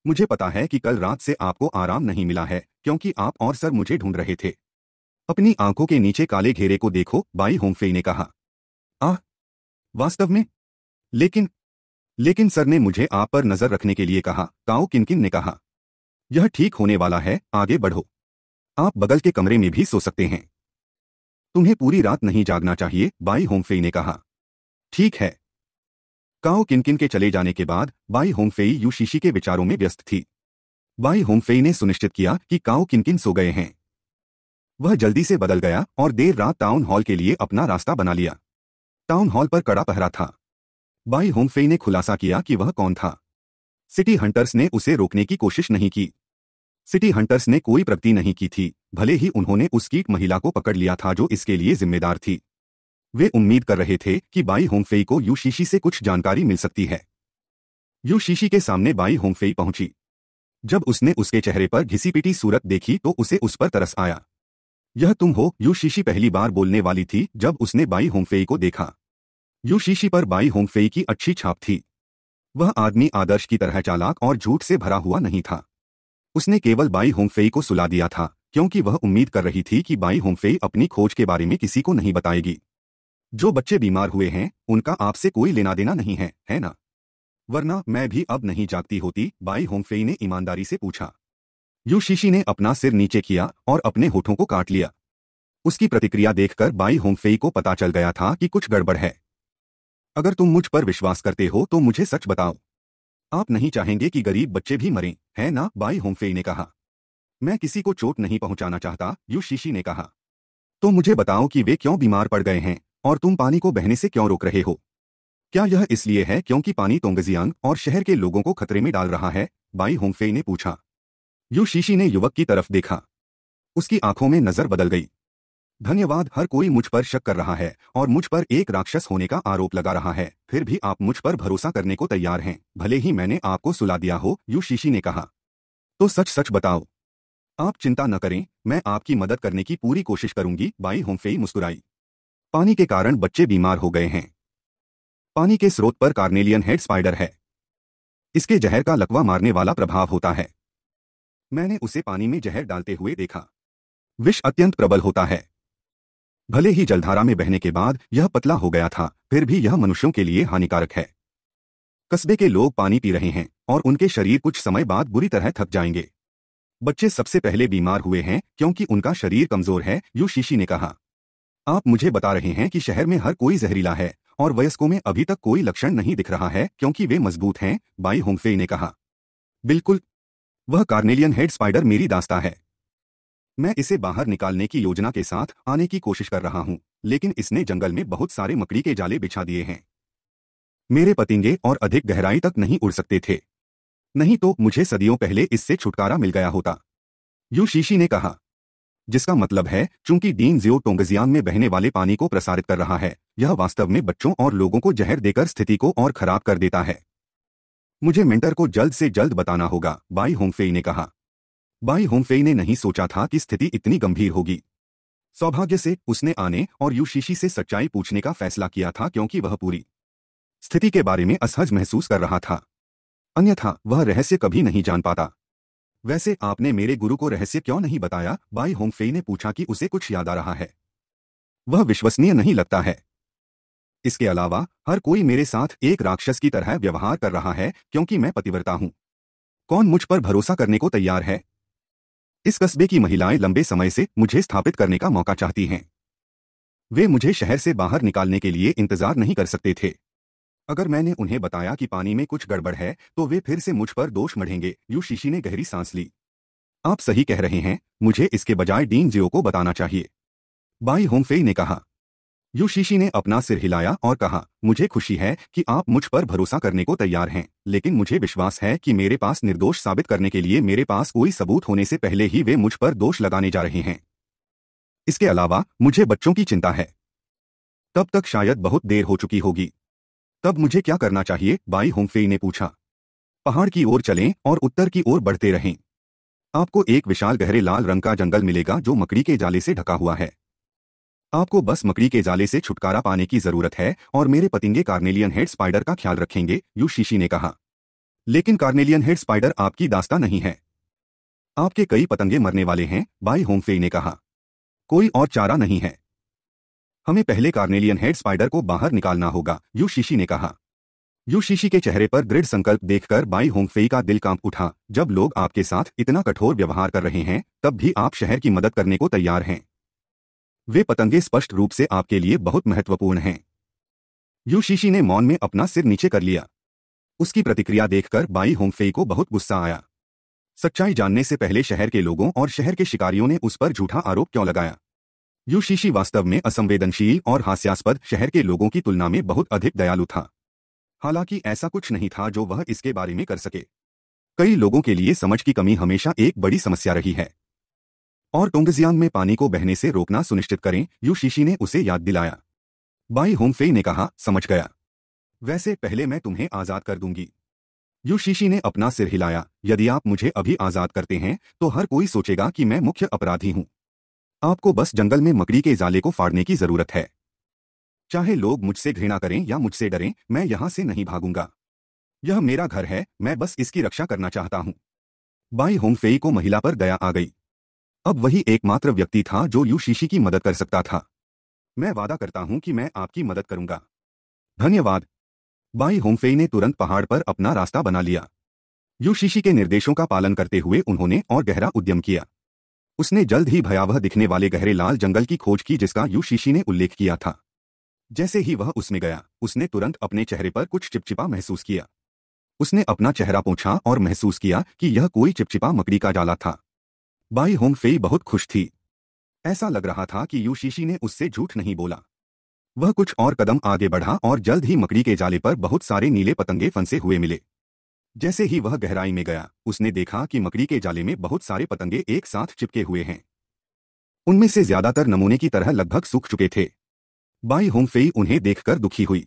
मुझे पता है कि कल रात से आपको आराम नहीं मिला है क्योंकि आप और सर मुझे ढूंढ रहे थे अपनी आंखों के नीचे काले घेरे को देखो बाई होमफे ने कहा आह वास्तव में लेकिन लेकिन सर ने मुझे आप पर नजर रखने के लिए कहा किन किनकिन ने कहा यह ठीक होने वाला है आगे बढ़ो आप बगल के कमरे में भी सो सकते हैं तुम्हें पूरी रात नहीं जागना चाहिए बाई होमफे ने कहा ठीक है काओ किनकिन के चले जाने के बाद बाई होंगफेई यूशीशी के विचारों में व्यस्त थी बाई होंगफेई ने सुनिश्चित किया कि काओ किनकिन सो गए हैं वह जल्दी से बदल गया और देर रात टाउन हॉल के लिए अपना रास्ता बना लिया टाउन हॉल पर कड़ा पहरा था बाई होंगफेई ने खुलासा किया कि वह कौन था सिटी हंटर्स ने उसे रोकने की कोशिश नहीं की सिटी हंटर्स ने कोई प्रगति नहीं की थी भले ही उन्होंने उस कीट महिला को पकड़ लिया था जो इसके लिए जिम्मेदार थी वे उम्मीद कर रहे थे कि बाई होंगफेई को यू शीशी से कुछ जानकारी मिल सकती है यू शीशी के सामने बाई होंगफेई पहुंची जब उसने उसके चेहरे पर घिसी पिटी सूरत देखी तो उसे उस पर तरस आया यह तुम हो यू शीशी पहली बार बोलने वाली थी जब उसने बाई होंगफेई को देखा यू शीशी पर बाई होंगफेई की अच्छी छाप थी वह आदमी आदर्श की तरह चालाक और झूठ से भरा हुआ नहीं था उसने केवल बाई होंगफेई को सुला दिया था क्योंकि वह उम्मीद कर रही थी कि बाई होंगफेई अपनी खोज के बारे में किसी को नहीं बताएगी जो बच्चे बीमार हुए हैं उनका आपसे कोई लेना देना नहीं है है ना वरना मैं भी अब नहीं जागती होती बाई होंगफेई ने ईमानदारी से पूछा यू शीशी ने अपना सिर नीचे किया और अपने होठों को काट लिया उसकी प्रतिक्रिया देखकर बाई होंगफेई को पता चल गया था कि कुछ गड़बड़ है अगर तुम मुझ पर विश्वास करते हो तो मुझे सच बताओ आप नहीं चाहेंगे कि गरीब बच्चे भी मरें है ना बाई होंगफेई ने कहा मैं किसी को चोट नहीं पहुंचाना चाहता यू शीशी ने कहा तो मुझे बताओ कि वे क्यों बीमार पड़ गए हैं और तुम पानी को बहने से क्यों रोक रहे हो क्या यह इसलिए है क्योंकि पानी तोंगजियांग और शहर के लोगों को खतरे में डाल रहा है बाई होंगफेई ने पूछा यू शीशी ने युवक की तरफ देखा उसकी आंखों में नजर बदल गई धन्यवाद हर कोई मुझ पर शक कर रहा है और मुझ पर एक राक्षस होने का आरोप लगा रहा है फिर भी आप मुझ पर भरोसा करने को तैयार हैं भले ही मैंने आपको सुला दिया हो यू शीशी ने कहा तो सच सच बताओ आप चिंता न करें मैं आपकी मदद करने की पूरी कोशिश करूंगी बाई होंगफे मुस्कुराई पानी के कारण बच्चे बीमार हो गए हैं पानी के स्रोत पर कार्नेलियन हेड स्पाइडर है इसके जहर का लकवा मारने वाला प्रभाव होता है मैंने उसे पानी में जहर डालते हुए देखा विष अत्यंत प्रबल होता है भले ही जलधारा में बहने के बाद यह पतला हो गया था फिर भी यह मनुष्यों के लिए हानिकारक है कस्बे के लोग पानी पी रहे हैं और उनके शरीर कुछ समय बाद बुरी तरह थक जाएंगे बच्चे सबसे पहले बीमार हुए हैं क्योंकि उनका शरीर कमजोर है शीशी ने कहा आप मुझे बता रहे हैं कि शहर में हर कोई जहरीला है और वयस्कों में अभी तक कोई लक्षण नहीं दिख रहा है क्योंकि वे मजबूत हैं बाई होंगफे ने कहा बिल्कुल वह कार्नेलियन हेड स्पाइडर मेरी दास्ता है मैं इसे बाहर निकालने की योजना के साथ आने की कोशिश कर रहा हूं लेकिन इसने जंगल में बहुत सारे मकड़ी के जाले बिछा दिए हैं मेरे पतिंगे और अधिक गहराई तक नहीं उड़ सकते थे नहीं तो मुझे सदियों पहले इससे छुटकारा मिल गया होता यू शीशी ने कहा जिसका मतलब है चूंकि डीन जियो टोंगजियान में बहने वाले पानी को प्रसारित कर रहा है यह वास्तव में बच्चों और लोगों को जहर देकर स्थिति को और खराब कर देता है मुझे मेंटर को जल्द से जल्द बताना होगा बाई होमफेई ने कहा बाई होमफेई ने नहीं सोचा था कि स्थिति इतनी गंभीर होगी सौभाग्य से उसने आने और यूशीशी से सच्चाई पूछने का फैसला किया था क्योंकि वह पूरी स्थिति के बारे में असहज महसूस कर रहा था अन्यथा वह रहस्य कभी नहीं जान पाता वैसे आपने मेरे गुरु को रहस्य क्यों नहीं बताया बाई होंगफेई ने पूछा कि उसे कुछ याद आ रहा है वह विश्वसनीय नहीं लगता है इसके अलावा हर कोई मेरे साथ एक राक्षस की तरह व्यवहार कर रहा है क्योंकि मैं पतिव्रता हूं कौन मुझ पर भरोसा करने को तैयार है इस कस्बे की महिलाएं लंबे समय से मुझे स्थापित करने का मौका चाहती हैं वे मुझे शहर से बाहर निकालने के लिए इंतजार नहीं कर सकते थे अगर मैंने उन्हें बताया कि पानी में कुछ गड़बड़ है तो वे फिर से मुझ पर दोष मढ़ेंगे यू शीशी ने गहरी सांस ली आप सही कह रहे हैं मुझे इसके बजाय डीन जियो को बताना चाहिए बाई होंगफेई ने कहा शीशी ने अपना सिर हिलाया और कहा मुझे खुशी है कि आप मुझ पर भरोसा करने को तैयार हैं लेकिन मुझे विश्वास है कि मेरे पास निर्दोष साबित करने के लिए मेरे पास कोई सबूत होने से पहले ही वे मुझ पर दोष लगाने जा रहे हैं इसके अलावा मुझे बच्चों की चिंता है तब तक शायद बहुत देर हो चुकी होगी तब मुझे क्या करना चाहिए बाई होमफेई ने पूछा पहाड़ की ओर चलें और उत्तर की ओर बढ़ते रहें आपको एक विशाल गहरे लाल रंग का जंगल मिलेगा जो मकड़ी के जाले से ढका हुआ है आपको बस मकड़ी के जाले से छुटकारा पाने की जरूरत है और मेरे पतिंगे कार्नेलियन हेड स्पाइडर का ख्याल रखेंगे यू शीशी ने कहा लेकिन कार्नेलियन हेड स्पाइडर आपकी दास्ता नहीं है आपके कई पतंगे मरने वाले हैं बाई होंगफे ने कहा कोई और चारा नहीं है हमें पहले कार्नेलियन हेड स्पाइडर को बाहर निकालना होगा यू शीशी ने कहा यू शीशी के चेहरे पर दृढ़ संकल्प देखकर बाई होंगफेई का दिल कांप उठा जब लोग आपके साथ इतना कठोर व्यवहार कर रहे हैं तब भी आप शहर की मदद करने को तैयार हैं वे पतंगे स्पष्ट रूप से आपके लिए बहुत महत्वपूर्ण हैं यू शीशी ने मौन में अपना सिर नीचे कर लिया उसकी प्रतिक्रिया देखकर बाई होंगफेई को बहुत गुस्सा आया सच्चाई जानने से पहले शहर के लोगों और शहर के शिकारियों ने उस पर झूठा आरोप क्यों लगाया युशीशी वास्तव में असंवेदनशील और हास्यास्पद शहर के लोगों की तुलना में बहुत अधिक दयालु था हालांकि ऐसा कुछ नहीं था जो वह इसके बारे में कर सके कई लोगों के लिए समझ की कमी हमेशा एक बड़ी समस्या रही है और टोंगजियांग में पानी को बहने से रोकना सुनिश्चित करें यू शीशी ने उसे याद दिलाया बाई होमफेई ने कहा समझ गया वैसे पहले मैं तुम्हें आज़ाद कर दूंगी यू शीशी ने अपना सिर हिलाया यदि आप मुझे अभी आज़ाद करते हैं तो हर कोई सोचेगा कि मैं मुख्य अपराधी हूं आपको बस जंगल में मकड़ी के इजाले को फाड़ने की जरूरत है चाहे लोग मुझसे घृणा करें या मुझसे डरें मैं यहां से नहीं भागूंगा यह मेरा घर है मैं बस इसकी रक्षा करना चाहता हूं बाई होंगफेई को महिला पर दया आ गई अब वही एकमात्र व्यक्ति था जो यू शीशी की मदद कर सकता था मैं वादा करता हूं कि मैं आपकी मदद करूंगा धन्यवाद बाई होंगफेई ने तुरंत पहाड़ पर अपना रास्ता बना लिया शीशी के निर्देशों का पालन करते हुए उन्होंने और गहरा उद्यम किया उसने जल्द ही भयावह दिखने वाले गहरे लाल जंगल की खोज की जिसका यू शीशी ने उल्लेख किया था जैसे ही वह उसमें गया उसने तुरंत अपने चेहरे पर कुछ चिपचिपा महसूस किया उसने अपना चेहरा पूछा और महसूस किया कि यह कोई चिपचिपा मकड़ी का जाला था बाई होंग फेई बहुत खुश थी ऐसा लग रहा था कि यू शीशी ने उससे झूठ नहीं बोला वह कुछ और कदम आगे बढ़ा और जल्द ही मकड़ी के जाले पर बहुत सारे नीले पतंगे फंसे हुए मिले जैसे ही वह गहराई में गया उसने देखा कि मकड़ी के जाले में बहुत सारे पतंगे एक साथ चिपके हुए हैं उनमें से ज्यादातर नमूने की तरह लगभग सूख चुके थे बाई होमफेई उन्हें देखकर दुखी हुई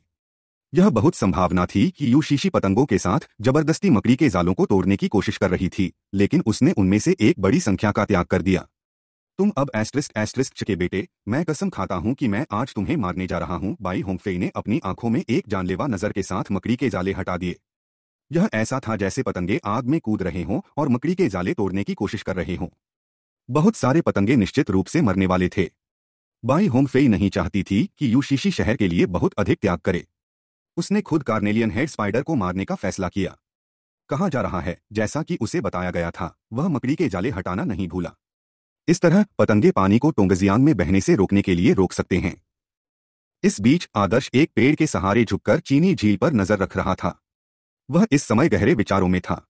यह बहुत संभावना थी कि यू शीशी पतंगों के साथ जबरदस्ती मकड़ी के जालों को तोड़ने की कोशिश कर रही थी लेकिन उसने उनमें से एक बड़ी संख्या का त्याग कर दिया तुम अब एस्ट्रिस्ट एस्ट्रिस्ट के बेटे मैं कसम खाता हूं कि मैं आज तुम्हें मारने जा रहा हूं बाई होमफेई ने अपनी आंखों में एक जानलेवा नजर के साथ मकड़ी के जाले हटा दिए यह ऐसा था जैसे पतंगे आग में कूद रहे हों और मकड़ी के जाले तोड़ने की कोशिश कर रहे हों बहुत सारे पतंगे निश्चित रूप से मरने वाले थे बाई होमफेई नहीं चाहती थी कि यूशीशी शहर के लिए बहुत अधिक त्याग करे उसने खुद कार्नेलियन हेड स्पाइडर को मारने का फैसला किया कहा जा रहा है जैसा कि उसे बताया गया था वह मकड़ी के जाले हटाना नहीं भूला इस तरह पतंगे पानी को टोंगजियांग में बहने से रोकने के लिए रोक सकते हैं इस बीच आदर्श एक पेड़ के सहारे झुककर चीनी झील पर नजर रख रहा था वह इस समय गहरे विचारों में था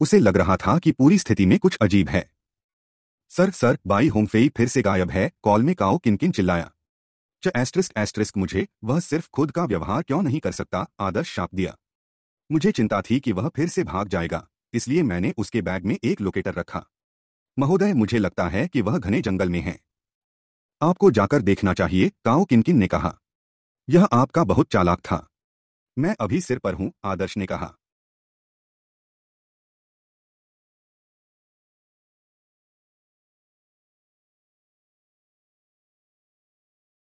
उसे लग रहा था कि पूरी स्थिति में कुछ अजीब है सर सर बाई होमफेई फिर से गायब है कॉल में काओ किन किन चिल्लाया च एस्ट्रिस्क एस्ट्रिस्क मुझे वह सिर्फ खुद का व्यवहार क्यों नहीं कर सकता आदर्श शाप दिया मुझे चिंता थी कि वह फिर से भाग जाएगा इसलिए मैंने उसके बैग में एक लोकेटर रखा महोदय मुझे लगता है कि वह घने जंगल में है आपको जाकर देखना चाहिए काओ किनकिन ने कहा यह आपका बहुत चालाक था मैं अभी सिर पर हूँ आदर्श ने कहा